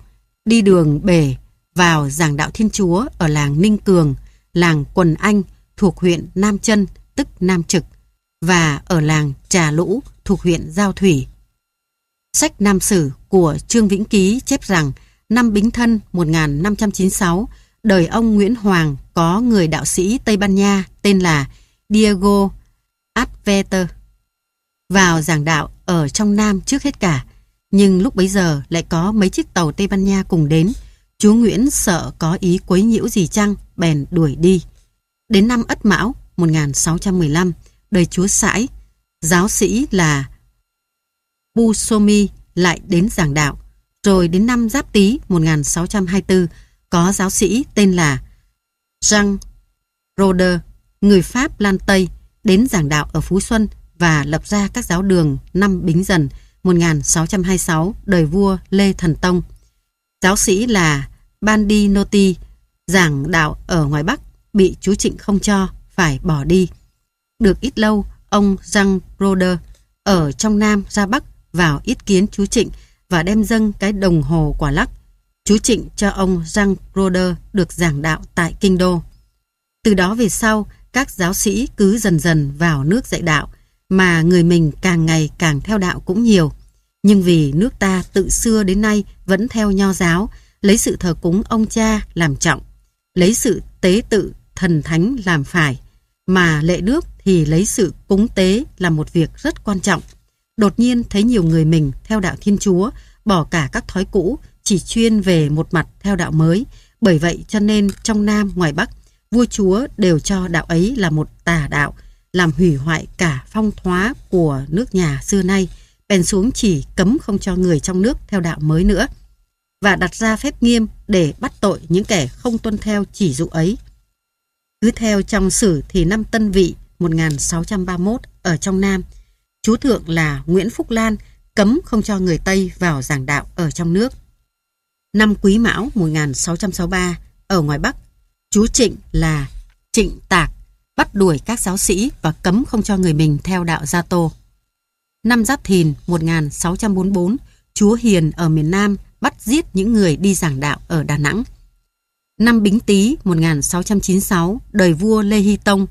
đi đường bể vào giảng đạo Thiên Chúa ở làng Ninh Cường, làng Quần Anh thuộc huyện Nam Trân tức Nam Trực, và ở làng Trà Lũ thuộc huyện Giao Thủy, Sách Nam Sử của Trương Vĩnh Ký chép rằng năm Bính Thân 1596, đời ông Nguyễn Hoàng có người đạo sĩ Tây Ban Nha tên là Diego Adveter vào giảng đạo ở trong Nam trước hết cả. Nhưng lúc bấy giờ lại có mấy chiếc tàu Tây Ban Nha cùng đến. Chú Nguyễn sợ có ý quấy nhiễu gì chăng, bèn đuổi đi. Đến năm Ất Mão 1615, đời chúa Sãi, giáo sĩ là Pusomi lại đến giảng đạo. Rồi đến năm Giáp Tý 1624, có giáo sĩ tên là Jean Roder, người Pháp Lan Tây, đến giảng đạo ở Phú Xuân và lập ra các giáo đường năm Bính Dần 1626 đời vua Lê Thần Tông. Giáo sĩ là Bandinotti, giảng đạo ở ngoài Bắc, bị chú Trịnh không cho, phải bỏ đi. Được ít lâu, ông Jean Roder ở trong Nam ra Bắc vào ý kiến chú Trịnh và đem dâng cái đồng hồ quả lắc. Chú Trịnh cho ông Jean Roder được giảng đạo tại Kinh Đô. Từ đó về sau, các giáo sĩ cứ dần dần vào nước dạy đạo, mà người mình càng ngày càng theo đạo cũng nhiều. Nhưng vì nước ta tự xưa đến nay vẫn theo nho giáo, lấy sự thờ cúng ông cha làm trọng, lấy sự tế tự thần thánh làm phải, mà lệ nước thì lấy sự cúng tế là một việc rất quan trọng đột nhiên thấy nhiều người mình theo đạo Thiên Chúa, bỏ cả các thói cũ, chỉ chuyên về một mặt theo đạo mới. Bởi vậy cho nên trong Nam ngoài Bắc, vua chúa đều cho đạo ấy là một tà đạo, làm hủy hoại cả phong thoá của nước nhà xưa nay, bèn xuống chỉ cấm không cho người trong nước theo đạo mới nữa và đặt ra phép nghiêm để bắt tội những kẻ không tuân theo chỉ dụ ấy. Cứ theo trong sử thì năm Tân Vị 1631 ở trong Nam – chú thượng là Nguyễn Phúc Lan cấm không cho người Tây vào giảng đạo ở trong nước. Năm Quý Mão 1663 ở ngoài Bắc, chú Trịnh là Trịnh Tạc bắt đuổi các giáo sĩ và cấm không cho người mình theo đạo Gia Tô. Năm Giáp Thìn 1644, chúa Hiền ở miền Nam bắt giết những người đi giảng đạo ở Đà Nẵng. Năm Bính Tý 1696, đời vua Lê Hy Tông,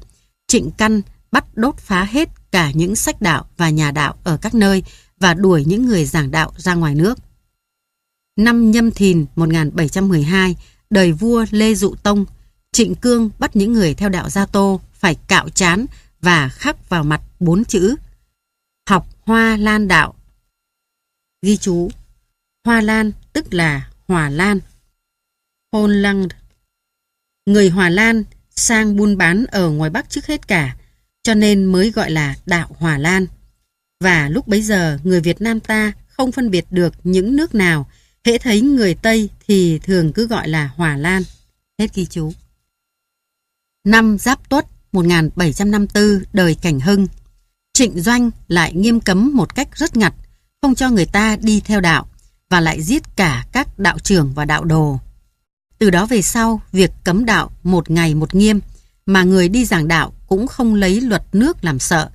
Trịnh Căn bắt đốt phá hết cả những sách đạo và nhà đạo ở các nơi và đuổi những người giảng đạo ra ngoài nước. Năm Nhâm Thìn 1712, đời vua Lê Dụ Tông, Trịnh Cương bắt những người theo đạo Gia Tô phải cạo chán và khắc vào mặt bốn chữ Học Hoa Lan Đạo. Ghi chú Hoa Lan tức là Hòa Lan. Hôn Lăng Người Hòa Lan sang buôn bán ở ngoài Bắc trước hết cả cho nên mới gọi là đạo Hòa Lan. Và lúc bấy giờ người Việt Nam ta không phân biệt được những nước nào, hễ thấy người Tây thì thường cứ gọi là Hòa Lan. Hết ghi chú. Năm Giáp Tuất 1754 đời Cảnh Hưng Trịnh Doanh lại nghiêm cấm một cách rất ngặt, không cho người ta đi theo đạo và lại giết cả các đạo trưởng và đạo đồ. Từ đó về sau, việc cấm đạo một ngày một nghiêm mà người đi giảng đạo cũng không lấy luật nước làm sợ,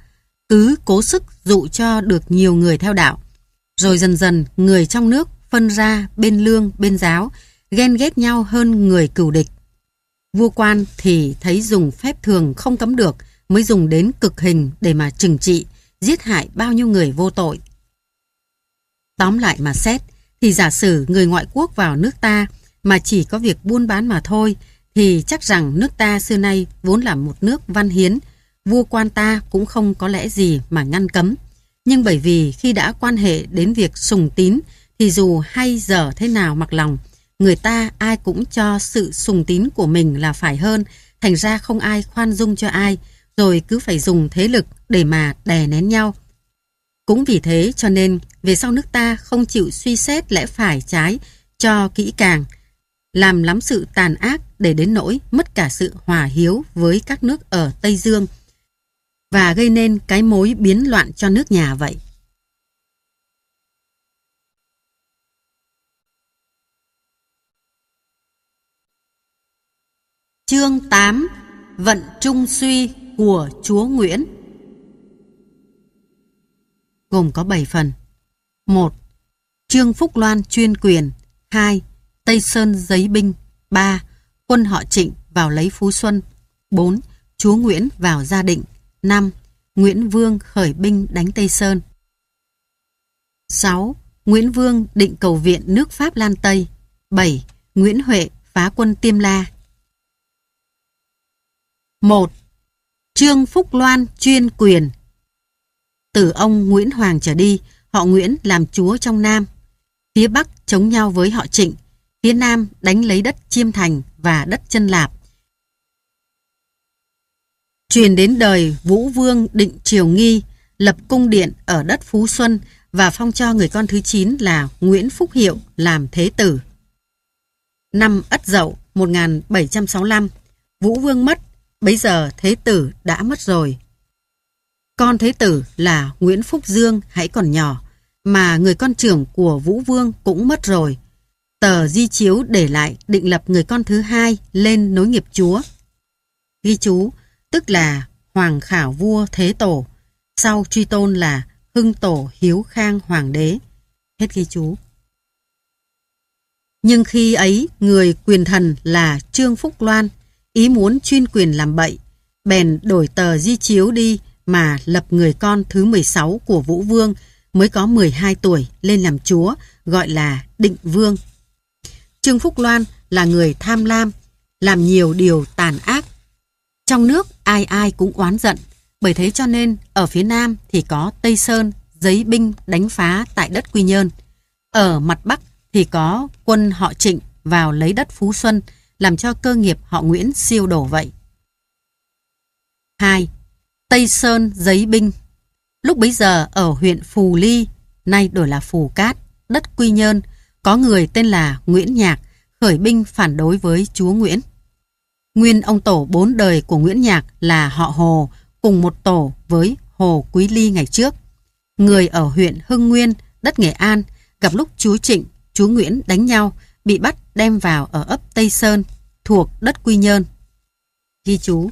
cứ cố sức dụ cho được nhiều người theo đạo. Rồi dần dần người trong nước phân ra bên lương, bên giáo, ghen ghét nhau hơn người cửu địch. Vua quan thì thấy dùng phép thường không cấm được mới dùng đến cực hình để mà trừng trị, giết hại bao nhiêu người vô tội. Tóm lại mà xét, thì giả sử người ngoại quốc vào nước ta mà chỉ có việc buôn bán mà thôi, thì chắc rằng nước ta xưa nay vốn là một nước văn hiến, vua quan ta cũng không có lẽ gì mà ngăn cấm. Nhưng bởi vì khi đã quan hệ đến việc sùng tín thì dù hay dở thế nào mặc lòng, người ta ai cũng cho sự sùng tín của mình là phải hơn, thành ra không ai khoan dung cho ai, rồi cứ phải dùng thế lực để mà đè nén nhau. Cũng vì thế cho nên về sau nước ta không chịu suy xét lẽ phải trái cho kỹ càng, làm lắm sự tàn ác để đến nỗi mất cả sự hòa hiếu với các nước ở Tây Dương và gây nên cái mối biến loạn cho nước nhà vậy. Chương 8 Vận Trung Suy của Chúa Nguyễn Gồm có 7 phần 1. Trương Phúc Loan chuyên quyền 2. Tây Sơn giấy binh 3 quân họ Trịnh vào lấy Phú Xuân. 4. Chúa Nguyễn vào Gia Định. 5. Nguyễn Vương khởi binh đánh Tây Sơn. 6. Nguyễn Vương định cầu viện nước Pháp Lan Tây. 7. Nguyễn Huệ phá quân Tiêm La. 1. Trương Phúc Loan chuyên quyền Từ ông Nguyễn Hoàng trở đi, họ Nguyễn làm chúa trong Nam. Phía Bắc chống nhau với họ Trịnh, phía Nam đánh lấy đất Chiêm Thành, và đất chân lạp. Truyền đến đời Vũ Vương Định Triều Nghi, lập cung điện ở đất Phú Xuân và phong cho người con thứ 9 là Nguyễn Phúc Hiệu làm thế tử. Năm Ất Dậu 1765, Vũ Vương mất, bấy giờ thế tử đã mất rồi. Con thế tử là Nguyễn Phúc Dương hãy còn nhỏ, mà người con trưởng của Vũ Vương cũng mất rồi tờ di chiếu để lại định lập người con thứ hai lên nối nghiệp chúa. Ghi chú, tức là Hoàng Khảo Vua Thế Tổ, sau truy tôn là Hưng Tổ Hiếu Khang Hoàng Đế. Hết ghi chú. Nhưng khi ấy, người quyền thần là Trương Phúc Loan, ý muốn chuyên quyền làm bậy, bèn đổi tờ di chiếu đi mà lập người con thứ 16 của Vũ Vương mới có 12 tuổi lên làm chúa, gọi là Định Vương. Trương Phúc Loan là người tham lam, làm nhiều điều tàn ác. Trong nước ai ai cũng oán giận, bởi thế cho nên ở phía Nam thì có Tây Sơn, giấy binh đánh phá tại đất Quy Nhơn. Ở mặt Bắc thì có quân họ Trịnh vào lấy đất Phú Xuân, làm cho cơ nghiệp họ Nguyễn siêu đổ vậy. 2. Tây Sơn giấy binh Lúc bấy giờ ở huyện Phù Ly, nay đổi là Phù Cát, đất Quy Nhơn, có người tên là Nguyễn Nhạc khởi binh phản đối với chúa Nguyễn. Nguyên ông tổ bốn đời của Nguyễn Nhạc là họ Hồ, cùng một tổ với Hồ Quý Ly ngày trước. Người ở huyện Hưng Nguyên, đất Nghệ An, gặp lúc chúa Trịnh, chúa Nguyễn đánh nhau, bị bắt đem vào ở ấp Tây Sơn, thuộc đất Quy Nhơn. Ghi chú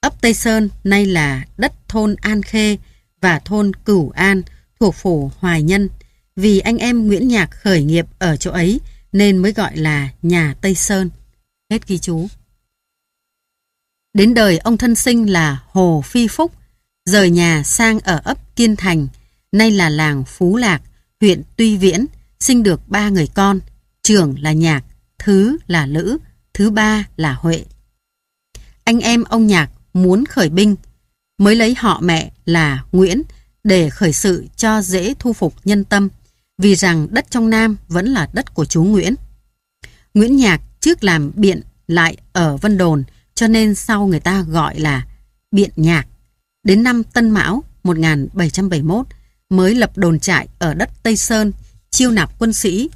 Ấp Tây Sơn nay là đất thôn An Khê và thôn Cửu An thuộc phủ Hoài Nhân, vì anh em Nguyễn Nhạc khởi nghiệp ở chỗ ấy nên mới gọi là nhà Tây Sơn. Hết ghi chú. Đến đời ông thân sinh là Hồ Phi Phúc, rời nhà sang ở ấp Kiên Thành, nay là làng Phú Lạc, huyện Tuy Viễn, sinh được ba người con, trưởng là Nhạc, thứ là Lữ, thứ ba là Huệ. Anh em ông Nhạc muốn khởi binh, mới lấy họ mẹ là Nguyễn để khởi sự cho dễ thu phục nhân tâm vì rằng đất trong Nam vẫn là đất của chú Nguyễn. Nguyễn Nhạc trước làm biện lại ở Vân Đồn cho nên sau người ta gọi là biện nhạc. Đến năm Tân Mão 1771 mới lập đồn trại ở đất Tây Sơn chiêu nạp quân sĩ.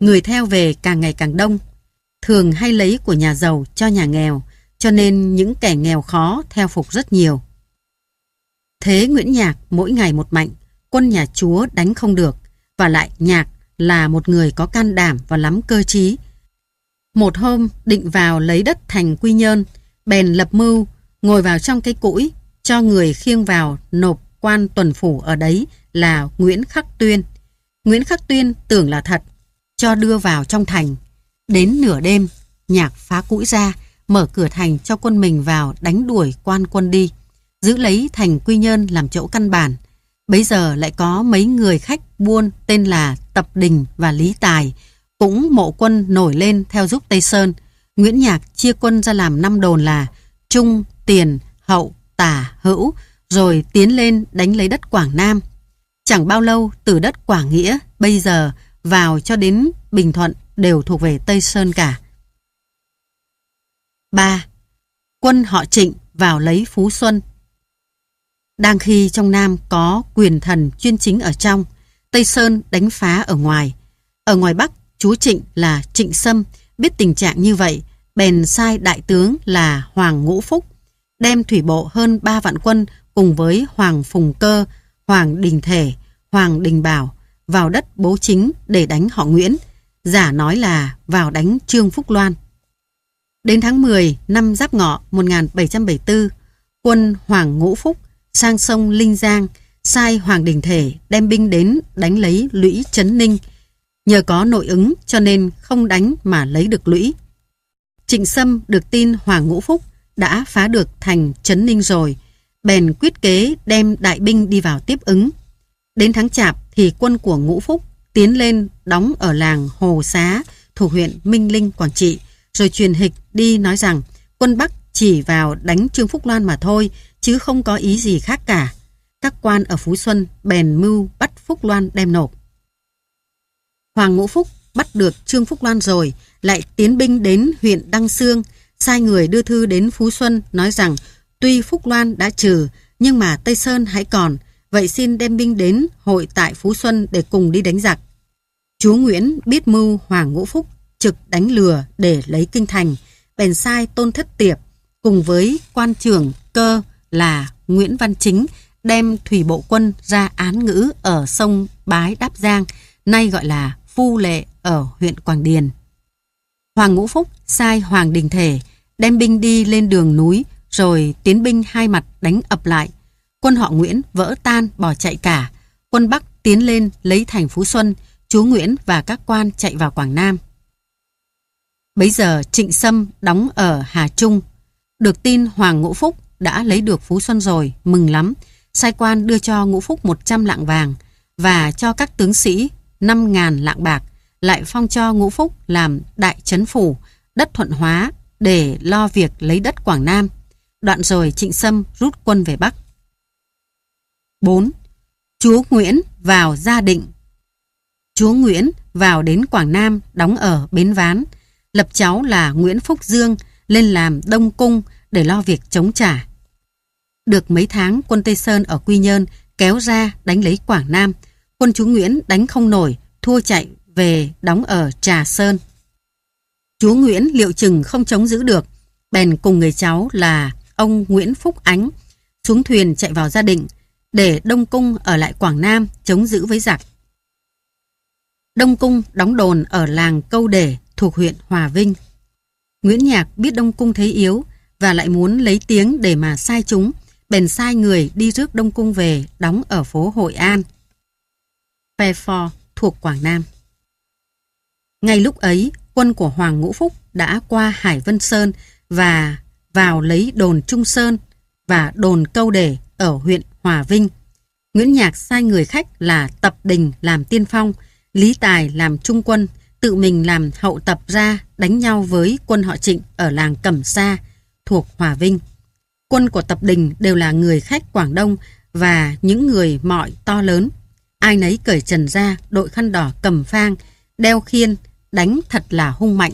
Người theo về càng ngày càng đông. Thường hay lấy của nhà giàu cho nhà nghèo cho nên những kẻ nghèo khó theo phục rất nhiều. Thế Nguyễn Nhạc mỗi ngày một mạnh quân nhà chúa đánh không được và lại nhạc là một người có can đảm và lắm cơ trí. Một hôm định vào lấy đất thành quy nhơn, bèn lập mưu, ngồi vào trong cái củi, cho người khiêng vào nộp quan tuần phủ ở đấy là Nguyễn Khắc Tuyên. Nguyễn Khắc Tuyên tưởng là thật, cho đưa vào trong thành. Đến nửa đêm, nhạc phá củi ra, mở cửa thành cho quân mình vào đánh đuổi quan quân đi. Giữ lấy thành quy nhơn làm chỗ căn bản, Bấy giờ lại có mấy người khách buôn tên là Tập Đình và Lý Tài, cũng mộ quân nổi lên theo giúp Tây Sơn. Nguyễn Nhạc chia quân ra làm năm đồn là Trung, Tiền, Hậu, Tả, Hữu, rồi tiến lên đánh lấy đất Quảng Nam. Chẳng bao lâu từ đất Quảng Nghĩa bây giờ vào cho đến Bình Thuận đều thuộc về Tây Sơn cả. 3. Quân họ Trịnh vào lấy Phú Xuân đang khi trong Nam có quyền thần chuyên chính ở trong, Tây Sơn đánh phá ở ngoài. Ở ngoài Bắc, chú Trịnh là Trịnh Sâm, biết tình trạng như vậy, bèn sai đại tướng là Hoàng Ngũ Phúc, đem thủy bộ hơn 3 vạn quân cùng với Hoàng Phùng Cơ, Hoàng Đình Thể, Hoàng Đình Bảo vào đất bố chính để đánh họ Nguyễn, giả nói là vào đánh Trương Phúc Loan. Đến tháng 10 năm Giáp Ngọ 1774, quân Hoàng Ngũ Phúc sang sông Linh Giang, sai Hoàng Đình Thể đem binh đến đánh lấy lũy Trấn Ninh. Nhờ có nội ứng cho nên không đánh mà lấy được lũy. Trịnh Sâm được tin Hoàng Ngũ Phúc đã phá được thành Trấn Ninh rồi, bèn quyết kế đem đại binh đi vào tiếp ứng. Đến tháng chạp thì quân của Ngũ Phúc tiến lên đóng ở làng Hồ Xá, thuộc huyện Minh Linh, Quảng Trị, rồi truyền hịch đi nói rằng quân Bắc chỉ vào đánh Trương Phúc Loan mà thôi, chứ không có ý gì khác cả. Các quan ở Phú Xuân bèn mưu bắt Phúc Loan đem nộp. Hoàng Ngũ Phúc bắt được Trương Phúc Loan rồi, lại tiến binh đến huyện Đăng Sương, sai người đưa thư đến Phú Xuân nói rằng tuy Phúc Loan đã trừ, nhưng mà Tây Sơn hãy còn, vậy xin đem binh đến hội tại Phú Xuân để cùng đi đánh giặc. Chú Nguyễn biết mưu Hoàng Ngũ Phúc trực đánh lừa để lấy kinh thành, bèn sai Tôn Thất Tiệp cùng với quan trưởng cơ là Nguyễn Văn Chính đem thủy bộ quân ra án ngữ ở sông Bái Đáp Giang, nay gọi là Phu Lệ ở huyện Quảng Điền. Hoàng Ngũ Phúc sai Hoàng Đình Thể đem binh đi lên đường núi rồi tiến binh hai mặt đánh ập lại. Quân họ Nguyễn vỡ tan bỏ chạy cả, quân Bắc tiến lên lấy thành Phú Xuân, chú Nguyễn và các quan chạy vào Quảng Nam. bây giờ Trịnh Sâm đóng ở Hà Trung được tin Hoàng Ngũ Phúc đã lấy được Phú Xuân rồi, mừng lắm. Sai quan đưa cho Ngũ Phúc 100 lạng vàng và cho các tướng sĩ 5.000 lạng bạc, lại phong cho Ngũ Phúc làm đại chấn phủ, đất thuận hóa để lo việc lấy đất Quảng Nam. Đoạn rồi Trịnh Sâm rút quân về Bắc. 4. Chúa Nguyễn vào Gia Định Chúa Nguyễn vào đến Quảng Nam đóng ở Bến Ván, lập cháu là Nguyễn Phúc Dương, lên làm Đông Cung để lo việc chống trả. Được mấy tháng quân Tây Sơn ở Quy Nhơn kéo ra đánh lấy Quảng Nam, quân chú Nguyễn đánh không nổi, thua chạy về đóng ở Trà Sơn. Chú Nguyễn liệu chừng không chống giữ được, bèn cùng người cháu là ông Nguyễn Phúc Ánh xuống thuyền chạy vào gia định để Đông Cung ở lại Quảng Nam chống giữ với giặc. Đông Cung đóng đồn ở làng Câu Đề thuộc huyện Hòa Vinh. Nguyễn Nhạc biết Đông Cung thấy yếu và lại muốn lấy tiếng để mà sai chúng, bèn sai người đi rước Đông Cung về đóng ở phố Hội An. Phe Phò thuộc Quảng Nam. Ngay lúc ấy, quân của Hoàng Ngũ Phúc đã qua Hải Vân Sơn và vào lấy đồn Trung Sơn và đồn Câu Đề ở huyện Hòa Vinh. Nguyễn Nhạc sai người khách là Tập Đình làm tiên phong, Lý Tài làm trung quân, tự mình làm hậu tập ra đánh nhau với quân họ Trịnh ở làng Cẩm Sa thuộc Hòa Vinh. Quân của Tập Đình đều là người khách Quảng Đông và những người mọi to lớn. Ai nấy cởi trần ra, đội khăn đỏ cầm phang, đeo khiên, đánh thật là hung mạnh.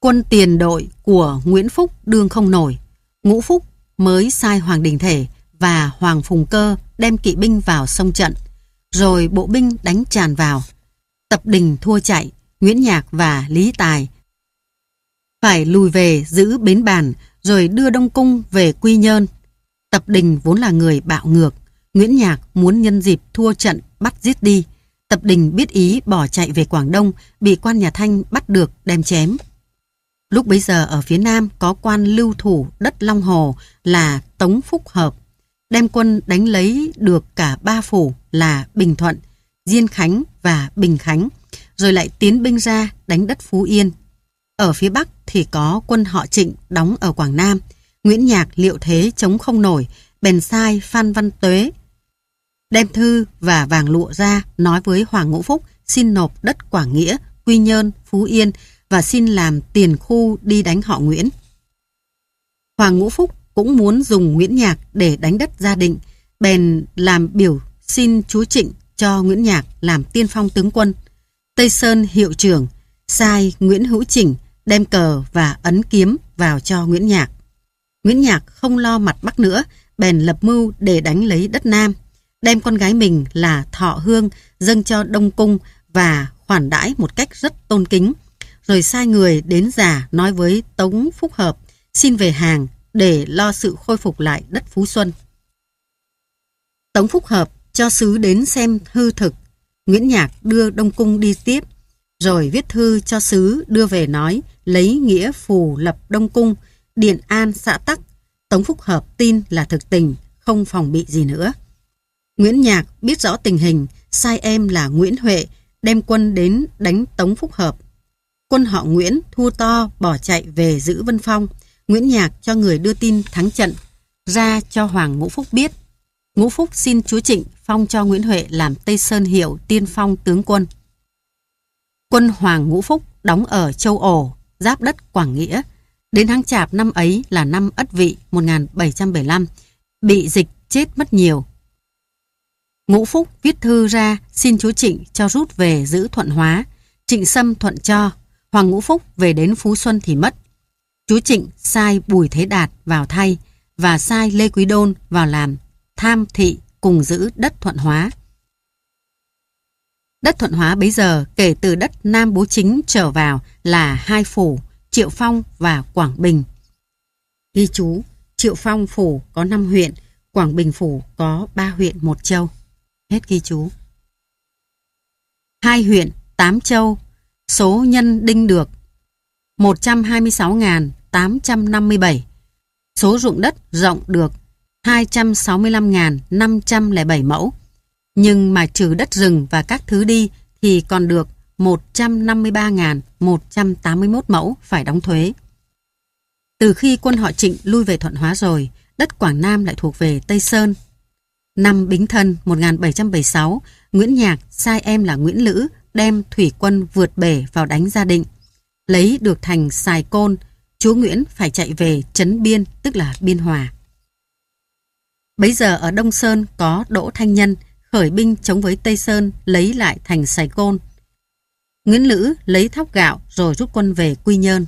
Quân tiền đội của Nguyễn Phúc đương không nổi. Ngũ Phúc mới sai Hoàng Đình Thể và Hoàng Phùng Cơ đem kỵ binh vào sông trận. Rồi bộ binh đánh tràn vào, Tập Đình thua chạy, Nguyễn Nhạc và Lý Tài. Phải lùi về giữ bến bàn rồi đưa Đông Cung về Quy Nhơn. Tập Đình vốn là người bạo ngược, Nguyễn Nhạc muốn nhân dịp thua trận bắt giết đi. Tập Đình biết ý bỏ chạy về Quảng Đông, bị quan nhà Thanh bắt được đem chém. Lúc bấy giờ ở phía Nam có quan lưu thủ đất Long Hồ là Tống Phúc Hợp, đem quân đánh lấy được cả ba phủ là Bình Thuận, Diên Khánh, và Bình Khánh, rồi lại tiến binh ra đánh đất Phú Yên. Ở phía Bắc thì có quân họ Trịnh đóng ở Quảng Nam, Nguyễn Nhạc liệu thế chống không nổi, bèn sai Phan Văn Tuế đem thư và vàng lụa ra nói với Hoàng Ngũ Phúc xin nộp đất Quảng Nghĩa, Quy Nhơn, Phú Yên và xin làm tiền khu đi đánh họ Nguyễn. Hoàng Ngũ Phúc cũng muốn dùng Nguyễn Nhạc để đánh đất gia định, bèn làm biểu xin chú Trịnh cho Nguyễn Nhạc làm tiên phong tướng quân. Tây Sơn hiệu trưởng sai Nguyễn Hữu Chỉnh đem cờ và ấn kiếm vào cho Nguyễn Nhạc. Nguyễn Nhạc không lo mặt Bắc nữa, bèn lập mưu để đánh lấy đất Nam, đem con gái mình là Thọ Hương dâng cho Đông Cung và khoản đãi một cách rất tôn kính, rồi sai người đến giả nói với Tống Phúc Hợp xin về hàng để lo sự khôi phục lại đất Phú Xuân. Tống Phúc Hợp cho sứ đến xem hư thực. Nguyễn Nhạc đưa Đông Cung đi tiếp, rồi viết thư cho sứ đưa về nói lấy nghĩa phù lập Đông Cung, Điện An xã Tắc, Tống Phúc Hợp tin là thực tình, không phòng bị gì nữa. Nguyễn Nhạc biết rõ tình hình, sai em là Nguyễn Huệ đem quân đến đánh Tống Phúc Hợp. Quân họ Nguyễn thua to bỏ chạy về giữ Vân Phong. Nguyễn Nhạc cho người đưa tin thắng trận ra cho Hoàng Ngũ Phúc biết Ngũ Phúc xin chúa Trịnh phong cho Nguyễn Huệ làm Tây Sơn Hiệu tiên phong tướng quân. Quân Hoàng Ngũ Phúc đóng ở châu Ổ, giáp đất Quảng Nghĩa. Đến tháng Chạp năm ấy là năm Ất Vị 1775, bị dịch chết mất nhiều. Ngũ Phúc viết thư ra xin chúa Trịnh cho rút về giữ thuận hóa, Trịnh Sâm thuận cho, Hoàng Ngũ Phúc về đến Phú Xuân thì mất. Chúa Trịnh sai Bùi Thế Đạt vào thay và sai Lê Quý Đôn vào làm tham thị cùng giữ đất thuận hóa. Đất thuận hóa bấy giờ kể từ đất Nam Bố Chính trở vào là hai phủ, Triệu Phong và Quảng Bình. Ghi chú, Triệu Phong phủ có 5 huyện, Quảng Bình phủ có 3 huyện một châu. Hết ghi chú. Hai huyện, 8 châu, số nhân đinh được 126.857. Số ruộng đất rộng được 265.507 mẫu. Nhưng mà trừ đất rừng và các thứ đi thì còn được 153.181 mẫu phải đóng thuế. Từ khi quân họ Trịnh lui về Thuận Hóa rồi, đất Quảng Nam lại thuộc về Tây Sơn. Năm Bính Thân 1776, Nguyễn Nhạc sai em là Nguyễn Lữ đem thủy quân vượt bể vào đánh Gia Định. Lấy được thành Sài Côn, chúa Nguyễn phải chạy về Trấn Biên, tức là Biên Hòa. Bấy giờ ở Đông Sơn có Đỗ Thanh Nhân khởi binh chống với Tây Sơn lấy lại thành Sài Côn. Nguyễn Lữ lấy thóc gạo rồi rút quân về Quy Nhơn.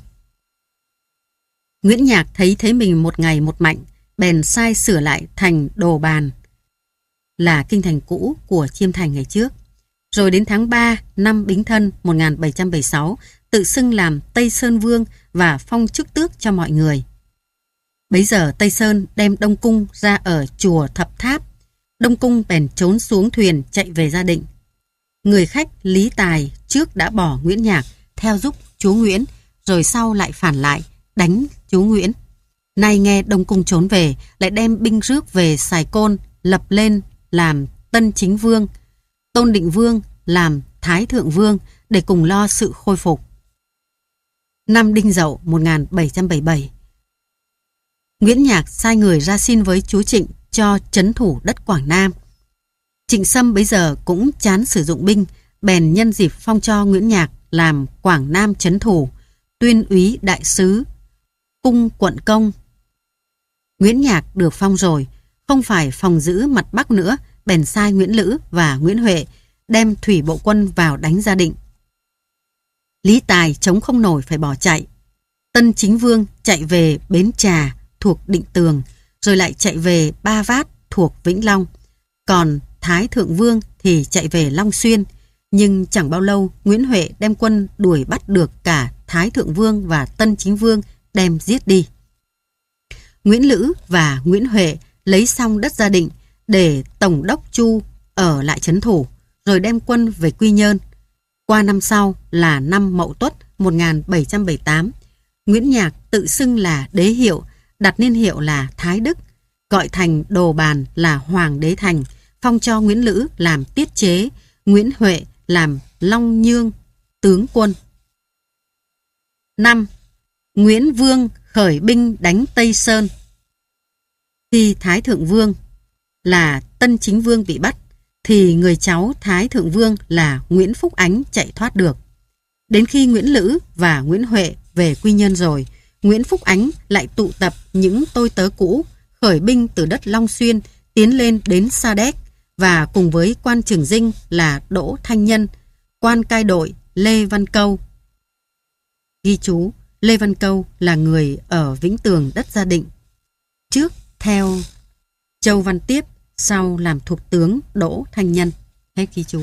Nguyễn Nhạc thấy thế mình một ngày một mạnh, bèn sai sửa lại thành Đồ Bàn, là kinh thành cũ của Chiêm Thành ngày trước. Rồi đến tháng 3 năm Bính Thân 1776, tự xưng làm Tây Sơn Vương và phong chức tước cho mọi người. Bấy giờ Tây Sơn đem Đông Cung ra ở chùa Thập Tháp. Đông Cung bèn trốn xuống thuyền chạy về gia định. Người khách Lý Tài trước đã bỏ Nguyễn Nhạc theo giúp chú Nguyễn, rồi sau lại phản lại, đánh chú Nguyễn. Nay nghe Đông Cung trốn về, lại đem binh rước về Sài Côn, lập lên làm Tân Chính Vương, Tôn Định Vương làm Thái Thượng Vương để cùng lo sự khôi phục. Năm Đinh Dậu 1777 Nguyễn Nhạc sai người ra xin với chú Trịnh cho chấn thủ đất Quảng Nam. Trịnh Sâm bấy giờ cũng chán sử dụng binh, bèn nhân dịp phong cho Nguyễn Nhạc làm Quảng Nam chấn thủ, tuyên úy đại sứ, cung quận công. Nguyễn Nhạc được phong rồi, không phải phòng giữ mặt Bắc nữa, bèn sai Nguyễn Lữ và Nguyễn Huệ đem thủy bộ quân vào đánh gia định. Lý Tài chống không nổi phải bỏ chạy. Tân Chính Vương chạy về Bến Trà, thuộc Định Tường, rồi lại chạy về Ba Vát thuộc Vĩnh Long. Còn Thái Thượng Vương thì chạy về Long Xuyên. Nhưng chẳng bao lâu Nguyễn Huệ đem quân đuổi bắt được cả Thái Thượng Vương và Tân Chính Vương đem giết đi. Nguyễn Lữ và Nguyễn Huệ lấy xong đất gia định để Tổng đốc Chu ở lại chấn thủ rồi đem quân về Quy Nhơn. Qua năm sau là năm Mậu Tuất 1778, Nguyễn Nhạc tự xưng là đế hiệu đặt niên hiệu là Thái Đức, gọi thành Đồ Bàn là Hoàng Đế Thành, phong cho Nguyễn Lữ làm tiết chế, Nguyễn Huệ làm Long Nhương, tướng quân. 5. Nguyễn Vương khởi binh đánh Tây Sơn Khi Thái Thượng Vương là Tân Chính Vương bị bắt, thì người cháu Thái Thượng Vương là Nguyễn Phúc Ánh chạy thoát được. Đến khi Nguyễn Lữ và Nguyễn Huệ về Quy nhân rồi, Nguyễn Phúc Ánh lại tụ tập những tôi tớ cũ, khởi binh từ đất Long Xuyên, tiến lên đến Sa Đéc và cùng với quan trưởng dinh là Đỗ Thanh Nhân, quan cai đội Lê Văn Câu. Ghi chú, Lê Văn Câu là người ở Vĩnh Tường đất Gia Định. Trước theo Châu Văn Tiếp, sau làm thuộc tướng Đỗ Thanh Nhân. Hết ghi chú.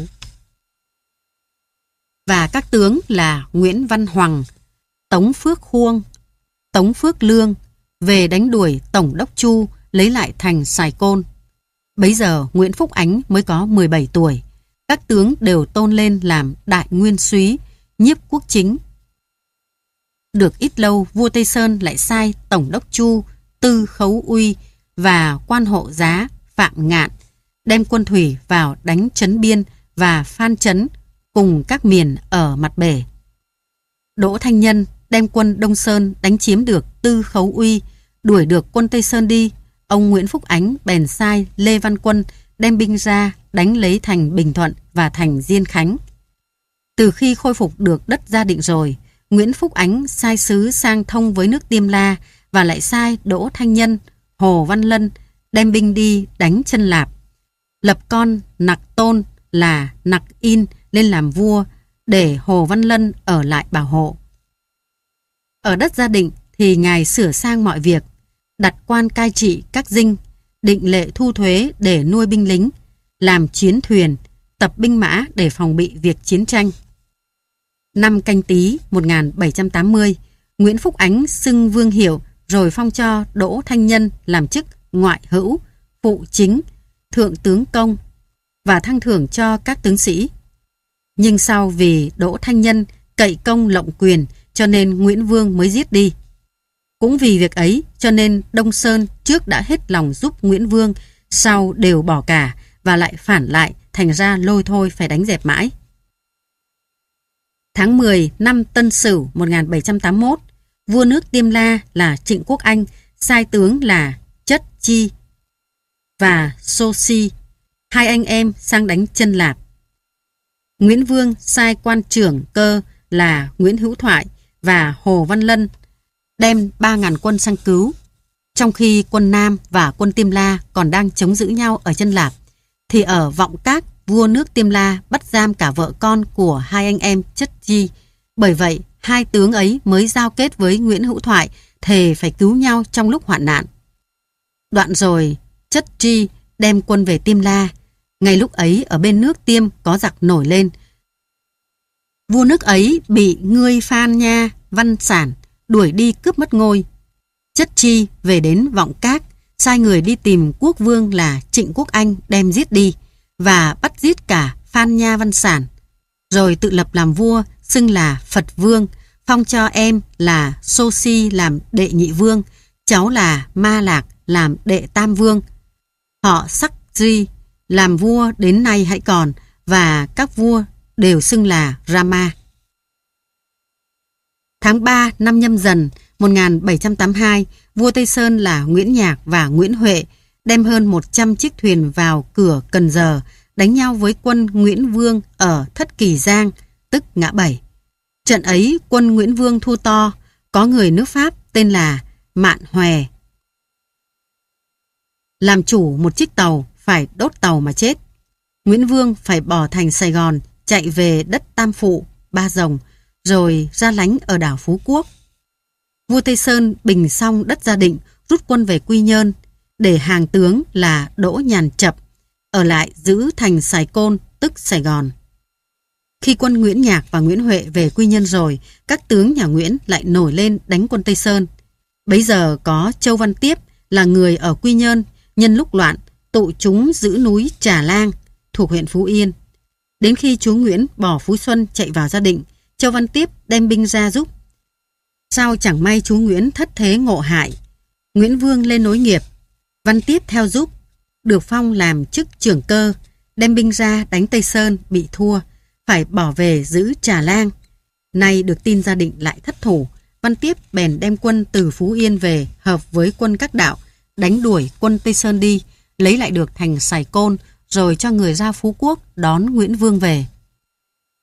Và các tướng là Nguyễn Văn Hoàng, Tống Phước Khuông, Tống Phước Lương về đánh đuổi Tổng Đốc Chu lấy lại thành Sài Côn. Bấy giờ Nguyễn Phúc Ánh mới có 17 tuổi. Các tướng đều tôn lên làm đại nguyên súy, nhiếp quốc chính. Được ít lâu, vua Tây Sơn lại sai Tổng Đốc Chu, Tư Khấu Uy và quan hộ giá Phạm Ngạn đem quân thủy vào đánh Trấn Biên và Phan Trấn cùng các miền ở mặt bể. Đỗ Thanh Nhân đem quân Đông Sơn đánh chiếm được Tư Khấu Uy, đuổi được quân Tây Sơn đi, ông Nguyễn Phúc Ánh bèn sai Lê Văn Quân đem binh ra đánh lấy thành Bình Thuận và thành Diên Khánh. Từ khi khôi phục được đất gia định rồi, Nguyễn Phúc Ánh sai sứ sang thông với nước Tiêm La và lại sai Đỗ Thanh Nhân, Hồ Văn Lân đem binh đi đánh chân lạp. Lập con Nặc Tôn là Nặc In lên làm vua để Hồ Văn Lân ở lại bảo hộ. Ở đất gia định thì ngài sửa sang mọi việc, đặt quan cai trị các dinh, định lệ thu thuế để nuôi binh lính, làm chiến thuyền, tập binh mã để phòng bị việc chiến tranh. Năm canh tí 1780, Nguyễn Phúc Ánh xưng Vương hiệu, rồi phong cho Đỗ Thanh Nhân làm chức ngoại hữu, phụ chính, thượng tướng công và thăng thưởng cho các tướng sĩ. Nhưng sau vì Đỗ Thanh Nhân cậy công lộng quyền cho nên Nguyễn Vương mới giết đi. Cũng vì việc ấy cho nên Đông Sơn trước đã hết lòng giúp Nguyễn Vương, sau đều bỏ cả và lại phản lại thành ra lôi thôi phải đánh dẹp mãi. Tháng 10 năm Tân Sửu 1781, vua nước Tiêm La là Trịnh Quốc Anh, sai tướng là Chất Chi và Sô Si, hai anh em sang đánh chân lạp. Nguyễn Vương sai quan trưởng cơ là Nguyễn Hữu Thoại và Hồ Văn Lân đem 3.000 quân sang cứu. Trong khi quân Nam và quân Tiêm La còn đang chống giữ nhau ở chân Lạp, thì ở Vọng Các, vua nước Tiêm La bắt giam cả vợ con của hai anh em Chất chi. Bởi vậy, hai tướng ấy mới giao kết với Nguyễn Hữu Thoại thề phải cứu nhau trong lúc hoạn nạn. Đoạn rồi, Chất chi đem quân về Tiêm La. Ngay lúc ấy ở bên nước Tiêm có giặc nổi lên – vua nước ấy bị ngươi Phan Nha, Văn Sản, đuổi đi cướp mất ngôi. Chất chi về đến Vọng Các, sai người đi tìm quốc vương là Trịnh Quốc Anh đem giết đi và bắt giết cả Phan Nha Văn Sản. Rồi tự lập làm vua, xưng là Phật Vương, phong cho em là Sô Si làm đệ nhị vương, cháu là Ma Lạc làm đệ tam vương. Họ Sắc Duy làm vua đến nay hãy còn và các vua đều xưng là Rama. Tháng 3 năm nhâm dần 1782, vua Tây Sơn là Nguyễn Nhạc và Nguyễn Huệ đem hơn 100 chiếc thuyền vào cửa Cần Giờ đánh nhau với quân Nguyễn Vương ở Thất Kỳ Giang, tức ngã bảy. Trận ấy quân Nguyễn Vương thua to, có người nước Pháp tên là Mạn Hòe. Làm chủ một chiếc tàu phải đốt tàu mà chết. Nguyễn Vương phải bỏ thành Sài Gòn chạy về đất Tam Phụ, Ba Rồng, rồi ra lánh ở đảo Phú Quốc. Vua Tây Sơn bình xong đất gia định, rút quân về Quy Nhơn, để hàng tướng là Đỗ Nhàn Chập, ở lại giữ thành Sài Côn, tức Sài Gòn. Khi quân Nguyễn Nhạc và Nguyễn Huệ về Quy Nhơn rồi, các tướng nhà Nguyễn lại nổi lên đánh quân Tây Sơn. Bấy giờ có Châu Văn Tiếp là người ở Quy Nhơn, nhân lúc loạn, tụ chúng giữ núi Trà Lang, thuộc huyện Phú Yên. Đến khi chú Nguyễn bỏ Phú Xuân chạy vào gia định, Châu Văn Tiếp đem binh ra giúp. Sao chẳng may chú Nguyễn thất thế ngộ hại. Nguyễn Vương lên nối nghiệp, Văn Tiếp theo giúp, được phong làm chức trưởng cơ, đem binh ra đánh Tây Sơn bị thua, phải bỏ về giữ Trà Lang. Nay được tin gia định lại thất thủ, Văn Tiếp bèn đem quân từ Phú Yên về hợp với quân các đạo, đánh đuổi quân Tây Sơn đi, lấy lại được thành Sài Côn, rồi cho người ra Phú Quốc đón Nguyễn Vương về.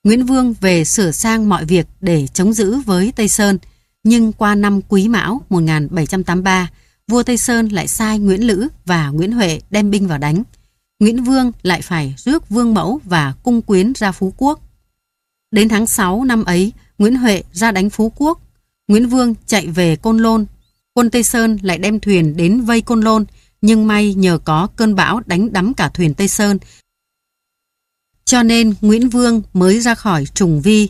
Nguyễn Vương về sửa sang mọi việc để chống giữ với Tây Sơn, nhưng qua năm Quý Mão 1783, vua Tây Sơn lại sai Nguyễn Lữ và Nguyễn Huệ đem binh vào đánh. Nguyễn Vương lại phải rước Vương Mẫu và cung quyến ra Phú Quốc. Đến tháng 6 năm ấy, Nguyễn Huệ ra đánh Phú Quốc. Nguyễn Vương chạy về Côn Lôn. Quân Tây Sơn lại đem thuyền đến vây Côn Lôn, nhưng may nhờ có cơn bão đánh đắm cả thuyền Tây Sơn. Cho nên Nguyễn Vương mới ra khỏi Trùng Vi,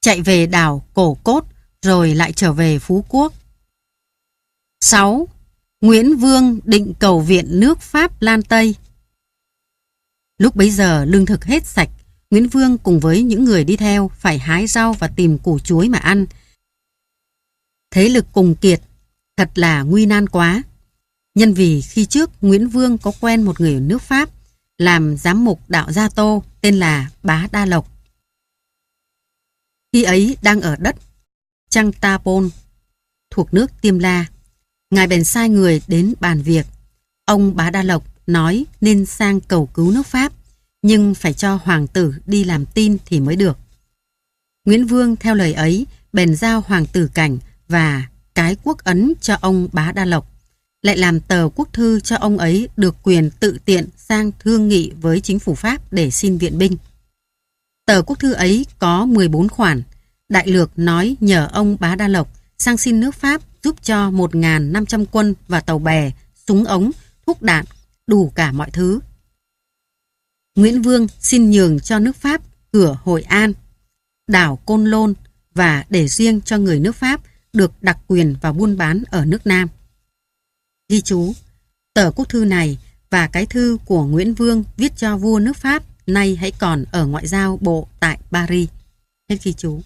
chạy về đảo Cổ Cốt rồi lại trở về Phú Quốc. 6. Nguyễn Vương định cầu viện nước Pháp Lan Tây Lúc bấy giờ lương thực hết sạch, Nguyễn Vương cùng với những người đi theo phải hái rau và tìm củ chuối mà ăn. Thế lực cùng kiệt, thật là nguy nan quá. Nhân vì khi trước Nguyễn Vương có quen một người ở nước Pháp làm giám mục đạo Gia Tô tên là Bá Đa Lộc. Khi ấy đang ở đất Trăng Ta Pôn thuộc nước Tiêm La. Ngài bèn sai người đến bàn việc. Ông Bá Đa Lộc nói nên sang cầu cứu nước Pháp nhưng phải cho hoàng tử đi làm tin thì mới được. Nguyễn Vương theo lời ấy bèn giao hoàng tử cảnh và cái quốc ấn cho ông Bá Đa Lộc lại làm tờ quốc thư cho ông ấy được quyền tự tiện sang thương nghị với chính phủ Pháp để xin viện binh. Tờ quốc thư ấy có 14 khoản. Đại lược nói nhờ ông Bá Đa Lộc sang xin nước Pháp giúp cho 1.500 quân và tàu bè, súng ống, thuốc đạn, đủ cả mọi thứ. Nguyễn Vương xin nhường cho nước Pháp cửa Hội An, đảo Côn Lôn và để riêng cho người nước Pháp được đặc quyền và buôn bán ở nước Nam. Ghi chú, tờ quốc thư này và cái thư của Nguyễn Vương viết cho vua nước Pháp nay hãy còn ở ngoại giao bộ tại Paris. Hết ghi chú.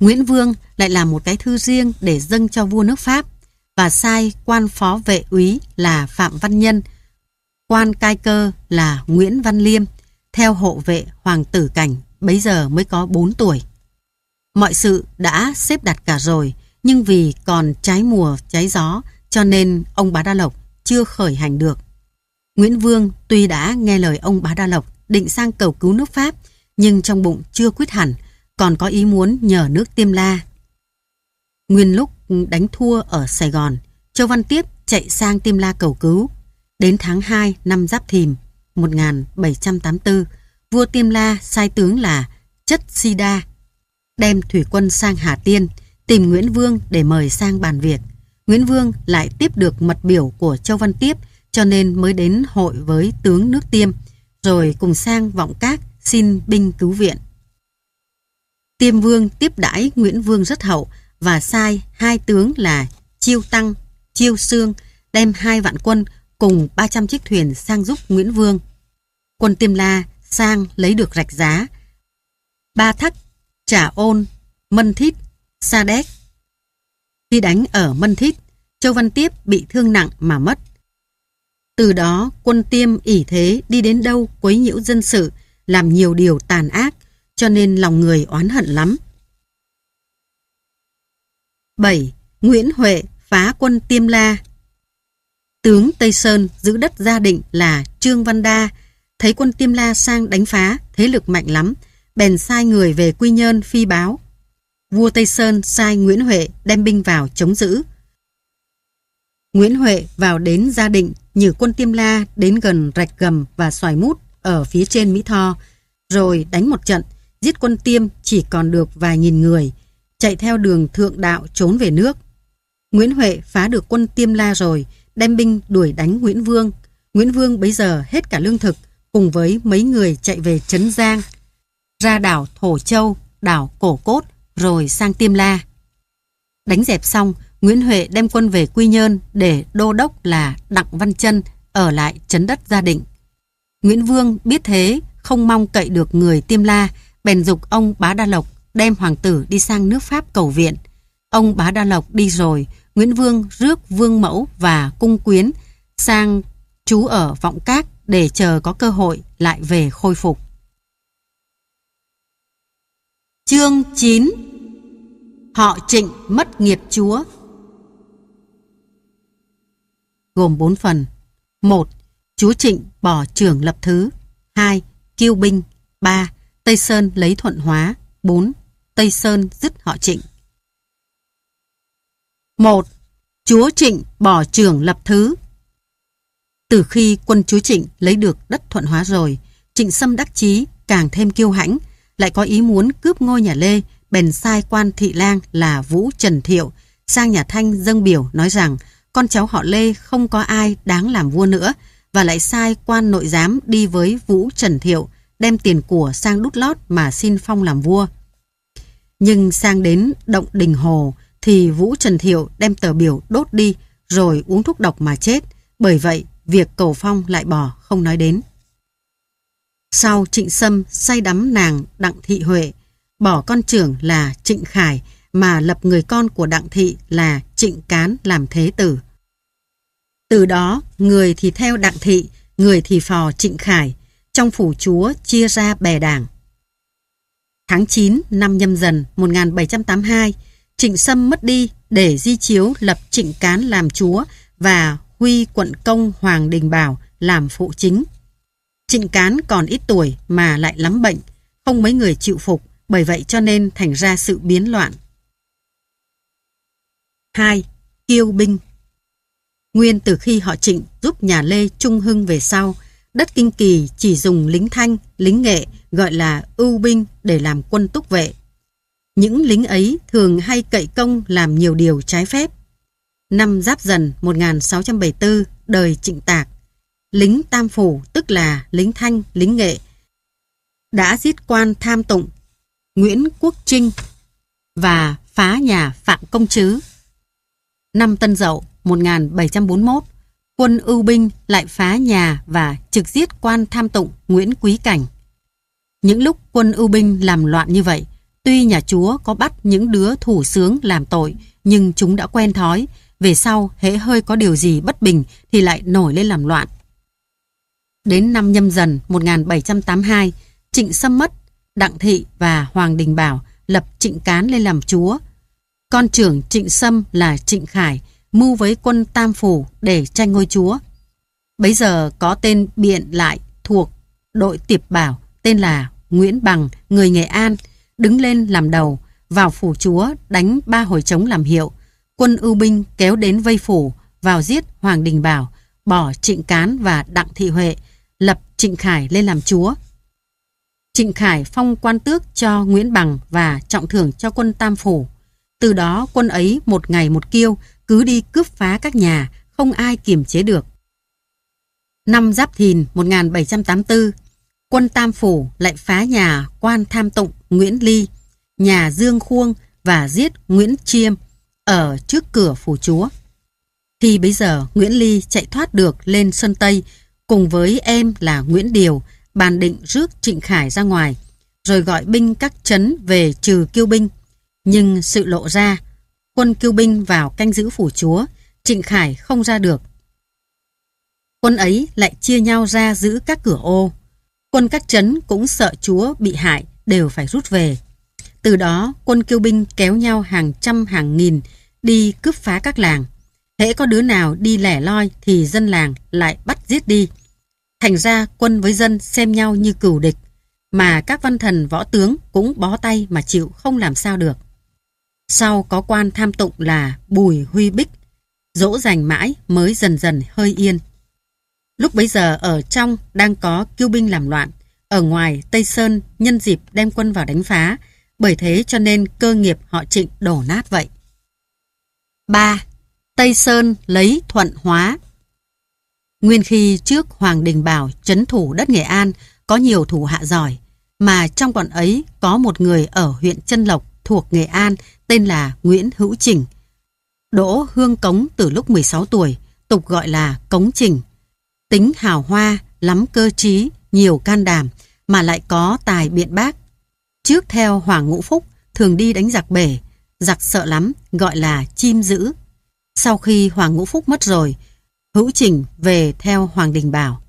Nguyễn Vương lại làm một cái thư riêng để dâng cho vua nước Pháp và sai quan phó vệ úy là Phạm Văn Nhân, quan cai cơ là Nguyễn Văn Liêm, theo hộ vệ Hoàng tử Cảnh, bấy giờ mới có 4 tuổi. Mọi sự đã xếp đặt cả rồi, nhưng vì còn trái mùa trái gió cho nên ông Bá Đa Lộc chưa khởi hành được. Nguyễn Vương tuy đã nghe lời ông Bá Đa Lộc định sang cầu cứu nước Pháp nhưng trong bụng chưa quyết hẳn còn có ý muốn nhờ nước Tiêm La. Nguyên lúc đánh thua ở Sài Gòn Châu Văn Tiếp chạy sang Tiêm La cầu cứu. Đến tháng hai năm Giáp Thìn 1784 vua Tiêm La sai tướng là Chất Sida đem thủy quân sang Hà Tiên tìm Nguyễn Vương để mời sang bàn việc. Nguyễn Vương lại tiếp được mật biểu của Châu Văn Tiếp cho nên mới đến hội với tướng nước Tiêm rồi cùng sang Vọng Các xin binh cứu viện. Tiêm Vương tiếp đãi Nguyễn Vương rất hậu và sai hai tướng là Chiêu Tăng, Chiêu Sương đem hai vạn quân cùng 300 chiếc thuyền sang giúp Nguyễn Vương. Quân Tiêm La sang lấy được rạch giá. Ba Thắc, Trả Ôn, Mân Thít Sa Đéc. Khi đánh ở Mân Thít, Châu Văn Tiếp bị thương nặng mà mất. Từ đó, quân tiêm ỷ thế đi đến đâu quấy nhiễu dân sự, làm nhiều điều tàn ác, cho nên lòng người oán hận lắm. 7. Nguyễn Huệ phá quân Tiêm La Tướng Tây Sơn giữ đất gia định là Trương Văn Đa, thấy quân Tiêm La sang đánh phá, thế lực mạnh lắm, bèn sai người về Quy Nhơn phi báo vua Tây Sơn sai Nguyễn Huệ đem binh vào chống giữ. Nguyễn Huệ vào đến Gia Định, như quân Tiêm La đến gần Rạch Gầm và Xoài Mút ở phía trên Mỹ Tho, rồi đánh một trận, giết quân Tiêm chỉ còn được vài nghìn người, chạy theo đường Thượng Đạo trốn về nước. Nguyễn Huệ phá được quân Tiêm La rồi, đem binh đuổi đánh Nguyễn Vương. Nguyễn Vương bấy giờ hết cả lương thực, cùng với mấy người chạy về Trấn Giang, ra đảo Thổ Châu, đảo Cổ Cốt, rồi sang Tiêm La. Đánh dẹp xong, Nguyễn Huệ đem quân về Quy Nhơn để đô đốc là Đặng Văn Trân ở lại chấn đất gia định. Nguyễn Vương biết thế, không mong cậy được người Tiêm La, bèn dục ông Bá Đa Lộc đem hoàng tử đi sang nước Pháp cầu viện. Ông Bá Đa Lộc đi rồi, Nguyễn Vương rước Vương Mẫu và Cung Quyến sang trú ở Vọng Các để chờ có cơ hội lại về khôi phục. Chương 9 Họ trịnh mất nghiệp chúa Gồm 4 phần 1. Chúa trịnh bỏ trưởng lập thứ 2. Kiêu binh 3. Tây Sơn lấy thuận hóa 4. Tây Sơn dứt họ trịnh 1. Chúa trịnh bỏ trưởng lập thứ Từ khi quân chúa trịnh lấy được đất thuận hóa rồi Trịnh Sâm đắc chí càng thêm kiêu hãnh lại có ý muốn cướp ngôi nhà Lê, bèn sai quan thị lang là Vũ Trần Thiệu sang nhà Thanh dâng biểu nói rằng con cháu họ Lê không có ai đáng làm vua nữa và lại sai quan nội giám đi với Vũ Trần Thiệu đem tiền của sang đút lót mà xin phong làm vua. Nhưng sang đến động đình hồ thì Vũ Trần Thiệu đem tờ biểu đốt đi rồi uống thuốc độc mà chết. Bởi vậy, việc cầu phong lại bỏ không nói đến. Sau Trịnh Sâm say đắm nàng Đặng Thị Huệ, bỏ con trưởng là Trịnh Khải mà lập người con của Đặng Thị là Trịnh Cán làm thế tử. Từ đó, người thì theo Đặng Thị, người thì phò Trịnh Khải, trong phủ chúa chia ra bè đảng. Tháng 9 năm nhâm dần 1782, Trịnh Sâm mất đi để di chiếu lập Trịnh Cán làm chúa và huy quận công Hoàng Đình Bảo làm phụ chính. Trịnh Cán còn ít tuổi mà lại lắm bệnh, không mấy người chịu phục, bởi vậy cho nên thành ra sự biến loạn. 2. Kiêu binh Nguyên từ khi họ trịnh giúp nhà Lê Trung Hưng về sau, đất Kinh Kỳ chỉ dùng lính thanh, lính nghệ gọi là ưu binh để làm quân túc vệ. Những lính ấy thường hay cậy công làm nhiều điều trái phép. Năm Giáp Dần 1674, đời Trịnh Tạc, lính tam phủ tức là lính thanh, lính nghệ, đã giết quan tham tụng Nguyễn Quốc Trinh và phá nhà Phạm Công Trứ. Năm Tân Dậu 1741, quân ưu binh lại phá nhà và trực giết quan tham tụng Nguyễn Quý Cảnh. Những lúc quân ưu binh làm loạn như vậy, tuy nhà chúa có bắt những đứa thủ sướng làm tội, nhưng chúng đã quen thói, về sau hễ hơi có điều gì bất bình thì lại nổi lên làm loạn. Đến năm nhâm dần 1782, Trịnh Sâm mất, Đặng Thị và Hoàng Đình Bảo lập Trịnh Cán lên làm chúa. Con trưởng Trịnh Sâm là Trịnh Khải, mưu với quân Tam Phủ để tranh ngôi chúa. Bấy giờ có tên biện lại thuộc đội tiệp bảo tên là Nguyễn Bằng, người Nghệ An, đứng lên làm đầu, vào phủ chúa đánh ba hồi trống làm hiệu. Quân ưu binh kéo đến vây phủ, vào giết Hoàng Đình Bảo, bỏ Trịnh Cán và Đặng Thị Huệ, lập Trịnh Khải lên làm chúa. Trịnh Khải phong quan tước cho Nguyễn Bằng và trọng thưởng cho quân Tam Phủ. Từ đó quân ấy một ngày một kiêu, cứ đi cướp phá các nhà, không ai kiềm chế được. Năm Giáp Thìn 1784, quân Tam Phủ lại phá nhà quan tham tụng Nguyễn Ly, nhà Dương Khuông và giết Nguyễn Chiêm ở trước cửa phủ chúa. Thì bây giờ Nguyễn Ly chạy thoát được lên Sơn Tây cùng với em là Nguyễn Điều, bàn định rước Trịnh Khải ra ngoài, rồi gọi binh các chấn về trừ kiêu binh. Nhưng sự lộ ra, quân kiêu binh vào canh giữ phủ chúa, Trịnh Khải không ra được. Quân ấy lại chia nhau ra giữ các cửa ô. Quân các chấn cũng sợ chúa bị hại đều phải rút về. Từ đó quân kiêu binh kéo nhau hàng trăm hàng nghìn đi cướp phá các làng. Hễ có đứa nào đi lẻ loi thì dân làng lại bắt giết đi. Thành ra quân với dân xem nhau như cửu địch, mà các văn thần võ tướng cũng bó tay mà chịu không làm sao được. Sau có quan tham tụng là Bùi Huy Bích, dỗ dành mãi mới dần dần hơi yên. Lúc bấy giờ ở trong đang có kiêu binh làm loạn, ở ngoài Tây Sơn nhân dịp đem quân vào đánh phá, bởi thế cho nên cơ nghiệp họ trịnh đổ nát vậy. 3. Tây Sơn lấy thuận hóa. Nguyên khi trước Hoàng Đình Bảo chấn thủ đất Nghệ An có nhiều thủ hạ giỏi, mà trong bọn ấy có một người ở huyện chân Lộc thuộc Nghệ An tên là Nguyễn Hữu Trình. Đỗ Hương Cống từ lúc 16 tuổi, tục gọi là Cống Trình. Tính hào hoa, lắm cơ trí, nhiều can đảm, mà lại có tài biện bác. Trước theo Hoàng Ngũ Phúc, thường đi đánh giặc bể, giặc sợ lắm, gọi là chim dữ sau khi Hoàng Ngũ Phúc mất rồi, Hữu Trình về theo Hoàng Đình Bảo.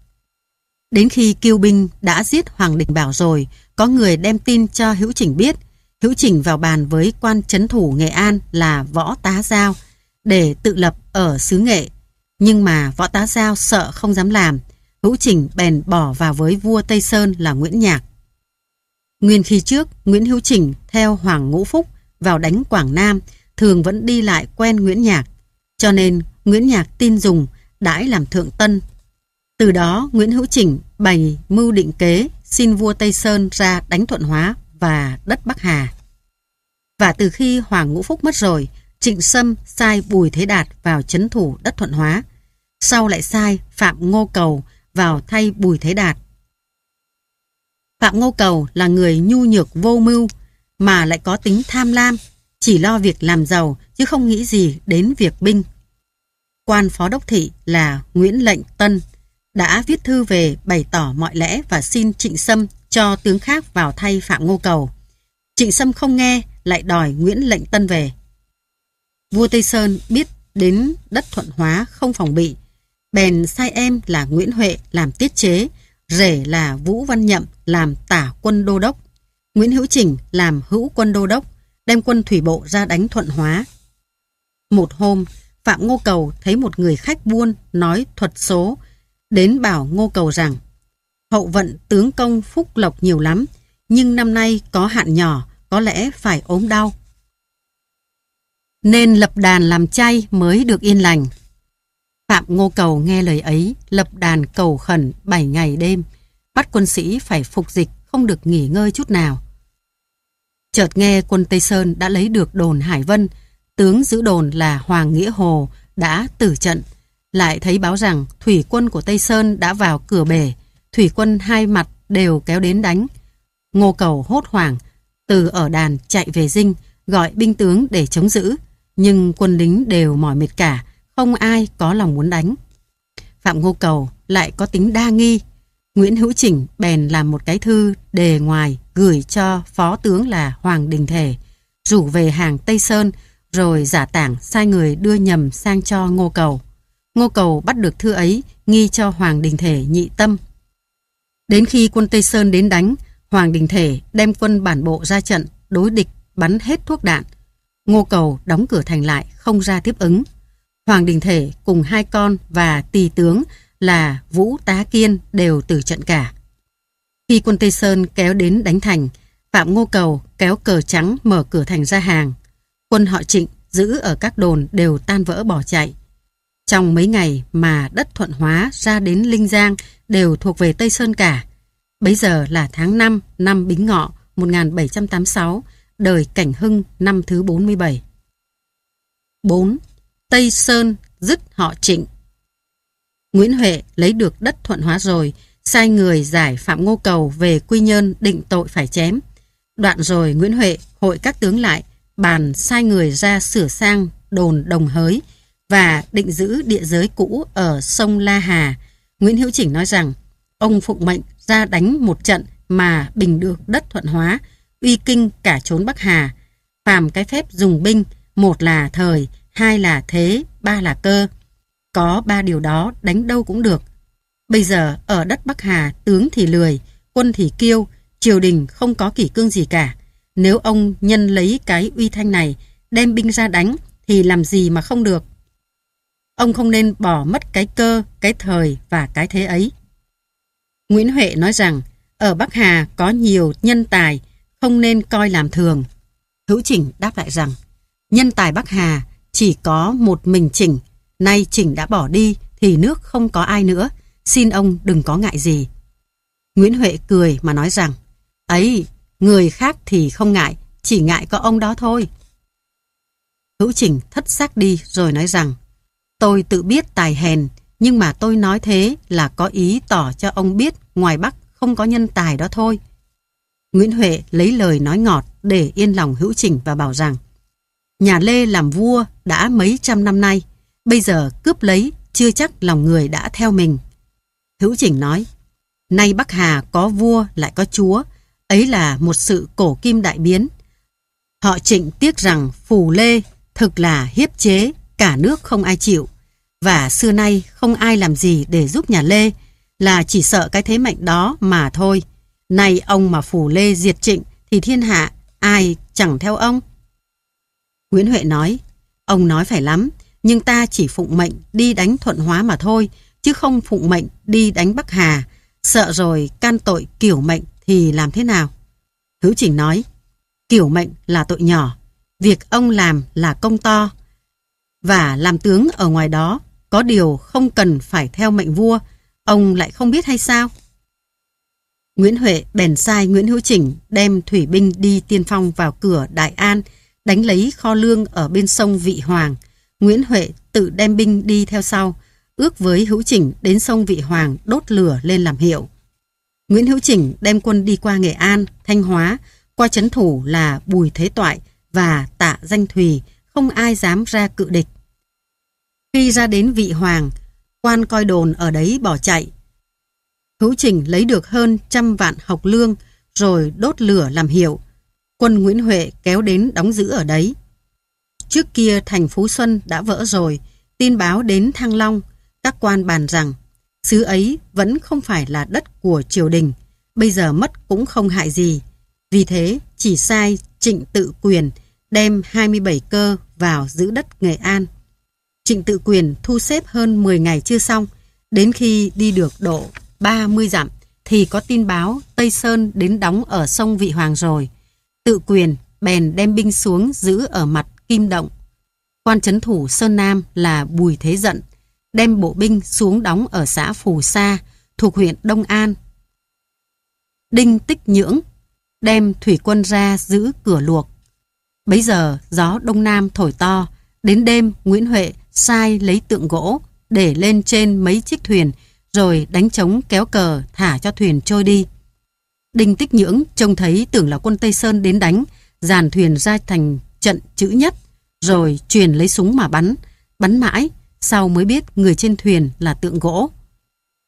Đến khi kiêu binh đã giết Hoàng Đình Bảo rồi, có người đem tin cho Hữu Trình biết. Hữu Trình vào bàn với quan chấn thủ Nghệ An là Võ Tá Giao để tự lập ở xứ Nghệ. Nhưng mà Võ Tá Giao sợ không dám làm, Hữu Trình bèn bỏ vào với vua Tây Sơn là Nguyễn Nhạc. Nguyên khi trước, Nguyễn Hữu Trình theo Hoàng Ngũ Phúc vào đánh Quảng Nam, thường vẫn đi lại quen Nguyễn Nhạc. Cho nên Nguyễn Nhạc tin Dùng đãi làm thượng tân. Từ đó Nguyễn Hữu Chỉnh bày mưu định kế xin vua Tây Sơn ra đánh Thuận Hóa và đất Bắc Hà. Và từ khi Hoàng Ngũ Phúc mất rồi, Trịnh Sâm sai Bùi Thế Đạt vào chấn thủ đất Thuận Hóa. Sau lại sai Phạm Ngô Cầu vào thay Bùi Thế Đạt. Phạm Ngô Cầu là người nhu nhược vô mưu mà lại có tính tham lam, chỉ lo việc làm giàu chứ không nghĩ gì đến việc binh. Quan phó đốc thị là Nguyễn Lệnh Tân đã viết thư về bày tỏ mọi lẽ và xin Trịnh Sâm cho tướng khác vào thay Phạm Ngô Cầu. Trịnh Sâm không nghe, lại đòi Nguyễn Lệnh Tân về. Vua Tây Sơn biết đến đất thuận hóa không phòng bị, bèn sai em là Nguyễn Huệ làm tiết chế, rể là Vũ Văn Nhậm làm tả quân đô đốc, Nguyễn Hữu Trình làm hữu quân đô đốc, đem quân thủy bộ ra đánh thuận hóa. Một hôm, Phạm Ngô Cầu thấy một người khách buôn nói thuật số, đến bảo Ngô Cầu rằng hậu vận tướng công phúc lộc nhiều lắm, nhưng năm nay có hạn nhỏ, có lẽ phải ốm đau. Nên lập đàn làm chay mới được yên lành. Phạm Ngô Cầu nghe lời ấy, lập đàn cầu khẩn 7 ngày đêm, bắt quân sĩ phải phục dịch, không được nghỉ ngơi chút nào. Chợt nghe quân Tây Sơn đã lấy được đồn Hải Vân, tướng giữ đồn là Hoàng Nghĩa Hồ đã tử trận. Lại thấy báo rằng thủy quân của Tây Sơn đã vào cửa bể, thủy quân hai mặt đều kéo đến đánh. Ngô Cầu hốt hoảng, từ ở đàn chạy về dinh, gọi binh tướng để chống giữ. Nhưng quân lính đều mỏi mệt cả, không ai có lòng muốn đánh. Phạm Ngô Cầu lại có tính đa nghi. Nguyễn Hữu Chỉnh bèn làm một cái thư đề ngoài gửi cho phó tướng là Hoàng Đình Thể, rủ về hàng Tây Sơn, rồi giả tảng sai người đưa nhầm sang cho Ngô Cầu. Ngô Cầu bắt được thư ấy, nghi cho Hoàng Đình Thể nhị tâm. Đến khi quân Tây Sơn đến đánh, Hoàng Đình Thể đem quân bản bộ ra trận, đối địch, bắn hết thuốc đạn. Ngô Cầu đóng cửa thành lại, không ra tiếp ứng. Hoàng Đình Thể cùng hai con và tỳ tướng là Vũ Tá Kiên đều tử trận cả. Khi quân Tây Sơn kéo đến đánh thành, Phạm Ngô Cầu kéo cờ trắng mở cửa thành ra hàng quân họ trịnh giữ ở các đồn đều tan vỡ bỏ chạy. Trong mấy ngày mà đất thuận hóa ra đến Linh Giang đều thuộc về Tây Sơn cả. Bấy giờ là tháng 5 năm Bính Ngọ 1786, đời Cảnh Hưng năm thứ 47. 4. Tây Sơn dứt họ trịnh Nguyễn Huệ lấy được đất thuận hóa rồi, sai người giải Phạm Ngô Cầu về Quy Nhơn định tội phải chém. Đoạn rồi Nguyễn Huệ hội các tướng lại bàn sai người ra sửa sang đồn đồng hới và định giữ địa giới cũ ở sông La Hà, Nguyễn Hữu Chỉnh nói rằng ông phụng mệnh ra đánh một trận mà bình được đất thuận hóa, uy kinh cả trốn Bắc Hà. Phàm cái phép dùng binh, một là thời, hai là thế, ba là cơ. Có ba điều đó đánh đâu cũng được. Bây giờ ở đất Bắc Hà tướng thì lười, quân thì kiêu, triều đình không có kỷ cương gì cả. Nếu ông nhân lấy cái uy thanh này, đem binh ra đánh, thì làm gì mà không được. Ông không nên bỏ mất cái cơ, cái thời và cái thế ấy. Nguyễn Huệ nói rằng, ở Bắc Hà có nhiều nhân tài, không nên coi làm thường. Hữu Chỉnh đáp lại rằng, nhân tài Bắc Hà chỉ có một mình Chỉnh, nay Chỉnh đã bỏ đi thì nước không có ai nữa, xin ông đừng có ngại gì. Nguyễn Huệ cười mà nói rằng, ấy, Người khác thì không ngại, chỉ ngại có ông đó thôi. Hữu Trình thất xác đi rồi nói rằng Tôi tự biết tài hèn, nhưng mà tôi nói thế là có ý tỏ cho ông biết ngoài Bắc không có nhân tài đó thôi. Nguyễn Huệ lấy lời nói ngọt để yên lòng Hữu Trình và bảo rằng Nhà Lê làm vua đã mấy trăm năm nay, bây giờ cướp lấy chưa chắc lòng người đã theo mình. Hữu Trình nói, nay Bắc Hà có vua lại có chúa, Ấy là một sự cổ kim đại biến. Họ trịnh tiếc rằng phù lê thực là hiếp chế, cả nước không ai chịu. Và xưa nay không ai làm gì để giúp nhà Lê, là chỉ sợ cái thế mạnh đó mà thôi. Nay ông mà phù lê diệt trịnh thì thiên hạ ai chẳng theo ông. Nguyễn Huệ nói, ông nói phải lắm, nhưng ta chỉ phụng mệnh đi đánh thuận hóa mà thôi, chứ không phụng mệnh đi đánh Bắc Hà, sợ rồi can tội kiểu mệnh thì làm thế nào? Hữu Trình nói, kiểu mệnh là tội nhỏ, việc ông làm là công to. Và làm tướng ở ngoài đó, có điều không cần phải theo mệnh vua, ông lại không biết hay sao? Nguyễn Huệ bèn sai Nguyễn Hữu Trình đem thủy binh đi tiên phong vào cửa Đại An, đánh lấy kho lương ở bên sông Vị Hoàng. Nguyễn Huệ tự đem binh đi theo sau, ước với Hữu Trình đến sông Vị Hoàng đốt lửa lên làm hiệu. Nguyễn Hữu Chỉnh đem quân đi qua Nghệ An, Thanh Hóa, qua chấn thủ là Bùi Thế Toại và Tạ Danh Thùy, không ai dám ra cự địch. Khi ra đến vị hoàng, quan coi đồn ở đấy bỏ chạy. Hữu Chỉnh lấy được hơn trăm vạn học lương rồi đốt lửa làm hiệu. Quân Nguyễn Huệ kéo đến đóng giữ ở đấy. Trước kia thành Phú Xuân đã vỡ rồi, tin báo đến Thăng Long, các quan bàn rằng xứ ấy vẫn không phải là đất của triều đình, bây giờ mất cũng không hại gì. Vì thế, chỉ sai Trịnh Tự Quyền đem 27 cơ vào giữ đất Nghệ An. Trịnh Tự Quyền thu xếp hơn 10 ngày chưa xong, đến khi đi được độ 30 dặm thì có tin báo Tây Sơn đến đóng ở sông Vị Hoàng rồi. Tự Quyền bèn đem binh xuống giữ ở mặt Kim Động. Quan chấn thủ Sơn Nam là Bùi Thế Dận, đem bộ binh xuống đóng ở xã Phù Sa, thuộc huyện Đông An. Đinh Tích Nhưỡng đem thủy quân ra giữ cửa luộc. Bấy giờ gió Đông Nam thổi to, đến đêm Nguyễn Huệ sai lấy tượng gỗ để lên trên mấy chiếc thuyền rồi đánh trống kéo cờ thả cho thuyền trôi đi. Đinh Tích Nhưỡng trông thấy tưởng là quân Tây Sơn đến đánh, dàn thuyền ra thành trận chữ nhất, rồi truyền lấy súng mà bắn, bắn mãi sau mới biết người trên thuyền là tượng gỗ.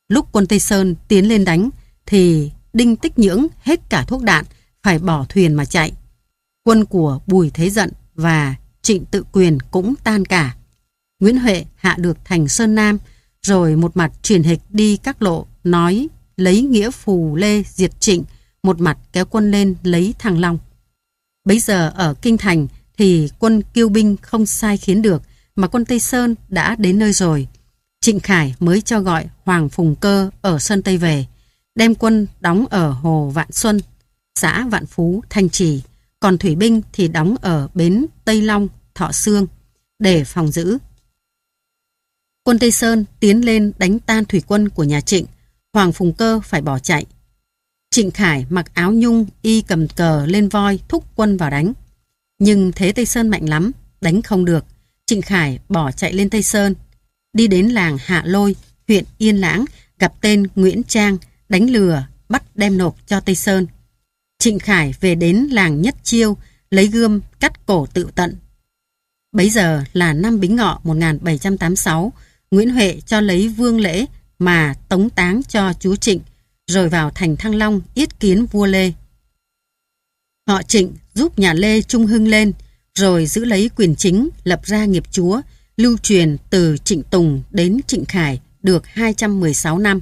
Lúc quân Tây Sơn tiến lên đánh, thì Đinh Tích Nhưỡng hết cả thuốc đạn, phải bỏ thuyền mà chạy. Quân của Bùi Thế Giận và Trịnh Tự Quyền cũng tan cả. Nguyễn Huệ hạ được thành Sơn Nam, rồi một mặt truyền hịch đi các lộ, nói lấy nghĩa phù lê diệt trịnh, một mặt kéo quân lên lấy Thăng Long. bây giờ ở Kinh Thành thì quân kiêu binh không sai khiến được, mà quân Tây Sơn đã đến nơi rồi. Trịnh Khải mới cho gọi Hoàng Phùng Cơ ở Sơn Tây về, đem quân đóng ở Hồ Vạn Xuân, xã Vạn Phú, Thanh Trì, còn thủy binh thì đóng ở bến Tây Long, Thọ Sương để phòng giữ. Quân Tây Sơn tiến lên đánh tan thủy quân của nhà Trịnh, Hoàng Phùng Cơ phải bỏ chạy. Trịnh Khải mặc áo nhung y cầm cờ lên voi thúc quân vào đánh. Nhưng thế Tây Sơn mạnh lắm, đánh không được. Trịnh Khải bỏ chạy lên Tây Sơn, đi đến làng Hạ Lôi, huyện Yên Lãng, gặp tên Nguyễn Trang, đánh lừa, bắt đem nộp cho Tây Sơn. Trịnh Khải về đến làng Nhất Chiêu, lấy gươm cắt cổ tự tận. Bấy giờ là năm Bính Ngọ 1786, Nguyễn Huệ cho lấy vương lễ mà tống táng cho chú Trịnh, rồi vào thành Thăng Long yết kiến vua Lê. Họ Trịnh giúp nhà Lê trung hưng lên, rồi giữ lấy quyền chính lập ra nghiệp chúa, lưu truyền từ Trịnh Tùng đến Trịnh Khải được 216 năm,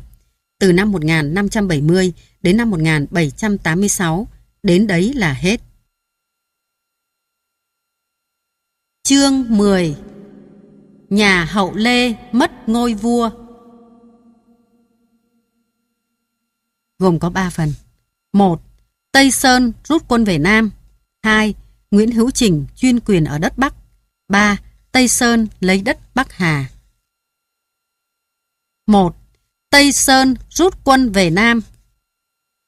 từ năm 1570 đến năm 1786, đến đấy là hết. Chương 10 Nhà hậu Lê mất ngôi vua Gồm có 3 phần 1. Tây Sơn rút quân về Nam 2. Nguyễn Hữu Trình chuyên quyền ở đất Bắc. 3. Tây Sơn lấy đất Bắc Hà. 1. Tây Sơn rút quân về Nam.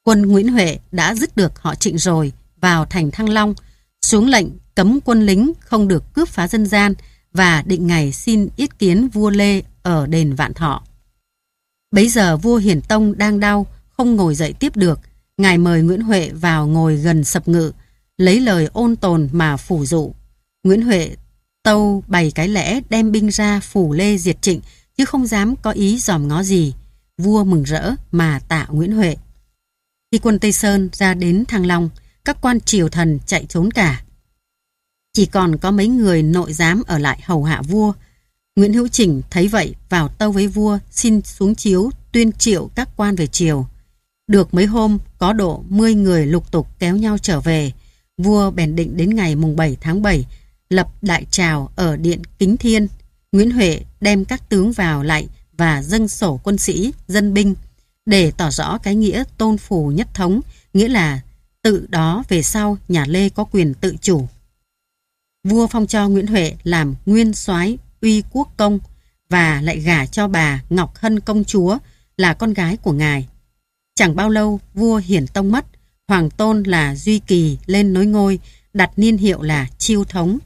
Quân Nguyễn Huệ đã dứt được họ Trịnh rồi vào thành Thăng Long, xuống lệnh cấm quân lính không được cướp phá dân gian và định ngày xin yết kiến vua Lê ở đền Vạn Thọ. Bấy giờ vua Hiển Tông đang đau, không ngồi dậy tiếp được. Ngài mời Nguyễn Huệ vào ngồi gần sập ngự lấy lời ôn tồn mà phủ dụ. Nguyễn Huệ tâu bày cái lẽ đem binh ra phủ lê diệt trịnh, chứ không dám có ý dòm ngó gì. Vua mừng rỡ mà tạ Nguyễn Huệ. Khi quân Tây Sơn ra đến Thăng Long, các quan triều thần chạy trốn cả. Chỉ còn có mấy người nội giám ở lại hầu hạ vua. Nguyễn Hữu trình thấy vậy vào tâu với vua xin xuống chiếu tuyên triệu các quan về triều. Được mấy hôm có độ 10 người lục tục kéo nhau trở về, vua bèn định đến ngày mùng 7 tháng 7 lập đại trào ở Điện Kính Thiên. Nguyễn Huệ đem các tướng vào lại và dâng sổ quân sĩ, dân binh để tỏ rõ cái nghĩa tôn phù nhất thống, nghĩa là tự đó về sau nhà Lê có quyền tự chủ. Vua phong cho Nguyễn Huệ làm nguyên soái uy quốc công và lại gả cho bà Ngọc Hân công chúa là con gái của ngài. Chẳng bao lâu vua Hiển Tông mất Hoàng Tôn là Duy Kỳ lên nối ngôi, đặt niên hiệu là Chiêu Thống.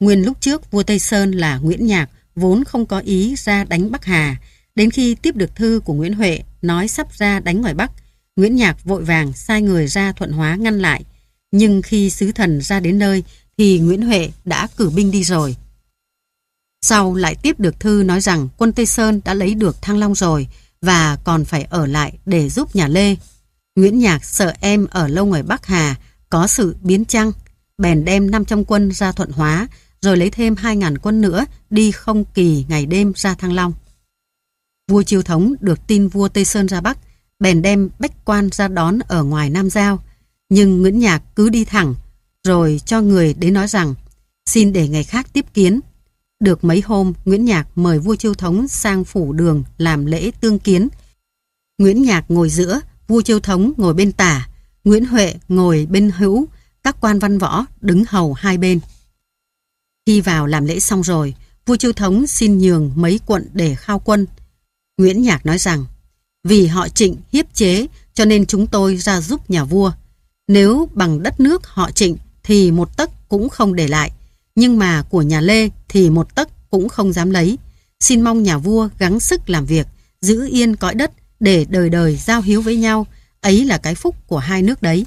Nguyên lúc trước vua Tây Sơn là Nguyễn Nhạc vốn không có ý ra đánh Bắc Hà, đến khi tiếp được thư của Nguyễn Huệ nói sắp ra đánh ngoài Bắc, Nguyễn Nhạc vội vàng sai người ra Thuận Hóa ngăn lại. Nhưng khi sứ thần ra đến nơi thì Nguyễn Huệ đã cử binh đi rồi. Sau lại tiếp được thư nói rằng quân Tây Sơn đã lấy được Thăng Long rồi và còn phải ở lại để giúp nhà Lê Nguyễn Nhạc sợ em ở lâu ngoài Bắc Hà có sự biến chăng, bèn đem 500 quân ra Thuận Hóa, rồi lấy thêm 2.000 quân nữa đi không kỳ ngày đêm ra Thăng Long. Vua Chiêu Thống được tin vua Tây Sơn ra Bắc, bèn đem bách quan ra đón ở ngoài Nam Giao. Nhưng Nguyễn Nhạc cứ đi thẳng, rồi cho người đến nói rằng xin để ngày khác tiếp kiến. Được mấy hôm, Nguyễn Nhạc mời vua Chiêu Thống sang phủ đường làm lễ tương kiến. Nguyễn Nhạc ngồi giữa, Vua Chiêu Thống ngồi bên tả, Nguyễn Huệ ngồi bên hữu, các quan văn võ đứng hầu hai bên. Khi vào làm lễ xong rồi, vua Chiêu Thống xin nhường mấy quận để khao quân. Nguyễn Nhạc nói rằng, vì họ trịnh hiếp chế cho nên chúng tôi ra giúp nhà vua. Nếu bằng đất nước họ trịnh thì một tấc cũng không để lại, nhưng mà của nhà Lê thì một tấc cũng không dám lấy. Xin mong nhà vua gắng sức làm việc, giữ yên cõi đất, để đời đời giao hiếu với nhau, ấy là cái phúc của hai nước đấy.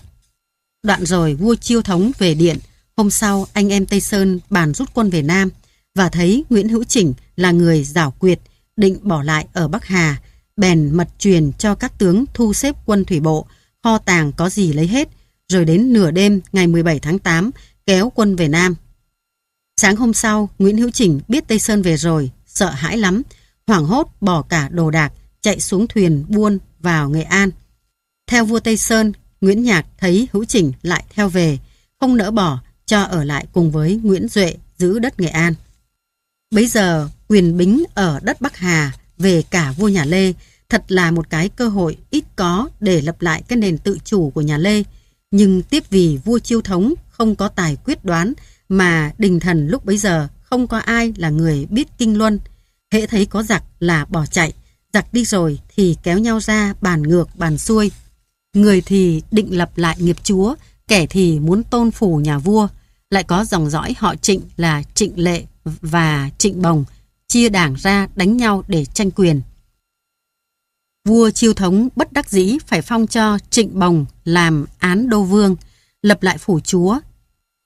Đoạn rồi vua chiêu thống về điện, hôm sau anh em Tây Sơn bàn rút quân về Nam và thấy Nguyễn Hữu Chỉnh là người giảo quyệt, định bỏ lại ở Bắc Hà, bèn mật truyền cho các tướng thu xếp quân thủy bộ, kho tàng có gì lấy hết, rồi đến nửa đêm ngày 17 tháng 8 kéo quân về Nam. Sáng hôm sau, Nguyễn Hữu Chỉnh biết Tây Sơn về rồi, sợ hãi lắm, hoảng hốt bỏ cả đồ đạc, chạy xuống thuyền buôn vào Nghệ An. Theo vua Tây Sơn, Nguyễn Nhạc thấy Hữu trình lại theo về, không nỡ bỏ cho ở lại cùng với Nguyễn Duệ giữ đất Nghệ An. bây giờ, quyền bính ở đất Bắc Hà về cả vua nhà Lê thật là một cái cơ hội ít có để lập lại cái nền tự chủ của nhà Lê. Nhưng tiếp vì vua chiêu thống không có tài quyết đoán mà đình thần lúc bấy giờ không có ai là người biết kinh luân. Hễ thấy có giặc là bỏ chạy. Giặc đi rồi thì kéo nhau ra bàn ngược bàn xuôi. Người thì định lập lại nghiệp chúa, kẻ thì muốn tôn phủ nhà vua. Lại có dòng dõi họ trịnh là trịnh lệ và trịnh bồng chia đảng ra đánh nhau để tranh quyền. Vua chiêu thống bất đắc dĩ phải phong cho trịnh bồng làm án đô vương, lập lại phủ chúa.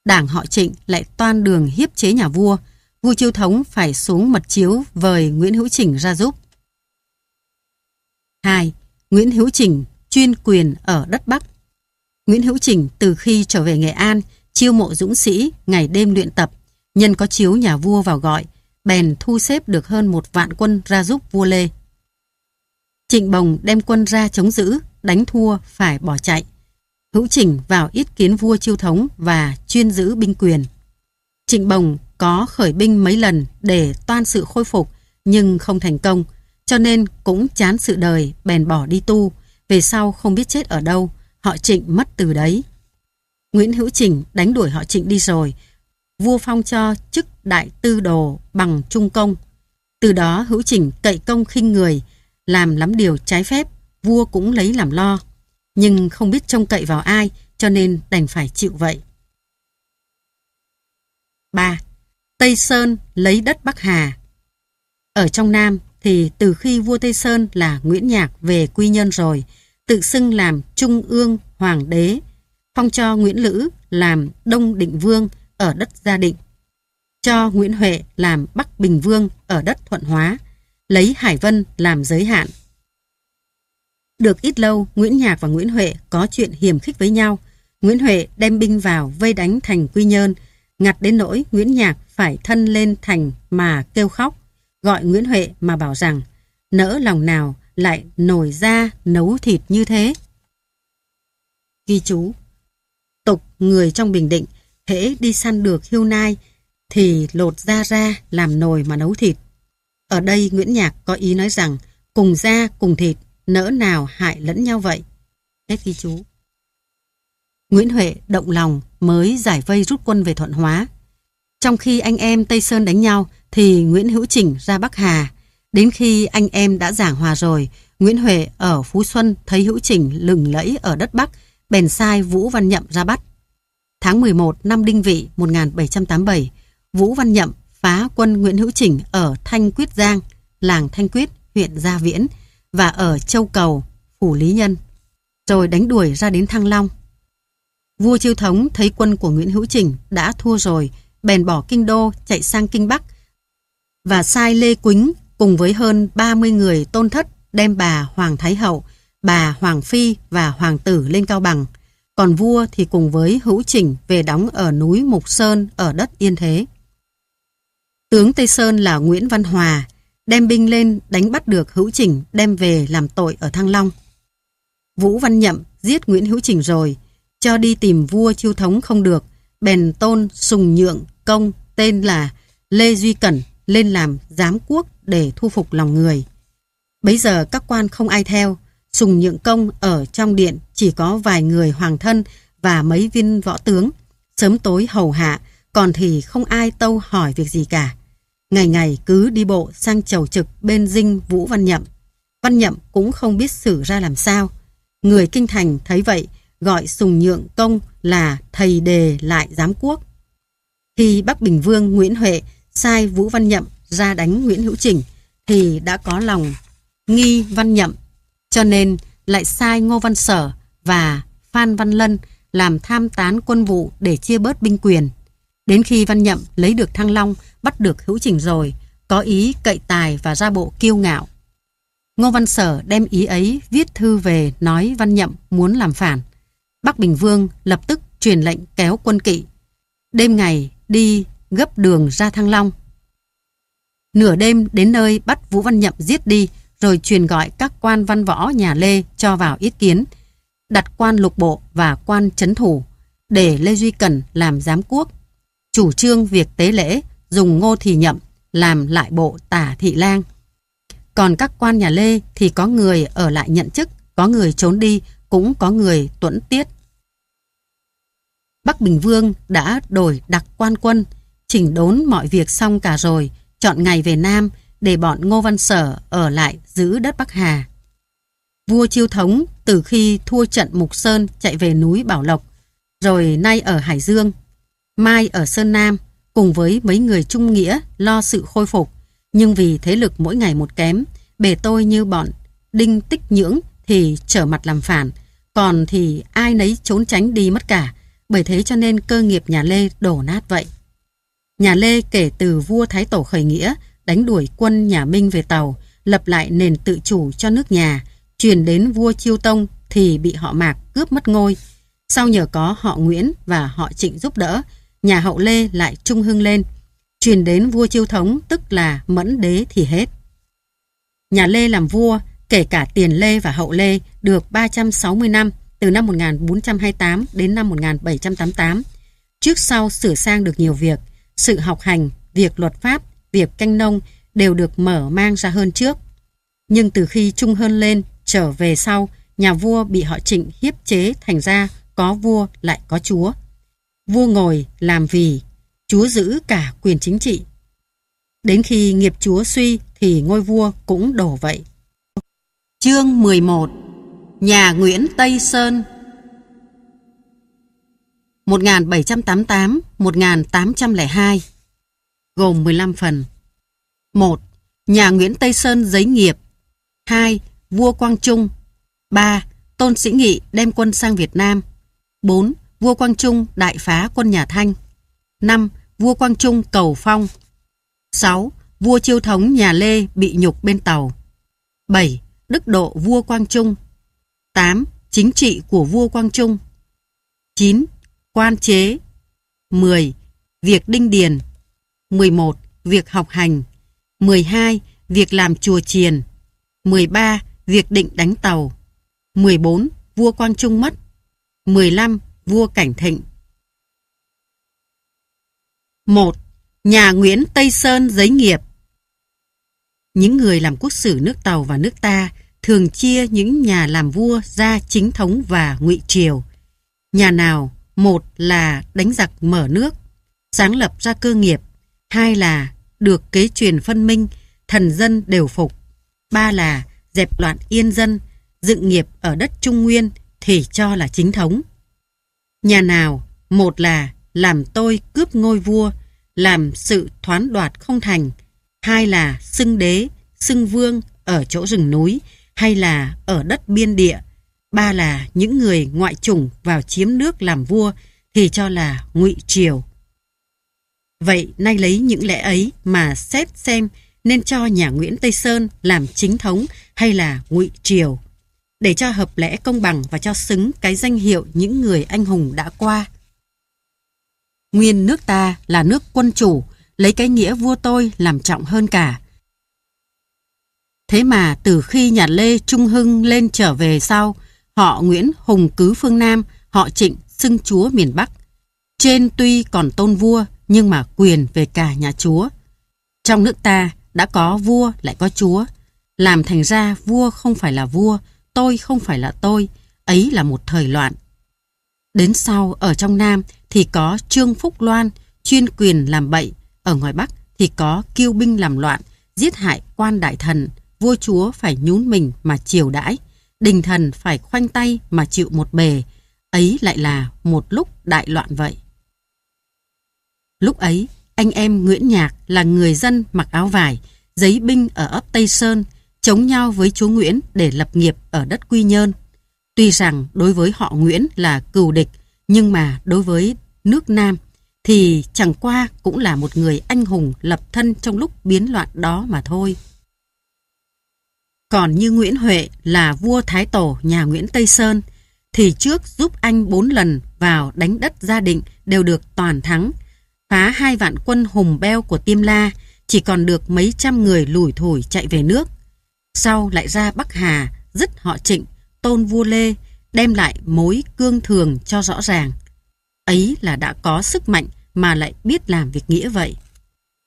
Đảng họ trịnh lại toan đường hiếp chế nhà vua. Vua chiêu thống phải xuống mật chiếu vời Nguyễn Hữu Chỉnh ra giúp. 2. Nguyễn Hữu Trình, chuyên quyền ở đất Bắc Nguyễn Hữu Trình từ khi trở về Nghệ An, chiêu mộ dũng sĩ, ngày đêm luyện tập, nhân có chiếu nhà vua vào gọi, bèn thu xếp được hơn một vạn quân ra giúp vua Lê. Trịnh Bồng đem quân ra chống giữ, đánh thua phải bỏ chạy. Hữu Trình vào ít kiến vua chiêu thống và chuyên giữ binh quyền. Trịnh Bồng có khởi binh mấy lần để toan sự khôi phục nhưng không thành công, cho nên cũng chán sự đời, bèn bỏ đi tu. Về sau không biết chết ở đâu, họ trịnh mất từ đấy. Nguyễn Hữu Trình đánh đuổi họ trịnh đi rồi. Vua phong cho chức đại tư đồ bằng trung công. Từ đó Hữu Trình cậy công khinh người, làm lắm điều trái phép, vua cũng lấy làm lo. Nhưng không biết trông cậy vào ai, cho nên đành phải chịu vậy. Ba, Tây Sơn lấy đất Bắc Hà Ở trong Nam, thì từ khi vua Tây Sơn là Nguyễn Nhạc về Quy Nhơn rồi, tự xưng làm Trung ương Hoàng đế, phong cho Nguyễn Lữ làm Đông Định Vương ở đất Gia Định, cho Nguyễn Huệ làm Bắc Bình Vương ở đất Thuận Hóa, lấy Hải Vân làm giới hạn. Được ít lâu, Nguyễn Nhạc và Nguyễn Huệ có chuyện hiềm khích với nhau. Nguyễn Huệ đem binh vào vây đánh thành Quy Nhơn, ngặt đến nỗi Nguyễn Nhạc phải thân lên thành mà kêu khóc gọi Nguyễn Huệ mà bảo rằng nỡ lòng nào lại nổi ra nấu thịt như thế. Ghi chú Tục người trong Bình Định hễ đi săn được hiêu nai thì lột da ra làm nồi mà nấu thịt. Ở đây Nguyễn Nhạc có ý nói rằng cùng da cùng thịt nỡ nào hại lẫn nhau vậy. Hết ghi chú. Nguyễn Huệ động lòng mới giải vây rút quân về Thuận Hóa. Trong khi anh em Tây Sơn đánh nhau thì Nguyễn Hữu Chỉnh ra Bắc Hà. Đến khi anh em đã giảng hòa rồi, Nguyễn Huệ ở Phú Xuân thấy Hữu Chỉnh lừng lẫy ở đất Bắc, bèn sai Vũ Văn Nhậm ra bắt. Tháng 11 năm Đinh Vị 1787, Vũ Văn Nhậm phá quân Nguyễn Hữu Chỉnh ở Thanh Quyết Giang, làng Thanh Quyết, huyện Gia Viễn và ở Châu Cầu, Phủ Lý Nhân, rồi đánh đuổi ra đến Thăng Long. Vua Chiêu Thống thấy quân của Nguyễn Hữu Chỉnh đã thua rồi bèn bỏ kinh đô chạy sang kinh Bắc và sai Lê Quýnh cùng với hơn 30 người tôn thất đem bà Hoàng Thái Hậu, bà Hoàng Phi và Hoàng Tử lên Cao Bằng. Còn vua thì cùng với Hữu Chỉnh về đóng ở núi Mục Sơn ở đất Yên Thế. Tướng Tây Sơn là Nguyễn Văn Hòa, đem binh lên đánh bắt được Hữu Chỉnh đem về làm tội ở Thăng Long. Vũ Văn Nhậm giết Nguyễn Hữu Chỉnh rồi, cho đi tìm vua chiêu thống không được, bèn tôn sùng nhượng công tên là Lê Duy Cẩn lên làm giám quốc để thu phục lòng người. Bấy giờ các quan không ai theo, Sùng Nhượng Công ở trong điện chỉ có vài người hoàng thân và mấy viên võ tướng, sớm tối hầu hạ, còn thì không ai tâu hỏi việc gì cả. Ngày ngày cứ đi bộ sang chầu trực bên dinh Vũ Văn Nhậm. Văn Nhậm cũng không biết xử ra làm sao. Người kinh thành thấy vậy, gọi Sùng Nhượng Công là thầy đề lại giám quốc. Khi Bắc Bình Vương Nguyễn Huệ sai Vũ Văn Nhậm ra đánh Nguyễn Hữu Trình thì đã có lòng nghi Văn Nhậm cho nên lại sai Ngô Văn Sở và Phan Văn Lân làm tham tán quân vụ để chia bớt binh quyền. Đến khi Văn Nhậm lấy được Thăng Long, bắt được Hữu Trình rồi, có ý cậy tài và ra bộ kiêu ngạo. Ngô Văn Sở đem ý ấy viết thư về nói Văn Nhậm muốn làm phản. Bắc Bình Vương lập tức truyền lệnh kéo quân kỵ. Đêm ngày, đi gấp đường ra Thăng Long. Nửa đêm đến nơi bắt Vũ Văn Nhậm giết đi rồi truyền gọi các quan văn võ nhà Lê cho vào ý kiến, đặt quan lục bộ và quan chấn thủ để Lê Duy Cần làm giám quốc. Chủ trương việc tế lễ dùng Ngô Thị Nhậm làm lại bộ tả thị lang. Còn các quan nhà Lê thì có người ở lại nhận chức, có người trốn đi, cũng có người tuẫn tiết Bắc Bình Vương đã đổi đặc quan quân, chỉnh đốn mọi việc xong cả rồi, chọn ngày về Nam để bọn Ngô Văn Sở ở lại giữ đất Bắc Hà. Vua Chiêu Thống từ khi thua trận Mục Sơn chạy về núi Bảo Lộc, rồi nay ở Hải Dương, mai ở Sơn Nam, cùng với mấy người trung nghĩa lo sự khôi phục. Nhưng vì thế lực mỗi ngày một kém, bề tôi như bọn Đinh Tích Nhưỡng thì trở mặt làm phản, còn thì ai nấy trốn tránh đi mất cả, bởi thế cho nên cơ nghiệp nhà Lê đổ nát vậy. Nhà Lê kể từ vua Thái Tổ khởi nghĩa, đánh đuổi quân nhà Minh về Tàu, lập lại nền tự chủ cho nước nhà, truyền đến vua Chiêu Tông thì bị họ Mạc cướp mất ngôi. Sau nhờ có họ Nguyễn và họ Trịnh giúp đỡ, nhà hậu Lê lại trung hưng lên, truyền đến vua Chiêu Thống tức là Mẫn Đế thì hết. Nhà Lê làm vua, kể cả tiền Lê và hậu Lê được 360 năm, từ năm 1428 đến năm 1788. Trước sau sửa sang được nhiều việc, sự học hành, việc luật pháp, việc canh nông đều được mở mang ra hơn trước. Nhưng từ khi trung hơn lên, trở về sau, nhà vua bị họ trịnh hiếp chế thành ra có vua lại có chúa. Vua ngồi làm vì, chúa giữ cả quyền chính trị. Đến khi nghiệp chúa suy thì ngôi vua cũng đổ vậy. Chương 11 Nhà Nguyễn Tây Sơn 1788-1802 Gồm 15 phần 1. Nhà Nguyễn Tây Sơn giấy nghiệp 2. Vua Quang Trung 3. Tôn Sĩ Nghị đem quân sang Việt Nam 4. Vua Quang Trung đại phá quân nhà Thanh 5. Vua Quang Trung cầu phong 6. Vua Chiêu Thống nhà Lê bị nhục bên tàu 7. Đức Độ vua Quang Trung 8. Chính trị của vua Quang Trung 9. Quan chế 10. Việc đinh điền 11. Việc học hành 12. Việc làm chùa chiền 13. Việc định đánh tàu 14. Vua Quang Trung mất 15. Vua Cảnh Thịnh 1. Nhà Nguyễn Tây Sơn giấy nghiệp Những người làm quốc sử nước Tàu và nước ta thường chia những nhà làm vua ra chính thống và ngụy triều. Nhà nào một là đánh giặc mở nước, sáng lập ra cơ nghiệp, hai là được kế truyền phân minh, thần dân đều phục, ba là dẹp loạn yên dân, dựng nghiệp ở đất Trung Nguyên thì cho là chính thống. Nhà nào một là làm tôi cướp ngôi vua, làm sự thoán đoạt không thành, hai là xưng đế, xưng vương ở chỗ rừng núi hay là ở đất biên địa. Ba là những người ngoại chủng vào chiếm nước làm vua thì cho là ngụy triều. Vậy nay lấy những lẽ ấy mà xét xem nên cho nhà Nguyễn Tây Sơn làm chính thống hay là ngụy triều để cho hợp lẽ công bằng và cho xứng cái danh hiệu những người anh hùng đã qua. Nguyên nước ta là nước quân chủ, lấy cái nghĩa vua tôi làm trọng hơn cả, Thế mà từ khi nhà Lê Trung Hưng lên trở về sau, họ Nguyễn Hùng cứ phương Nam, họ Trịnh xưng chúa miền Bắc. Trên tuy còn tôn vua nhưng mà quyền về cả nhà chúa. Trong nước ta đã có vua lại có chúa. Làm thành ra vua không phải là vua, tôi không phải là tôi, ấy là một thời loạn. Đến sau ở trong Nam thì có Trương Phúc Loan chuyên quyền làm bậy, ở ngoài Bắc thì có kiêu binh làm loạn, giết hại quan đại thần, vua chúa phải nhún mình mà chiều đãi, đình thần phải khoanh tay mà chịu một bề, ấy lại là một lúc đại loạn vậy. Lúc ấy, anh em Nguyễn Nhạc là người dân mặc áo vải, giấy binh ở ấp Tây Sơn, chống nhau với chúa Nguyễn để lập nghiệp ở đất Quy Nhơn. Tuy rằng đối với họ Nguyễn là cừu địch, nhưng mà đối với nước Nam thì chẳng qua cũng là một người anh hùng lập thân trong lúc biến loạn đó mà thôi. Còn như Nguyễn Huệ là vua Thái Tổ nhà Nguyễn Tây Sơn, thì trước giúp anh bốn lần vào đánh đất gia định đều được toàn thắng, phá hai vạn quân hùng beo của Tiêm La, chỉ còn được mấy trăm người lủi thủi chạy về nước. Sau lại ra Bắc Hà, dứt họ trịnh, tôn vua Lê, đem lại mối cương thường cho rõ ràng. Ấy là đã có sức mạnh mà lại biết làm việc nghĩa vậy.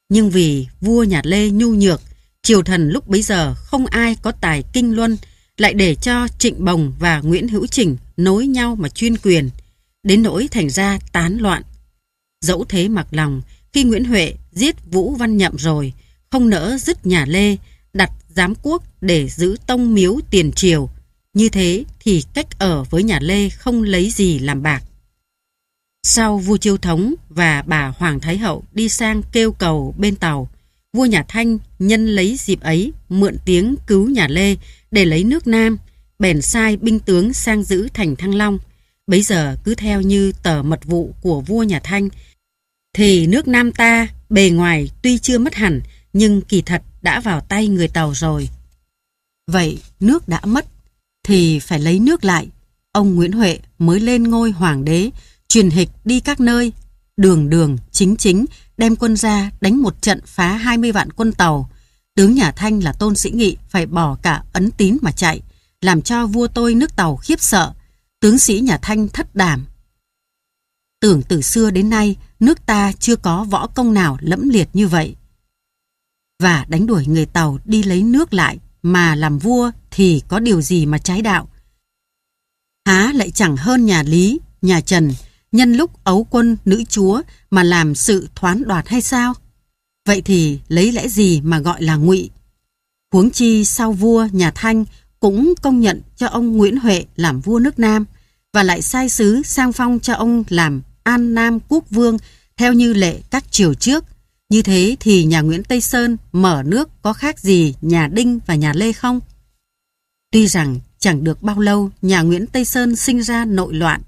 Nhưng vì vua nhà Lê nhu nhược triều thần lúc bấy giờ không ai có tài kinh luân, lại để cho Trịnh Bồng và Nguyễn Hữu Trình nối nhau mà chuyên quyền, đến nỗi thành ra tán loạn. Dẫu thế mặc lòng, khi Nguyễn Huệ giết Vũ Văn Nhậm rồi, không nỡ dứt nhà Lê, đặt giám quốc để giữ tông miếu tiền triều. Như thế thì cách ở với nhà Lê không lấy gì làm bạc. Sau vua chiêu thống và bà Hoàng Thái Hậu đi sang kêu cầu bên tàu, vua nhà Thanh nhân lấy dịp ấy mượn tiếng cứu nhà Lê để lấy nước Nam, bèn sai binh tướng sang giữ thành Thăng Long. Bấy giờ cứ theo như tờ mật vụ của vua nhà Thanh, thì nước Nam ta bề ngoài tuy chưa mất hẳn, nhưng kỳ thật đã vào tay người Tàu rồi. Vậy nước đã mất, thì phải lấy nước lại. Ông Nguyễn Huệ mới lên ngôi hoàng đế, truyền hịch đi các nơi, đường đường chính chính đem quân ra đánh một trận phá 20 vạn quân tàu. Tướng nhà Thanh là Tôn Sĩ Nghị phải bỏ cả ấn tín mà chạy, làm cho vua tôi nước tàu khiếp sợ. Tướng sĩ nhà Thanh thất đảm. Tưởng từ xưa đến nay, nước ta chưa có võ công nào lẫm liệt như vậy. Và đánh đuổi người tàu đi lấy nước lại mà làm vua thì có điều gì mà trái đạo. Há lại chẳng hơn nhà Lý, nhà Trần, nhân lúc ấu quân nữ chúa mà làm sự thoán đoạt hay sao? Vậy thì lấy lẽ gì mà gọi là ngụy? Huống chi sau vua nhà Thanh cũng công nhận cho ông Nguyễn Huệ làm vua nước Nam và lại sai sứ sang phong cho ông làm An Nam quốc vương theo như lệ các triều trước. Như thế thì nhà Nguyễn Tây Sơn mở nước có khác gì nhà Đinh và nhà Lê không? Tuy rằng chẳng được bao lâu nhà Nguyễn Tây Sơn sinh ra nội loạn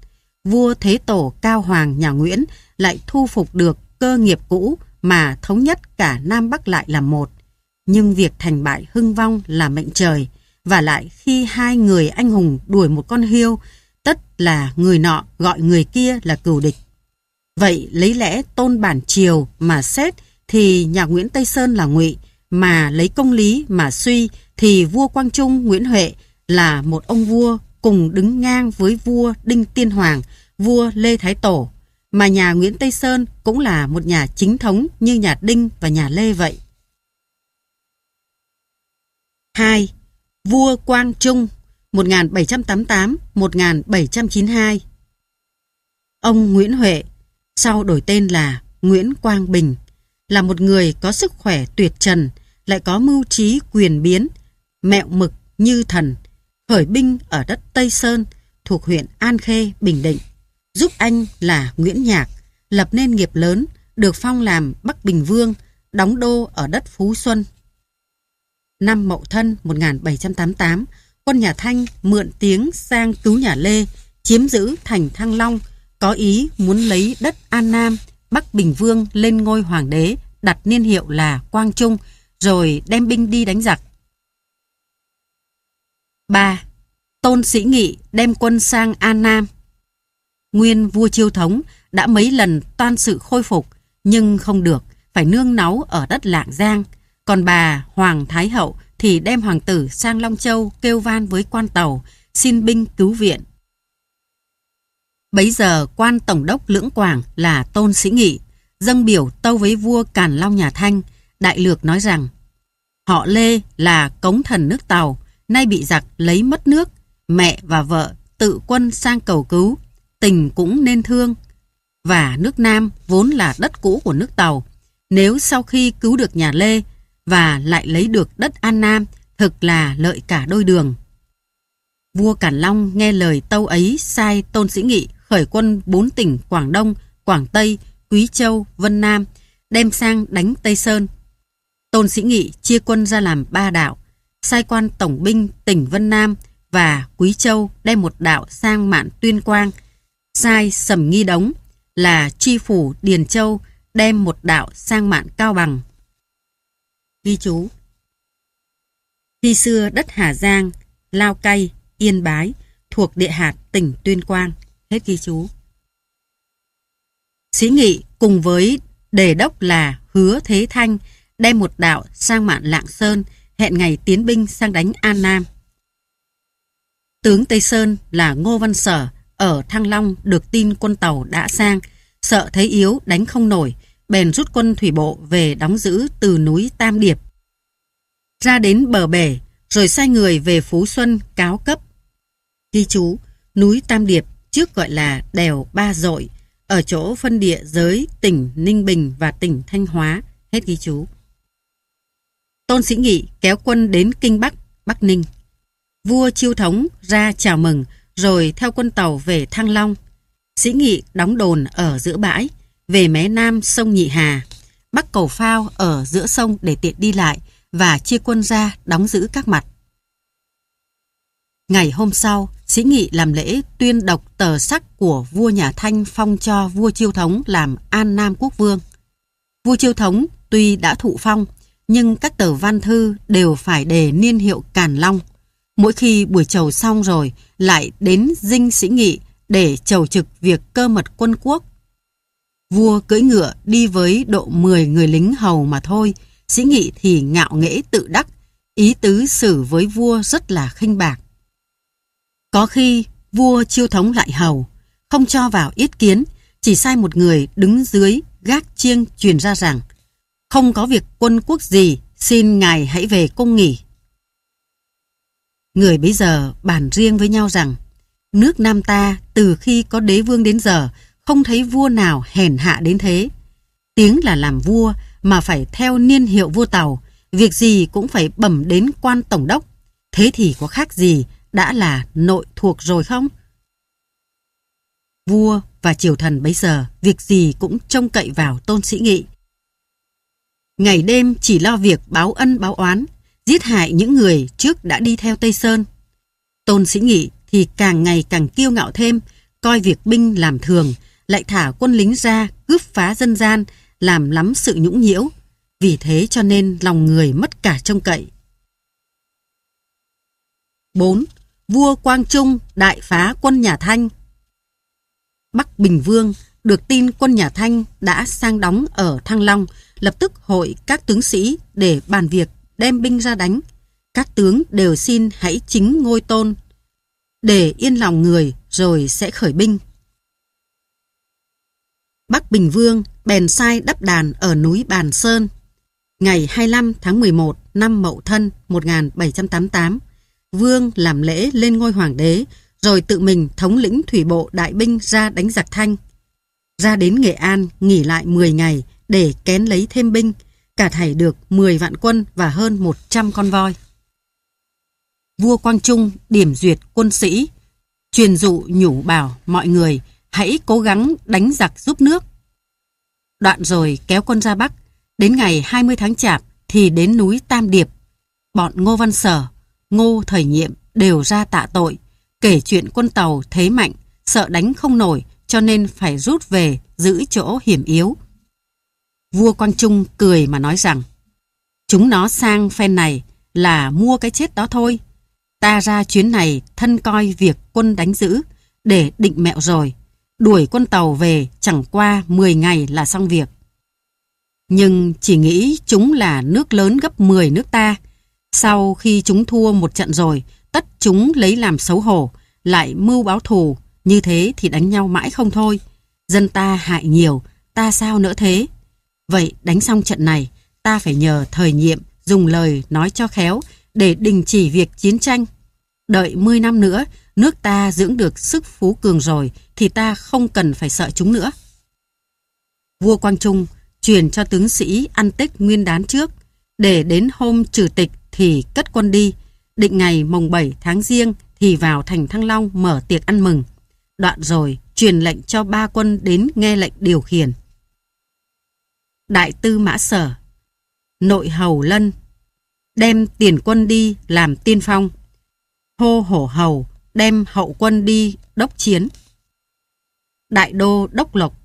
vua Thế Tổ Cao Hoàng nhà Nguyễn lại thu phục được cơ nghiệp cũ mà thống nhất cả Nam Bắc lại là một. Nhưng việc thành bại hưng vong là mệnh trời, và lại khi hai người anh hùng đuổi một con hiêu, tất là người nọ gọi người kia là cừu địch. Vậy lấy lẽ tôn bản triều mà xét thì nhà Nguyễn Tây Sơn là ngụy, mà lấy công lý mà suy thì vua Quang Trung Nguyễn Huệ là một ông vua cùng đứng ngang với vua Đinh Tiên Hoàng, vua Lê Thái Tổ, mà nhà Nguyễn Tây Sơn cũng là một nhà chính thống như nhà Đinh và nhà Lê vậy. 2. Vua Quang Trung 1788-1792 Ông Nguyễn Huệ, sau đổi tên là Nguyễn Quang Bình, là một người có sức khỏe tuyệt trần, lại có mưu trí quyền biến, mẹo mực như thần khởi binh ở đất Tây Sơn thuộc huyện An Khê, Bình Định. Giúp anh là Nguyễn Nhạc, lập nên nghiệp lớn, được phong làm Bắc Bình Vương, đóng đô ở đất Phú Xuân. Năm Mậu Thân 1788, quân nhà Thanh mượn tiếng sang cứu nhà Lê, chiếm giữ thành Thăng Long, có ý muốn lấy đất An Nam, Bắc Bình Vương lên ngôi hoàng đế, đặt niên hiệu là Quang Trung, rồi đem binh đi đánh giặc. 3. Tôn Sĩ Nghị đem quân sang An Nam Nguyên vua chiêu thống đã mấy lần toan sự khôi phục nhưng không được, phải nương náu ở đất Lạng Giang. Còn bà Hoàng Thái Hậu thì đem hoàng tử sang Long Châu kêu van với quan tàu, xin binh cứu viện. Bấy giờ quan tổng đốc Lưỡng Quảng là Tôn Sĩ Nghị, dâng biểu tâu với vua Càn Long nhà Thanh, đại lược nói rằng họ Lê là cống thần nước Tàu, nay bị giặc lấy mất nước, mẹ và vợ tự quân sang cầu cứu, tình cũng nên thương. Và nước Nam vốn là đất cũ của nước Tàu, nếu sau khi cứu được nhà Lê và lại lấy được đất An Nam, thực là lợi cả đôi đường. Vua Cản Long nghe lời tâu ấy sai Tôn Sĩ Nghị khởi quân bốn tỉnh Quảng Đông, Quảng Tây, Quý Châu, Vân Nam, đem sang đánh Tây Sơn. Tôn Sĩ Nghị chia quân ra làm ba đạo, sai quan tổng binh tỉnh Vân Nam và Quý Châu đem một đạo sang mạn tuyên quang, sai sầm nghi đống là tri phủ Điền Châu đem một đạo sang mạn cao bằng. Ghi chú Khi xưa đất Hà Giang, Lao Cay, Yên Bái thuộc địa hạt tỉnh Tuyên Quang. Hết ghi chú. sĩ nghị cùng với đề đốc là Hứa Thế Thanh đem một đạo sang mạn Lạng Sơn hẹn ngày tiến binh sang đánh An Nam. Tướng Tây Sơn là Ngô Văn Sở ở Thăng Long được tin quân tàu đã sang, sợ thấy yếu đánh không nổi, bèn rút quân thủy bộ về đóng giữ từ núi Tam Điệp. Ra đến bờ bể, rồi sai người về Phú Xuân cáo cấp. Ghi chú, núi Tam Điệp trước gọi là đèo Ba Dội, ở chỗ phân địa giới tỉnh Ninh Bình và tỉnh Thanh Hóa, hết ghi chú. Tôn Sĩ Nghị kéo quân đến Kinh Bắc, Bắc Ninh. Vua Chiêu Thống ra chào mừng rồi theo quân tàu về Thăng Long. Sĩ Nghị đóng đồn ở giữa bãi, về mé nam sông Nhị Hà, bắc cầu phao ở giữa sông để tiện đi lại và chia quân ra đóng giữ các mặt. Ngày hôm sau, Sĩ Nghị làm lễ tuyên đọc tờ sắc của vua nhà Thanh phong cho vua Chiêu Thống làm An Nam Quốc Vương. Vua Chiêu Thống tuy đã thụ phong, nhưng các tờ văn thư đều phải đề niên hiệu Càn Long. Mỗi khi buổi chầu xong rồi, lại đến dinh sĩ nghị để chầu trực việc cơ mật quân quốc. Vua cưỡi ngựa đi với độ 10 người lính hầu mà thôi, sĩ nghị thì ngạo nghễ tự đắc, ý tứ xử với vua rất là khinh bạc. Có khi vua chiêu thống lại hầu, không cho vào ý kiến, chỉ sai một người đứng dưới gác chiêng truyền ra rằng không có việc quân quốc gì, xin ngài hãy về cung nghỉ. Người bây giờ bàn riêng với nhau rằng, nước Nam ta từ khi có đế vương đến giờ, không thấy vua nào hèn hạ đến thế. Tiếng là làm vua mà phải theo niên hiệu vua Tàu, việc gì cũng phải bẩm đến quan tổng đốc. Thế thì có khác gì đã là nội thuộc rồi không? Vua và triều thần bấy giờ việc gì cũng trông cậy vào tôn sĩ nghị ngày đêm chỉ lo việc báo ân báo oán, giết hại những người trước đã đi theo Tây Sơn. Tôn Sĩ Nghị thì càng ngày càng kiêu ngạo thêm, coi việc binh làm thường, lại thả quân lính ra cướp phá dân gian, làm lắm sự nhũng nhiễu. Vì thế cho nên lòng người mất cả trông cậy. 4. Vua Quang Trung đại phá quân nhà Thanh Bắc Bình Vương được tin quân nhà Thanh đã sang đóng ở Thăng Long lập tức hội các tướng sĩ để bàn việc đem binh ra đánh. Các tướng đều xin hãy chính ngôi tôn để yên lòng người rồi sẽ khởi binh. Bắc Bình Vương bèn sai đắp đàn ở núi Bàn Sơn. Ngày 25 tháng 11 năm Mậu Thân 1788, Vương làm lễ lên ngôi hoàng đế rồi tự mình thống lĩnh thủy bộ đại binh ra đánh giặc Thanh. Ra đến Nghệ An nghỉ lại 10 ngày để kén lấy thêm binh, cả thảy được 10 vạn quân và hơn 100 con voi. Vua Quang Trung điểm duyệt quân sĩ, truyền dụ nhủ bảo mọi người hãy cố gắng đánh giặc giúp nước. Đoạn rồi kéo quân ra Bắc, đến ngày 20 tháng Chạp thì đến núi Tam Điệp. Bọn Ngô Văn Sở, Ngô Thời Nhiệm đều ra tạ tội, kể chuyện quân tàu thế mạnh, sợ đánh không nổi cho nên phải rút về giữ chỗ hiểm yếu. Vua Quang Trung cười mà nói rằng Chúng nó sang phen này là mua cái chết đó thôi. Ta ra chuyến này thân coi việc quân đánh giữ để định mẹo rồi. Đuổi quân tàu về chẳng qua 10 ngày là xong việc. Nhưng chỉ nghĩ chúng là nước lớn gấp 10 nước ta. Sau khi chúng thua một trận rồi, tất chúng lấy làm xấu hổ, lại mưu báo thù. Như thế thì đánh nhau mãi không thôi. Dân ta hại nhiều, ta sao nữa thế? Vậy đánh xong trận này, ta phải nhờ thời nhiệm dùng lời nói cho khéo để đình chỉ việc chiến tranh. Đợi 10 năm nữa, nước ta dưỡng được sức phú cường rồi thì ta không cần phải sợ chúng nữa. Vua Quang Trung truyền cho tướng sĩ ăn Tết nguyên đán trước, để đến hôm trừ tịch thì cất quân đi, định ngày mùng 7 tháng riêng thì vào thành Thăng Long mở tiệc ăn mừng. Đoạn rồi truyền lệnh cho ba quân đến nghe lệnh điều khiển đại tư mã sở, nội hầu lân, đem tiền quân đi làm tiên phong, hô hổ hầu đem hậu quân đi đốc chiến, đại đô đốc lộc,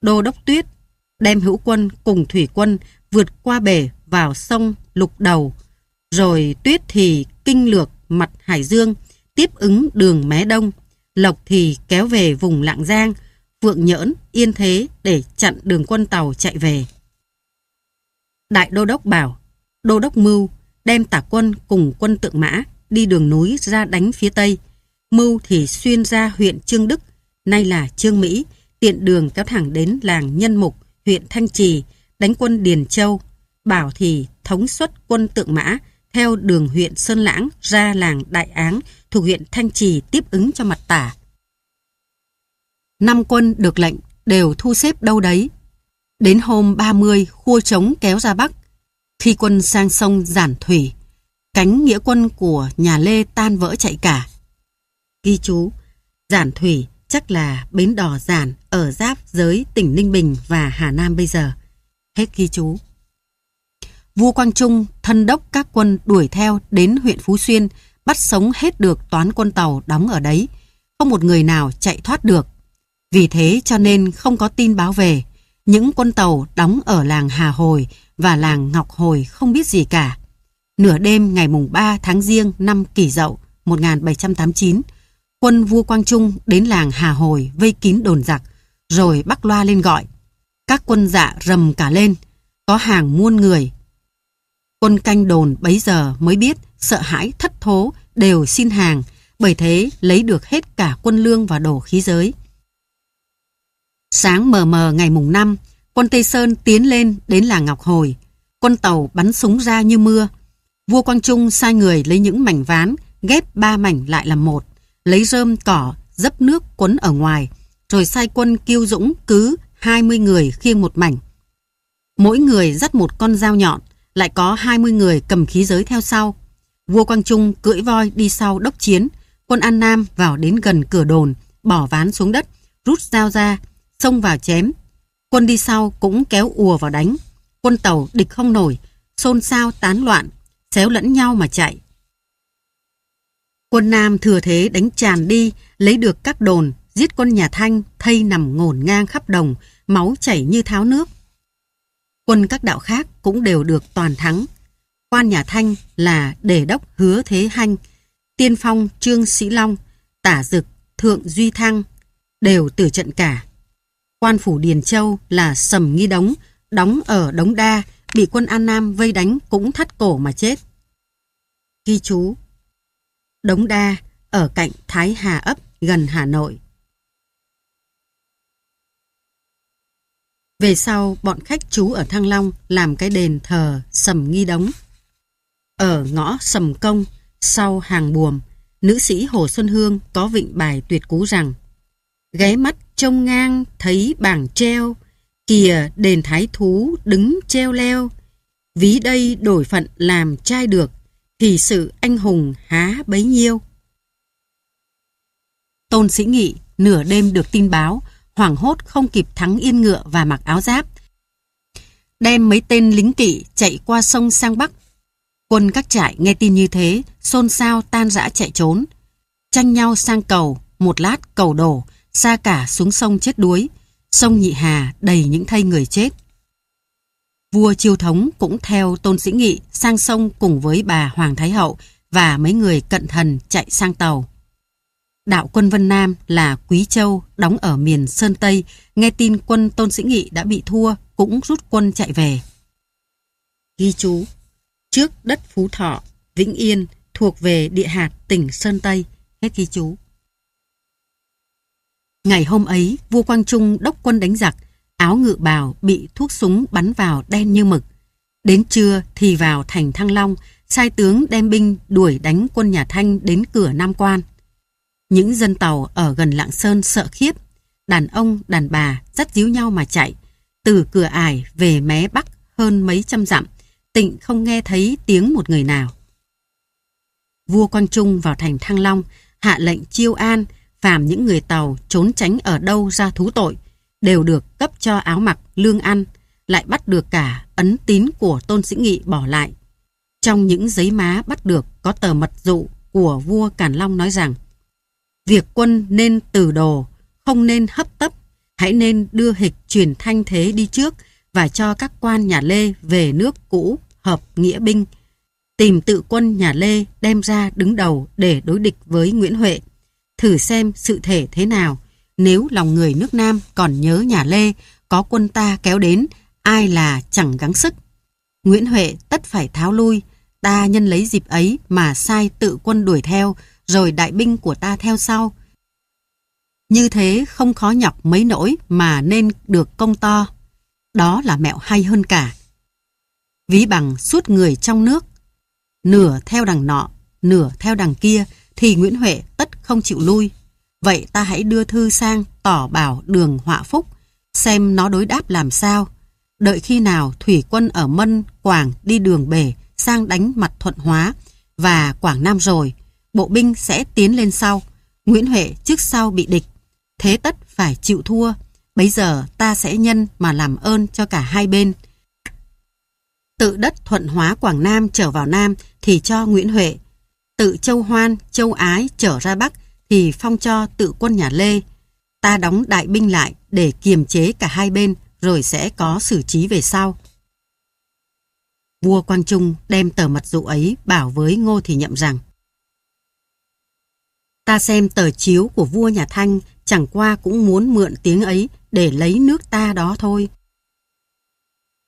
đô đốc tuyết, đem hữu quân cùng thủy quân vượt qua bể vào sông lục đầu, rồi tuyết thì kinh lược mặt hải dương, tiếp ứng đường mé đông, lộc thì kéo về vùng lạng giang, vượng Nhỡn, Yên Thế để chặn đường quân tàu chạy về. Đại Đô Đốc bảo, Đô Đốc Mưu đem tả quân cùng quân tượng mã đi đường núi ra đánh phía Tây. Mưu thì xuyên ra huyện Trương Đức, nay là Trương Mỹ, tiện đường kéo thẳng đến làng Nhân Mục, huyện Thanh Trì, đánh quân Điền Châu. Bảo thì thống xuất quân tượng mã theo đường huyện Sơn Lãng ra làng Đại Áng thuộc huyện Thanh Trì tiếp ứng cho mặt tả năm quân được lệnh đều thu xếp đâu đấy. Đến hôm 30 khua trống kéo ra Bắc, khi quân sang sông Giản Thủy, cánh nghĩa quân của nhà Lê tan vỡ chạy cả. Ghi chú, Giản Thủy chắc là bến đò Giản ở giáp giới tỉnh Ninh Bình và Hà Nam bây giờ. Hết ghi chú. Vua Quang Trung thân đốc các quân đuổi theo đến huyện Phú Xuyên, bắt sống hết được toán quân tàu đóng ở đấy. Không một người nào chạy thoát được. Vì thế cho nên không có tin báo về. Những quân tàu đóng ở làng Hà Hồi và làng Ngọc Hồi không biết gì cả. Nửa đêm ngày mùng 3 tháng Giêng năm Kỷ Dậu 1789, quân vua Quang Trung đến làng Hà Hồi vây kín đồn giặc, rồi bắt loa lên gọi. Các quân dạ rầm cả lên, có hàng muôn người. Quân canh đồn bấy giờ mới biết, sợ hãi thất thố, đều xin hàng, bởi thế lấy được hết cả quân lương và đồ khí giới. Sáng mờ mờ ngày mùng 5, quân Tây Sơn tiến lên đến làng Ngọc Hồi. Quân tàu bắn súng ra như mưa. Vua Quang Trung sai người lấy những mảnh ván, ghép ba mảnh lại làm một. Lấy rơm, cỏ, dấp nước quấn ở ngoài. Rồi sai quân kiêu dũng cứ 20 người khiêng một mảnh. Mỗi người dắt một con dao nhọn, lại có 20 người cầm khí giới theo sau. Vua Quang Trung cưỡi voi đi sau đốc chiến, quân An Nam vào đến gần cửa đồn, bỏ ván xuống đất, rút dao ra, xông vào chém. Quân đi sau cũng kéo ùa vào đánh. Quân tàu địch không nổi, xôn xao tán loạn, xéo lẫn nhau mà chạy. Quân Nam thừa thế đánh tràn đi, lấy được các đồn, giết quân nhà Thanh, thây nằm ngổn ngang khắp đồng, máu chảy như tháo nước. Quân các đạo khác cũng đều được toàn thắng. Quan nhà Thanh là đề đốc hứa thế hanh, tiên phong Trương Sĩ Long, tả dực Thượng Duy Thăng, đều tử trận cả quan phủ Điền Châu là Sầm Nghi Đống, đóng ở Đống Đa, bị quân An Nam vây đánh cũng thắt cổ mà chết. Ghi chú Đống Đa ở cạnh Thái Hà ấp gần Hà Nội. Về sau, bọn khách chú ở Thăng Long làm cái đền thờ Sầm Nghi Đống. Ở ngõ Sầm Công, sau hàng buồm, nữ sĩ Hồ Xuân Hương có vịnh bài tuyệt cú rằng ghé mắt trông ngang thấy bảng treo, kìa đền thái thú đứng treo leo. Ví đây đổi phận làm trai được, thì sự anh hùng há bấy nhiêu. Tôn Sĩ Nghị nửa đêm được tin báo, hoảng hốt không kịp thắng yên ngựa và mặc áo giáp. Đem mấy tên lính kỵ chạy qua sông sang Bắc. Quân các trại nghe tin như thế, xôn xao tan rã chạy trốn. Tranh nhau sang cầu, một lát cầu đổ, xa cả xuống sông chết đuối, sông Nhị Hà đầy những thây người chết. Vua Chiêu Thống cũng theo Tôn Sĩ Nghị sang sông cùng với bà Hoàng Thái Hậu và mấy người cận thần chạy sang tàu. Đạo quân Vân Nam là Quý Châu đóng ở miền Sơn Tây, nghe tin quân Tôn Sĩ Nghị đã bị thua cũng rút quân chạy về. Ghi chú, trước đất Phú Thọ, Vĩnh Yên thuộc về địa hạt tỉnh Sơn Tây, hết ghi chú. Ngày hôm ấy, vua Quang Trung đốc quân đánh giặc, áo ngự bào bị thuốc súng bắn vào đen như mực. Đến trưa thì vào thành Thăng Long, sai tướng đem binh đuổi đánh quân nhà Thanh đến cửa Nam Quan. Những dân tàu ở gần Lạng Sơn sợ khiếp, đàn ông, đàn bà dắt díu nhau mà chạy, từ cửa ải về mé Bắc hơn mấy trăm dặm, tịnh không nghe thấy tiếng một người nào. Vua Quang Trung vào thành Thăng Long, hạ lệnh chiêu an, phàm những người Tàu trốn tránh ở đâu ra thú tội, đều được cấp cho áo mặc, lương ăn, lại bắt được cả ấn tín của Tôn Sĩ Nghị bỏ lại. Trong những giấy má bắt được có tờ mật dụ của vua Càn Long nói rằng Việc quân nên từ đồ, không nên hấp tấp, hãy nên đưa hịch truyền thanh thế đi trước và cho các quan nhà Lê về nước cũ hợp nghĩa binh. Tìm tự quân nhà Lê đem ra đứng đầu để đối địch với Nguyễn Huệ thử xem sự thể thế nào. Nếu lòng người nước Nam còn nhớ nhà Lê, có quân ta kéo đến, ai là chẳng gắng sức. Nguyễn Huệ tất phải tháo lui, ta nhân lấy dịp ấy mà sai tự quân đuổi theo, rồi đại binh của ta theo sau. Như thế không khó nhọc mấy nỗi mà nên được công to. Đó là mẹo hay hơn cả. Ví bằng suốt người trong nước, nửa theo đằng nọ, nửa theo đằng kia, thì Nguyễn Huệ tất không chịu lui. Vậy ta hãy đưa thư sang tỏ bảo đường họa phúc, xem nó đối đáp làm sao. Đợi khi nào thủy quân ở Mân, Quảng đi đường bể sang đánh mặt Thuận Hóa và Quảng Nam rồi, bộ binh sẽ tiến lên sau. Nguyễn Huệ trước sau bị địch, thế tất phải chịu thua. Bây giờ ta sẽ nhân mà làm ơn cho cả hai bên. Tự đất Thuận Hóa Quảng Nam trở vào Nam thì cho Nguyễn Huệ, tự châu Hoan, châu Ái trở ra Bắc thì phong cho tự quân nhà Lê. Ta đóng đại binh lại để kiềm chế cả hai bên rồi sẽ có xử trí về sau. Vua Quang Trung đem tờ mật dụ ấy bảo với Ngô Thị Nhậm rằng Ta xem tờ chiếu của vua nhà Thanh chẳng qua cũng muốn mượn tiếng ấy để lấy nước ta đó thôi.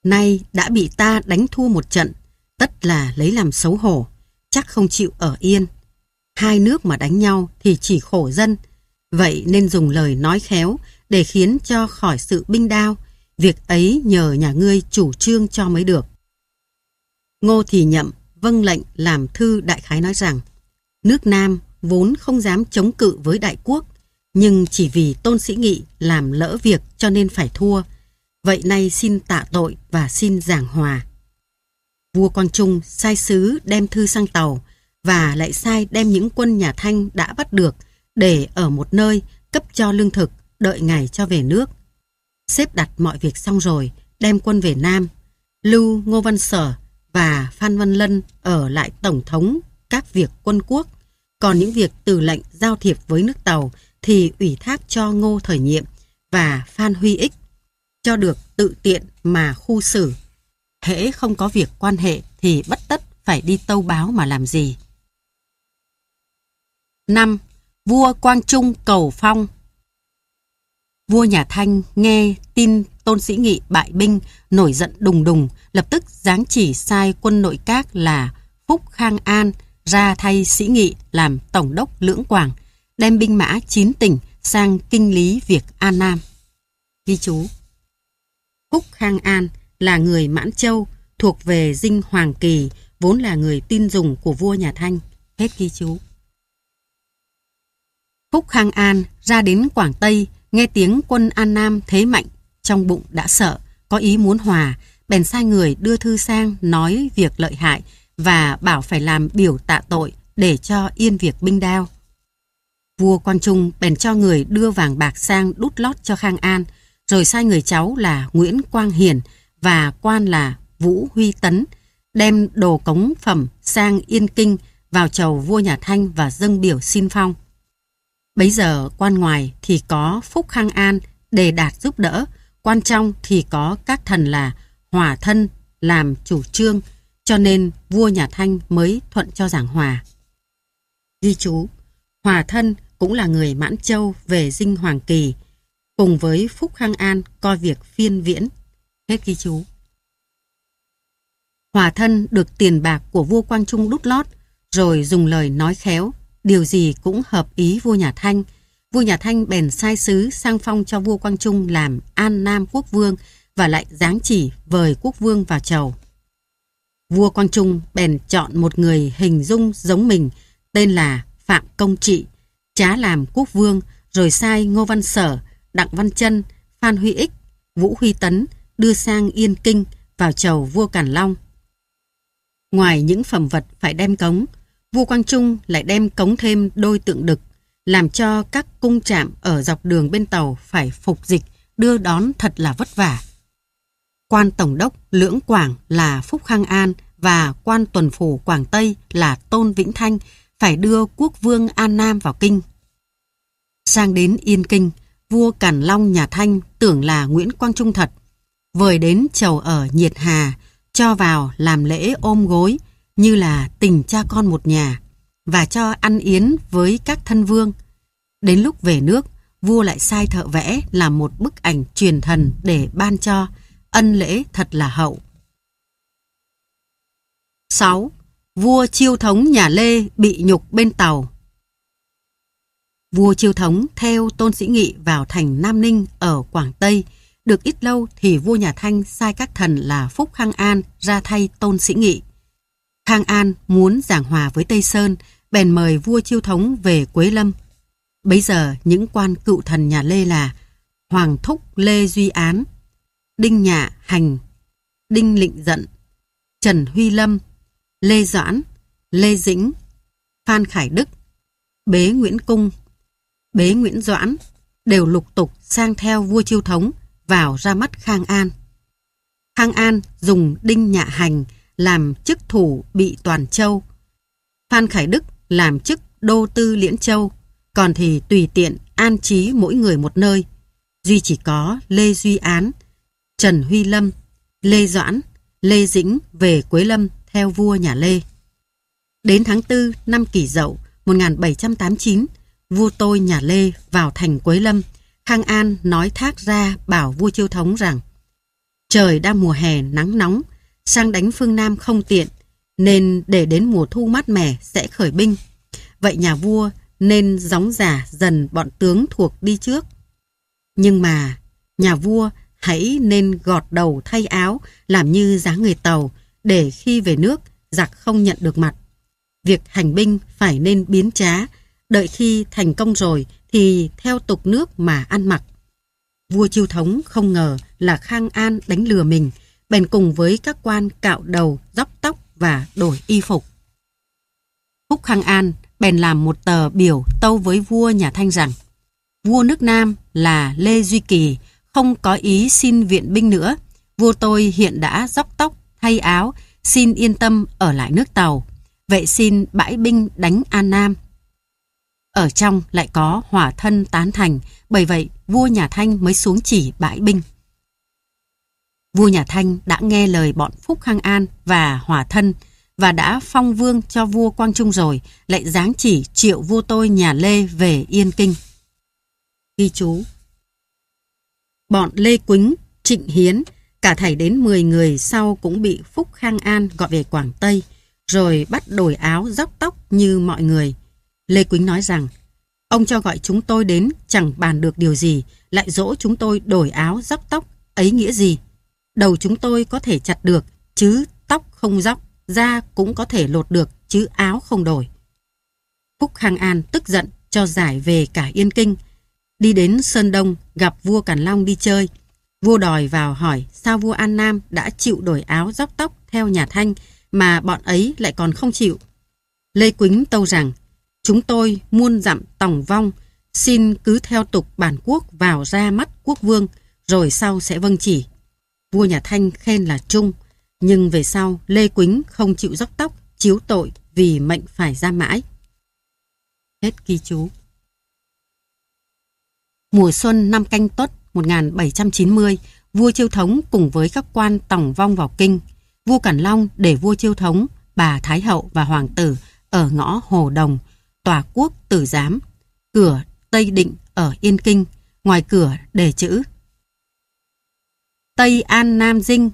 Nay đã bị ta đánh thua một trận, tất là lấy làm xấu hổ chắc không chịu ở yên. Hai nước mà đánh nhau thì chỉ khổ dân, vậy nên dùng lời nói khéo để khiến cho khỏi sự binh đao, việc ấy nhờ nhà ngươi chủ trương cho mới được. Ngô thì nhậm, vâng lệnh làm thư đại khái nói rằng, nước Nam vốn không dám chống cự với đại quốc, nhưng chỉ vì tôn sĩ nghị làm lỡ việc cho nên phải thua. Vậy nay xin tạ tội và xin giảng hòa vua con Trung sai sứ đem thư sang tàu và lại sai đem những quân nhà Thanh đã bắt được để ở một nơi cấp cho lương thực đợi ngày cho về nước. Xếp đặt mọi việc xong rồi, đem quân về Nam. Lưu Ngô Văn Sở và Phan Văn Lân ở lại Tổng thống các việc quân quốc. Còn những việc từ lệnh giao thiệp với nước Tàu thì ủy thác cho Ngô Thời Nhiệm và Phan Huy Ích cho được tự tiện mà khu xử hễ không có việc quan hệ thì bất tất phải đi tâu báo mà làm gì. 5. Vua Quang Trung cầu phong Vua nhà Thanh nghe tin Tôn Sĩ Nghị bại binh, nổi giận đùng đùng, lập tức giáng chỉ sai quân nội các là Phúc Khang An ra thay Sĩ Nghị làm Tổng đốc Lưỡng Quảng, đem binh mã chín tỉnh sang kinh lý việc An Nam. Ghi chú Phúc Khang An là người Mãn Châu, thuộc về dinh Hoàng Kỳ, vốn là người tin dùng của vua nhà Thanh. Hết ghi chú. Phúc Khang An ra đến Quảng Tây, nghe tiếng quân An Nam thế mạnh, trong bụng đã sợ, có ý muốn hòa, bèn sai người đưa thư sang nói việc lợi hại và bảo phải làm biểu tạ tội để cho yên việc binh đao. Vua Quang Trung bèn cho người đưa vàng bạc sang đút lót cho Khang An, rồi sai người cháu là Nguyễn Quang Hiền và quan là Vũ Huy Tấn đem đồ cống phẩm sang Yên Kinh vào chầu vua nhà Thanh và dâng biểu xin phong. Bấy giờ quan ngoài thì có Phúc Khang An đề đạt giúp đỡ, quan trong thì có các thần là Hòa Thân làm chủ trương, cho nên vua nhà Thanh mới thuận cho giảng hòa. Ghi chú, Hòa Thân cũng là người Mãn Châu về dinh Hoàng Kỳ, cùng với Phúc Khang An coi việc phiên viễn Hết ghi chú. Hòa thân được tiền bạc của vua Quang Trung đút lót, rồi dùng lời nói khéo, điều gì cũng hợp ý vua nhà Thanh. Vua nhà Thanh bèn sai sứ sang phong cho vua Quang Trung làm An Nam quốc vương và lại giáng chỉ vời quốc vương vào chầu. Vua Quang Trung bèn chọn một người hình dung giống mình, tên là Phạm Công Trị, trá làm quốc vương, rồi sai Ngô Văn Sở, Đặng Văn Trân, Phan Huy Ích, Vũ Huy Tấn, đưa sang Yên Kinh vào chầu vua Càn Long. Ngoài những phẩm vật phải đem cống, vua Quang Trung lại đem cống thêm đôi tượng đực, làm cho các cung trạm ở dọc đường bên tàu phải phục dịch, đưa đón thật là vất vả. Quan Tổng đốc Lưỡng Quảng là Phúc Khang An và quan tuần phủ Quảng Tây là Tôn Vĩnh Thanh phải đưa quốc vương An Nam vào kinh. Sang đến Yên Kinh, vua Càn Long nhà Thanh tưởng là Nguyễn Quang Trung thật, vời đến chầu ở nhiệt hà, cho vào làm lễ ôm gối như là tình cha con một nhà và cho ăn yến với các thân vương. Đến lúc về nước, vua lại sai thợ vẽ làm một bức ảnh truyền thần để ban cho, ân lễ thật là hậu. 6. Vua chiêu thống nhà Lê bị nhục bên tàu Vua chiêu thống theo Tôn Sĩ Nghị vào thành Nam Ninh ở Quảng Tây, được ít lâu thì vua nhà Thanh sai các thần là Phúc Khang An ra thay tôn sĩ nghị. Khang An muốn giảng hòa với Tây Sơn, bèn mời vua chiêu thống về Quế Lâm. Bấy giờ những quan cựu thần nhà Lê là Hoàng Thúc Lê Duy Án, Đinh Nhạ Hành, Đinh Lịnh Dận, Trần Huy Lâm, Lê Doãn, Lê Dĩnh, Phan Khải Đức, Bế Nguyễn Cung, Bế Nguyễn Doãn đều lục tục sang theo vua chiêu thống vào ra mắt Khang An. Khang An dùng Đinh Nhạ Hành làm chức thủ bị Toàn Châu. Phan Khải Đức làm chức đô tư Liễn Châu, còn thì tùy tiện an trí mỗi người một nơi. Duy chỉ có Lê Duy Án, Trần Huy Lâm, Lê Doãn, Lê Dĩnh về Quế Lâm theo vua nhà Lê. Đến tháng 4 năm kỷ dậu 1789, vua tôi nhà Lê vào thành Quế Lâm, Khang An nói thác ra bảo vua chiêu thống rằng Trời đang mùa hè nắng nóng, sang đánh phương Nam không tiện, nên để đến mùa thu mát mẻ sẽ khởi binh. Vậy nhà vua nên gióng giả dần bọn tướng thuộc đi trước. Nhưng mà, nhà vua hãy nên gọt đầu thay áo làm như giá người tàu để khi về nước giặc không nhận được mặt. Việc hành binh phải nên biến trá đợi khi thành công rồi thì theo tục nước mà ăn mặc. Vua Chiêu Thống không ngờ là Khang An đánh lừa mình, bèn cùng với các quan cạo đầu, dóc tóc và đổi y phục. Húc Khang An bèn làm một tờ biểu tâu với vua nhà Thanh rằng vua nước Nam là Lê Duy Kỳ không có ý xin viện binh nữa. Vua tôi hiện đã dóc tóc, thay áo, xin yên tâm ở lại nước Tàu. Vậy xin bãi binh đánh An Nam ở trong lại có hỏa thân tán thành, bởi vậy vua nhà Thanh mới xuống chỉ bãi binh. Vua nhà Thanh đã nghe lời bọn Phúc Khang An và hỏa thân và đã phong vương cho vua Quang Trung rồi, lại giáng chỉ triệu vua tôi nhà Lê về Yên Kinh. Ghi chú Bọn Lê Quýnh, Trịnh Hiến, cả thảy đến 10 người sau cũng bị Phúc Khang An gọi về Quảng Tây, rồi bắt đổi áo dốc tóc như mọi người. Lê Quýnh nói rằng, ông cho gọi chúng tôi đến chẳng bàn được điều gì, lại dỗ chúng tôi đổi áo, dóc tóc, ấy nghĩa gì? Đầu chúng tôi có thể chặt được, chứ tóc không dóc da cũng có thể lột được, chứ áo không đổi. Phúc Khang An tức giận cho giải về cả Yên Kinh, đi đến Sơn Đông gặp vua Càn Long đi chơi. Vua đòi vào hỏi sao vua An Nam đã chịu đổi áo dóc tóc theo nhà Thanh mà bọn ấy lại còn không chịu. Lê Quýnh tâu rằng Chúng tôi muôn dặm tòng vong, xin cứ theo tục bản quốc vào ra mắt quốc vương, rồi sau sẽ vâng chỉ. Vua nhà Thanh khen là trung, nhưng về sau Lê Quýnh không chịu dốc tóc, chiếu tội vì mệnh phải ra mãi. Hết ghi chú. Mùa xuân năm canh tuất 1790, vua Chiêu Thống cùng với các quan tòng vong vào kinh. Vua Cản Long để vua Chiêu Thống, bà Thái Hậu và Hoàng tử ở ngõ Hồ Đồng, tòa quốc tử giám, cửa Tây Định ở Yên Kinh, ngoài cửa đề chữ Tây An Nam Dinh,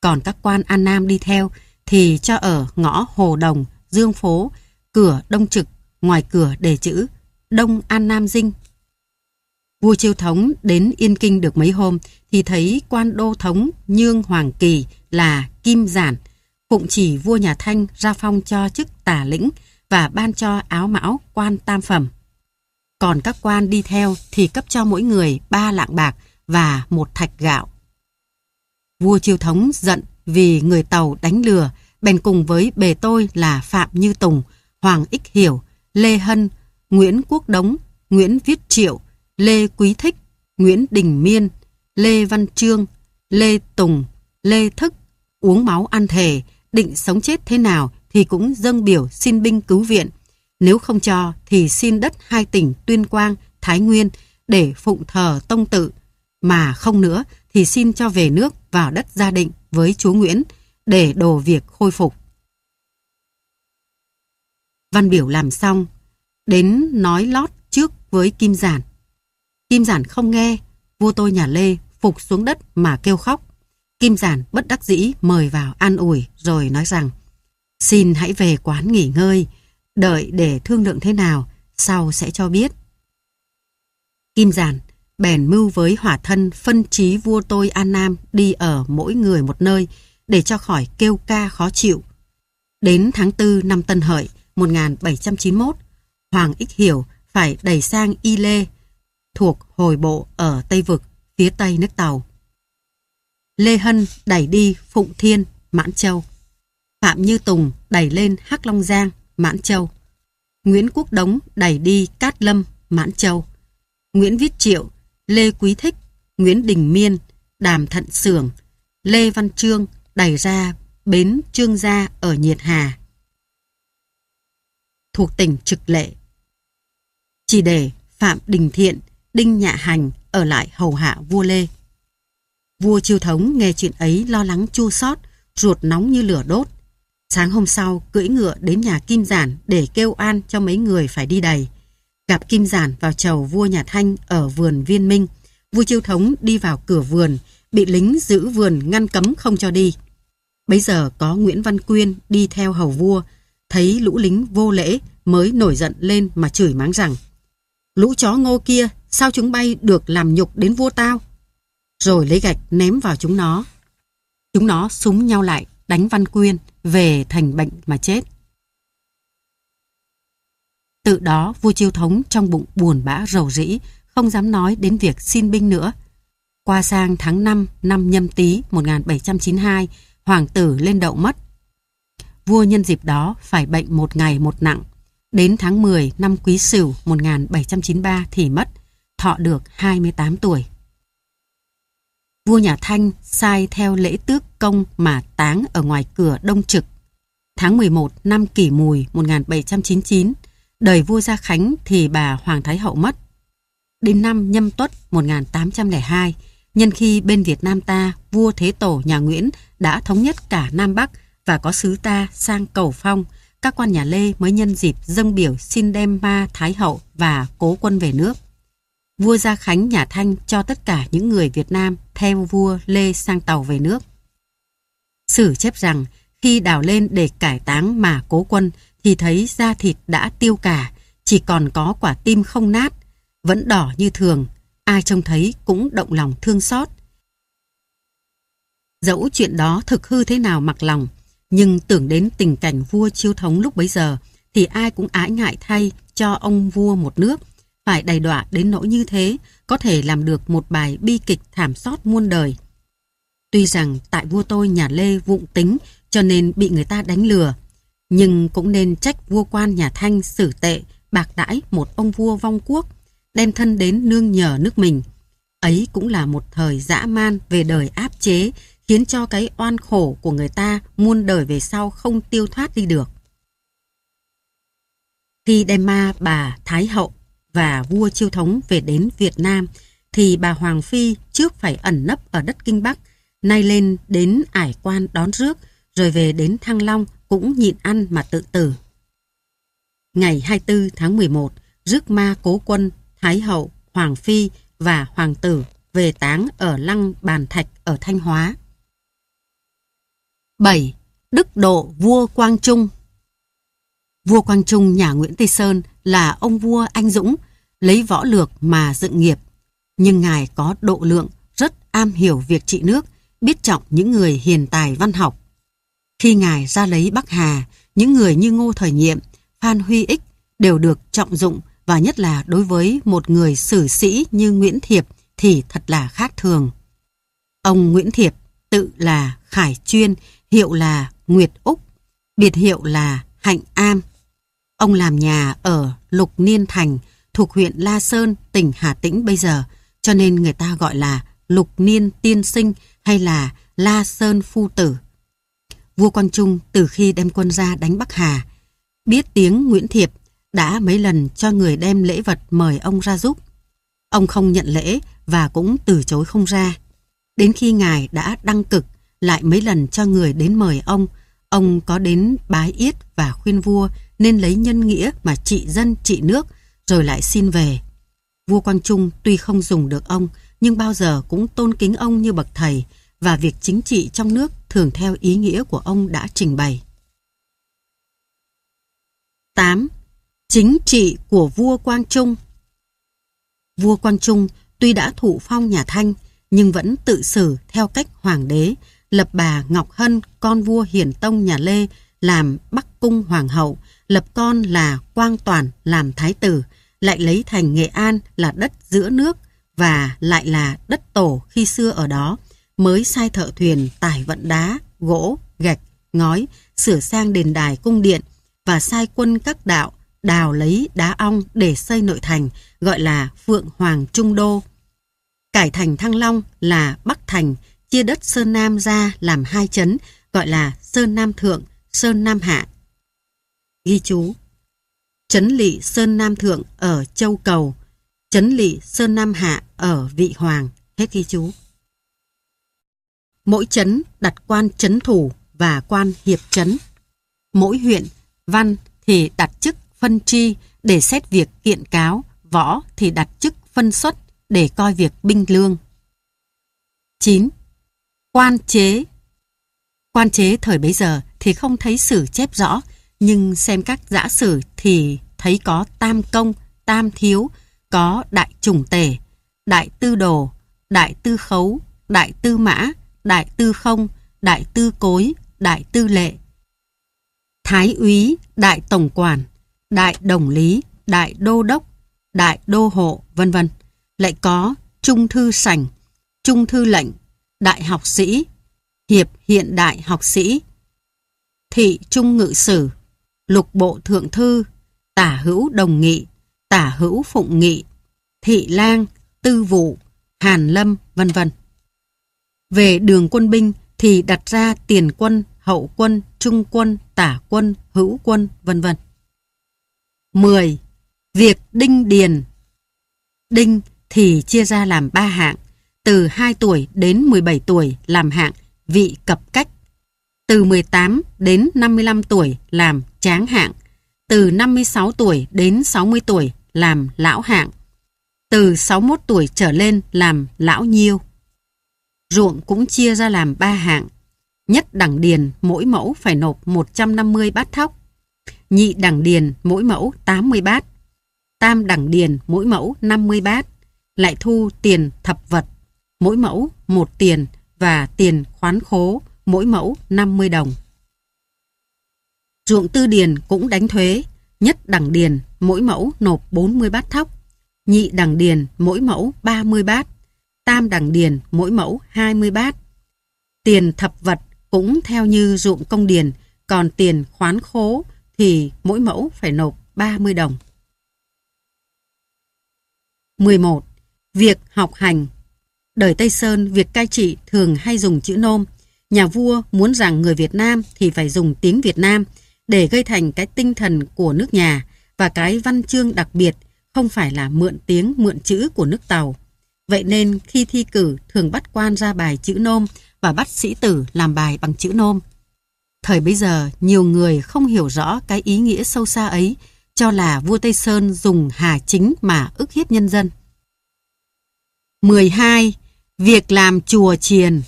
còn các quan An Nam đi theo thì cho ở ngõ Hồ Đồng, Dương Phố, cửa Đông Trực, ngoài cửa đề chữ Đông An Nam Dinh. Vua Chiêu Thống đến Yên Kinh được mấy hôm thì thấy quan đô thống Nhương Hoàng Kỳ là Kim Giản, phụng chỉ vua nhà Thanh ra phong cho chức tả lĩnh và ban cho áo mão quan tam phẩm. Còn các quan đi theo thì cấp cho mỗi người ba lạng bạc và một thạch gạo. Vua triều Thống giận vì người Tàu đánh lừa, bèn cùng với bề tôi là Phạm Như Tùng, Hoàng Ích Hiểu, Lê Hân, Nguyễn Quốc Đống, Nguyễn Viết Triệu, Lê Quý Thích, Nguyễn Đình Miên, Lê Văn Trương, Lê Tùng, Lê Thức, uống máu ăn thề, định sống chết thế nào thì cũng dâng biểu xin binh cứu viện. Nếu không cho thì xin đất hai tỉnh Tuyên Quang, Thái Nguyên để phụng thờ tông tự. Mà không nữa thì xin cho về nước vào đất gia định với chúa Nguyễn để đồ việc khôi phục. Văn biểu làm xong, đến nói lót trước với Kim Giản. Kim Giản không nghe, vua tôi nhà Lê phục xuống đất mà kêu khóc. Kim Giản bất đắc dĩ mời vào an ủi rồi nói rằng Xin hãy về quán nghỉ ngơi, đợi để thương lượng thế nào, sau sẽ cho biết. Kim Giản bèn mưu với hỏa thân phân trí vua tôi An Nam đi ở mỗi người một nơi để cho khỏi kêu ca khó chịu. Đến tháng 4 năm Tân Hợi 1791, Hoàng Ích Hiểu phải đẩy sang Y Lê thuộc hồi bộ ở Tây Vực, phía Tây nước Tàu. Lê Hân đẩy đi Phụng Thiên, Mãn Châu. Phạm Như Tùng đẩy lên Hắc Long Giang, Mãn Châu. Nguyễn Quốc Đống đẩy đi Cát Lâm, Mãn Châu. Nguyễn Viết Triệu, Lê Quý Thích, Nguyễn Đình Miên, Đàm Thận Sưởng, Lê Văn Trương đẩy ra bến Trương Gia ở Nhiệt Hà. Thuộc tỉnh Trực Lệ. Chỉ để Phạm Đình Thiện, Đinh Nhạ Hành ở lại hầu hạ vua Lê. Vua Chiêu Thống nghe chuyện ấy lo lắng chua xót, ruột nóng như lửa đốt. Sáng hôm sau, cưỡi ngựa đến nhà Kim Giản để kêu an cho mấy người phải đi đầy. Gặp Kim Giản vào chầu vua nhà Thanh ở vườn Viên Minh. Vua Chiêu Thống đi vào cửa vườn, bị lính giữ vườn ngăn cấm không cho đi. Bấy giờ có Nguyễn Văn Quyên đi theo hầu vua, thấy lũ lính vô lễ mới nổi giận lên mà chửi mắng rằng Lũ chó ngô kia, sao chúng bay được làm nhục đến vua tao? Rồi lấy gạch ném vào chúng nó. Chúng nó súng nhau lại, đánh Văn Quyên về thành bệnh mà chết. Từ đó vua chiêu thống trong bụng buồn bã rầu rĩ, không dám nói đến việc xin binh nữa. Qua sang tháng 5 năm nhâm tý 1792, hoàng tử lên đậu mất. Vua nhân dịp đó phải bệnh một ngày một nặng. Đến tháng 10 năm Quý Sửu 1793 thì mất, thọ được 28 tuổi vua nhà Thanh sai theo lễ tước công mà táng ở ngoài cửa Đông Trực. Tháng 11 năm kỷ mùi 1799, đời vua Gia Khánh thì bà Hoàng Thái Hậu mất. Đến năm nhâm tuất 1802, nhân khi bên Việt Nam ta, vua Thế Tổ nhà Nguyễn đã thống nhất cả Nam Bắc và có sứ ta sang cầu phong, các quan nhà Lê mới nhân dịp dâng biểu xin đem ma Thái Hậu và cố quân về nước vua Gia Khánh nhà Thanh cho tất cả những người Việt Nam theo vua Lê sang tàu về nước. Sử chép rằng khi đào lên để cải táng mà cố quân thì thấy da thịt đã tiêu cả, chỉ còn có quả tim không nát, vẫn đỏ như thường, ai trông thấy cũng động lòng thương xót. Dẫu chuyện đó thực hư thế nào mặc lòng, nhưng tưởng đến tình cảnh vua chiêu thống lúc bấy giờ thì ai cũng ái ngại thay cho ông vua một nước phải đầy đọa đến nỗi như thế có thể làm được một bài bi kịch thảm sót muôn đời. Tuy rằng tại vua tôi nhà Lê vụng tính cho nên bị người ta đánh lừa, nhưng cũng nên trách vua quan nhà Thanh xử tệ, bạc đãi một ông vua vong quốc, đem thân đến nương nhờ nước mình. Ấy cũng là một thời dã man về đời áp chế, khiến cho cái oan khổ của người ta muôn đời về sau không tiêu thoát đi được. Khi đem ma bà Thái Hậu và vua chiêu thống về đến Việt Nam thì bà Hoàng Phi trước phải ẩn nấp ở đất Kinh Bắc, nay lên đến ải quan đón rước, rồi về đến Thăng Long cũng nhịn ăn mà tự tử. Ngày 24 tháng 11, rước ma cố quân, Thái Hậu, Hoàng Phi và Hoàng Tử về táng ở Lăng Bàn Thạch ở Thanh Hóa. 7. Đức Độ Vua Quang Trung Vua Quang Trung nhà Nguyễn Tây Sơn là ông vua anh dũng, lấy võ lược mà dựng nghiệp. Nhưng Ngài có độ lượng, rất am hiểu việc trị nước, biết trọng những người hiền tài văn học. Khi Ngài ra lấy Bắc Hà, những người như Ngô Thời Nhiệm, Phan Huy Ích đều được trọng dụng và nhất là đối với một người sử sĩ như Nguyễn Thiệp thì thật là khác thường. Ông Nguyễn Thiệp tự là Khải Chuyên, hiệu là Nguyệt Úc, biệt hiệu là Hạnh Am. Ông làm nhà ở Lục Niên Thành thuộc huyện La Sơn, tỉnh Hà Tĩnh bây giờ, cho nên người ta gọi là Lục Niên Tiên Sinh hay là La Sơn Phu Tử. Vua Quang Trung từ khi đem quân ra đánh Bắc Hà, biết tiếng Nguyễn Thiệp đã mấy lần cho người đem lễ vật mời ông ra giúp. Ông không nhận lễ và cũng từ chối không ra. Đến khi ngài đã đăng cực lại mấy lần cho người đến mời ông, ông có đến bái yết và khuyên vua nên lấy nhân nghĩa mà trị dân trị nước, rồi lại xin về. Vua Quang Trung tuy không dùng được ông, nhưng bao giờ cũng tôn kính ông như bậc thầy, và việc chính trị trong nước thường theo ý nghĩa của ông đã trình bày. 8. Chính trị của vua Quang Trung Vua Quang Trung tuy đã thụ phong nhà Thanh, nhưng vẫn tự xử theo cách hoàng đế, lập bà Ngọc Hân, con vua Hiển Tông nhà Lê, làm Bắc Cung Hoàng hậu, lập con là Quang Toàn làm thái tử, lại lấy thành Nghệ An là đất giữa nước và lại là đất tổ khi xưa ở đó, mới sai thợ thuyền tải vận đá, gỗ, gạch, ngói, sửa sang đền đài cung điện và sai quân các đạo đào lấy đá ong để xây nội thành gọi là Phượng Hoàng Trung Đô. Cải thành Thăng Long là Bắc Thành, chia đất Sơn Nam ra làm hai chấn gọi là Sơn Nam Thượng, Sơn Nam Hạ Ghi chú Trấn lỵ Sơn Nam Thượng ở Châu Cầu Trấn lỵ Sơn Nam Hạ ở Vị Hoàng Hết ghi chú Mỗi trấn đặt quan trấn thủ và quan hiệp trấn Mỗi huyện, văn thì đặt chức phân tri để xét việc kiện cáo Võ thì đặt chức phân xuất để coi việc binh lương 9. Quan chế Quan chế thời bấy giờ thì không thấy sử chép rõ nhưng xem các giả sử thì thấy có tam công, tam thiếu, có đại trùng tể, đại tư đồ, đại tư khấu, đại tư mã, đại tư không, đại tư cối, đại tư lệ. Thái úy, đại tổng quản, đại đồng lý, đại đô đốc, đại đô hộ, vân vân. Lại có trung thư sảnh, trung thư lệnh, đại học sĩ, hiệp hiện đại học sĩ, thị trung ngự sử, lục bộ thượng thư, tả hữu đồng nghị, tả hữu phụng nghị, thị lang, tư vụ, hàn lâm, vân vân. Về đường quân binh thì đặt ra tiền quân, hậu quân, trung quân, tả quân, hữu quân, vân vân. 10. Việc đinh điền Đinh thì chia ra làm 3 hạng, từ 2 tuổi đến 17 tuổi làm hạng vị cập cách, từ 18 đến 55 tuổi làm tráng hạng, từ 56 tuổi đến 60 tuổi làm lão hạng, từ 61 tuổi trở lên làm lão nhiêu. Ruộng cũng chia ra làm 3 hạng, nhất đẳng điền mỗi mẫu phải nộp 150 bát thóc, nhị đẳng điền mỗi mẫu 80 bát, tam đẳng điền mỗi mẫu 50 bát, lại thu tiền thập vật, mỗi mẫu một tiền và tiền khoán khố mỗi mẫu 50 đồng. Ruộng tư điền cũng đánh thuế, nhất đẳng điền mỗi mẫu nộp 40 bát thóc, nhị đẳng điền mỗi mẫu 30 bát, tam đẳng điền mỗi mẫu 20 bát. Tiền thập vật cũng theo như ruộng công điền, còn tiền khoán khố thì mỗi mẫu phải nộp 30 đồng. 11. Việc học hành Đời Tây Sơn, việc cai trị thường hay dùng chữ nôm, nhà vua muốn rằng người Việt Nam thì phải dùng tiếng Việt Nam để gây thành cái tinh thần của nước nhà và cái văn chương đặc biệt không phải là mượn tiếng mượn chữ của nước Tàu. Vậy nên khi thi cử thường bắt quan ra bài chữ nôm và bắt sĩ tử làm bài bằng chữ nôm. Thời bấy giờ, nhiều người không hiểu rõ cái ý nghĩa sâu xa ấy, cho là vua Tây Sơn dùng hà chính mà ức hiếp nhân dân. 12. Việc làm chùa chiền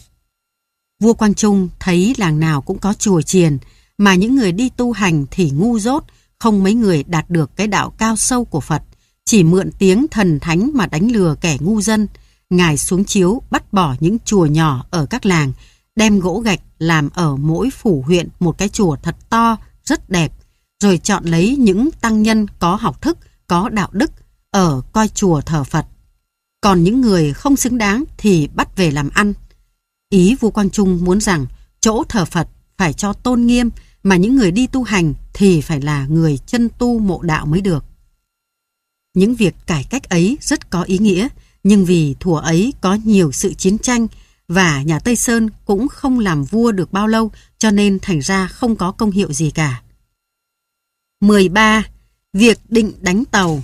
Vua Quang Trung thấy làng nào cũng có chùa chiền, mà những người đi tu hành thì ngu dốt, không mấy người đạt được cái đạo cao sâu của Phật, chỉ mượn tiếng thần thánh mà đánh lừa kẻ ngu dân. Ngài xuống chiếu bắt bỏ những chùa nhỏ ở các làng, đem gỗ gạch làm ở mỗi phủ huyện một cái chùa thật to, rất đẹp, rồi chọn lấy những tăng nhân có học thức, có đạo đức, ở coi chùa thờ Phật. Còn những người không xứng đáng thì bắt về làm ăn. Ý Vua Quang Trung muốn rằng chỗ thờ Phật phải cho tôn nghiêm mà những người đi tu hành thì phải là người chân tu mộ đạo mới được. Những việc cải cách ấy rất có ý nghĩa, nhưng vì thủa ấy có nhiều sự chiến tranh và nhà Tây Sơn cũng không làm vua được bao lâu cho nên thành ra không có công hiệu gì cả. 13. Việc định đánh tàu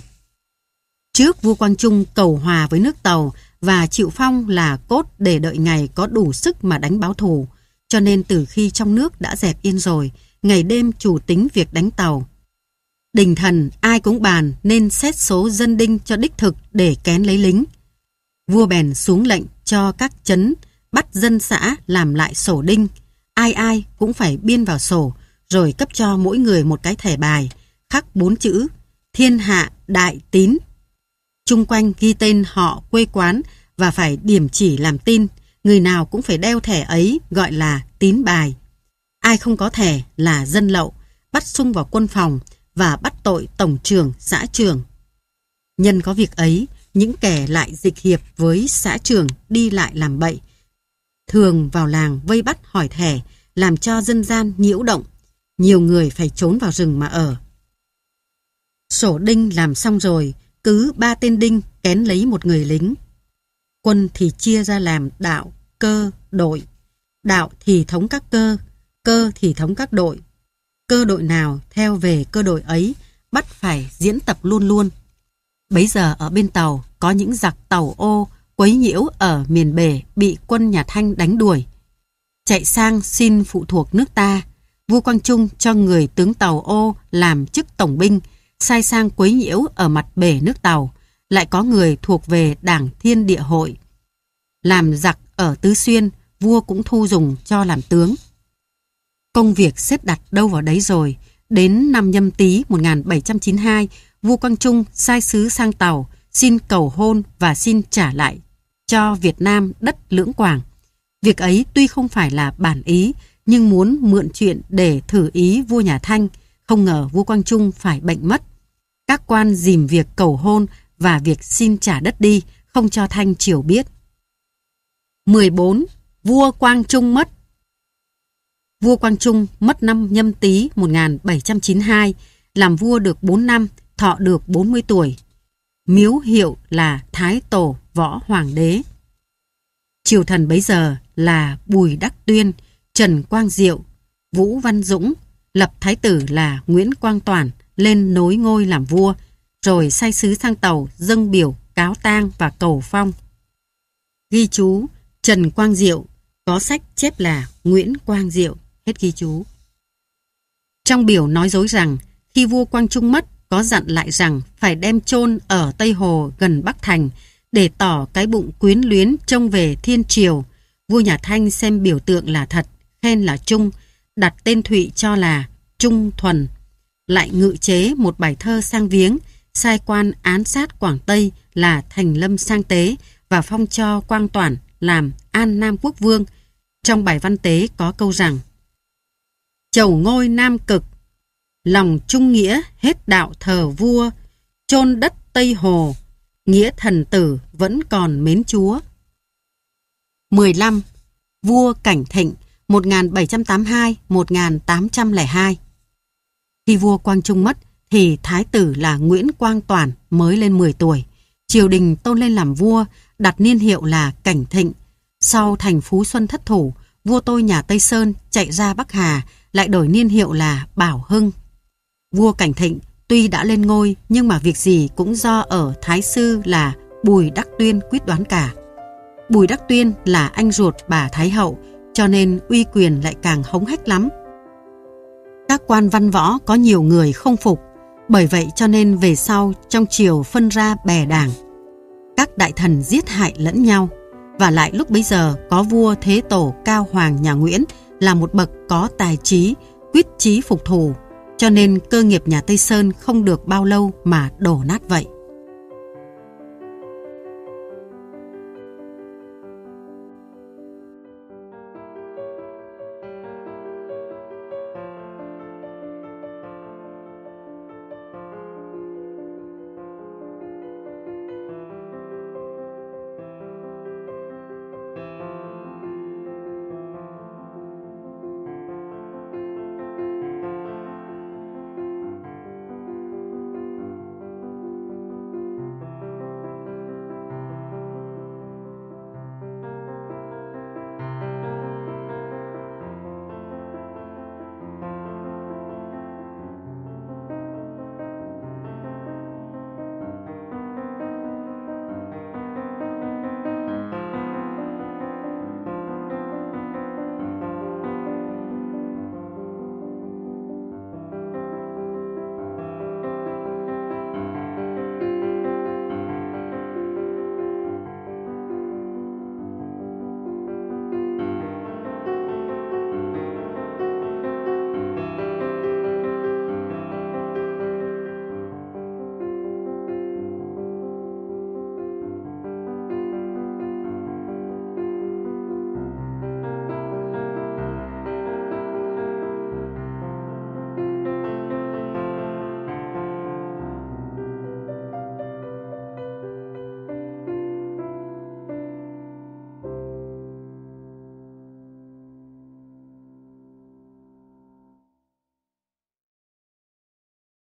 Trước vua Quang Trung cầu hòa với nước Tàu và chịu phong là cốt để đợi ngày có đủ sức mà đánh báo thù. Cho nên từ khi trong nước đã dẹp yên rồi, ngày đêm chủ tính việc đánh tàu. Đình thần ai cũng bàn nên xét số dân đinh cho đích thực để kén lấy lính. Vua bèn xuống lệnh cho các chấn bắt dân xã làm lại sổ đinh. Ai ai cũng phải biên vào sổ rồi cấp cho mỗi người một cái thẻ bài khắc bốn chữ thiên hạ đại tín chung quanh ghi tên họ quê quán và phải điểm chỉ làm tin. Người nào cũng phải đeo thẻ ấy gọi là tín bài. Ai không có thẻ là dân lậu, bắt sung vào quân phòng và bắt tội tổng trưởng, xã trường Nhân có việc ấy, những kẻ lại dịch hiệp với xã trường đi lại làm bậy. Thường vào làng vây bắt hỏi thẻ, làm cho dân gian nhiễu động. Nhiều người phải trốn vào rừng mà ở. Sổ đinh làm xong rồi, cứ ba tên đinh kén lấy một người lính. Quân thì chia ra làm đạo, cơ, đội. Đạo thì thống các cơ, cơ thì thống các đội. Cơ đội nào theo về cơ đội ấy bắt phải diễn tập luôn luôn. Bấy giờ ở bên tàu có những giặc tàu ô quấy nhiễu ở miền bể bị quân nhà Thanh đánh đuổi. Chạy sang xin phụ thuộc nước ta, vua Quang Trung cho người tướng tàu ô làm chức tổng binh, sai sang quấy nhiễu ở mặt bể nước tàu, lại có người thuộc về Đảng Thiên Địa Hội. Làm giặc ở Tứ Xuyên, vua cũng thu dùng cho làm tướng. Công việc xếp đặt đâu vào đấy rồi, đến năm nhâm tý 1792, vua Quang Trung sai sứ sang tàu, xin cầu hôn và xin trả lại cho Việt Nam đất lưỡng quảng. Việc ấy tuy không phải là bản ý, nhưng muốn mượn chuyện để thử ý vua nhà Thanh, không ngờ vua Quang Trung phải bệnh mất. Các quan dìm việc cầu hôn và việc xin trả đất đi, không cho Thanh Triều biết. 14. Vua Quang Trung mất Vua Quang Trung mất năm nhâm tý 1792, làm vua được 4 năm, thọ được 40 tuổi. Miếu hiệu là Thái Tổ Võ Hoàng đế. Triều thần bấy giờ là Bùi Đắc Tuyên, Trần Quang Diệu, Vũ Văn Dũng, lập thái tử là Nguyễn Quang Toàn, lên nối ngôi làm vua, rồi sai sứ sang tàu dâng biểu, cáo tang và cầu phong. Ghi chú Trần Quang Diệu, có sách chép là Nguyễn Quang Diệu, hết ghi chú. Trong biểu nói dối rằng, khi vua Quang Trung mất, có dặn lại rằng phải đem chôn ở Tây Hồ gần Bắc Thành để tỏ cái bụng quyến luyến trông về thiên triều. Vua nhà Thanh xem biểu tượng là thật, khen là Trung, đặt tên Thụy cho là Trung Thuần lại ngự chế một bài thơ sang viếng, sai quan án sát Quảng Tây là Thành Lâm Sang Tế và phong cho Quang Toản làm An Nam Quốc Vương. Trong bài văn tế có câu rằng Chầu ngôi Nam Cực Lòng trung nghĩa hết đạo thờ vua chôn đất Tây Hồ Nghĩa thần tử vẫn còn mến chúa 15. Vua Cảnh Thịnh 1782-1802 khi vua Quang Trung mất thì thái tử là Nguyễn Quang Toàn mới lên 10 tuổi. Triều đình tôn lên làm vua, đặt niên hiệu là Cảnh Thịnh. Sau thành Phú Xuân thất thủ, vua tôi nhà Tây Sơn chạy ra Bắc Hà lại đổi niên hiệu là Bảo Hưng. Vua Cảnh Thịnh tuy đã lên ngôi nhưng mà việc gì cũng do ở Thái Sư là Bùi Đắc Tuyên quyết đoán cả. Bùi Đắc Tuyên là anh ruột bà Thái Hậu cho nên uy quyền lại càng hống hách lắm các quan văn võ có nhiều người không phục, bởi vậy cho nên về sau trong triều phân ra bè đảng. Các đại thần giết hại lẫn nhau, và lại lúc bấy giờ có vua Thế Tổ Cao Hoàng nhà Nguyễn là một bậc có tài trí, quyết trí phục thù, cho nên cơ nghiệp nhà Tây Sơn không được bao lâu mà đổ nát vậy.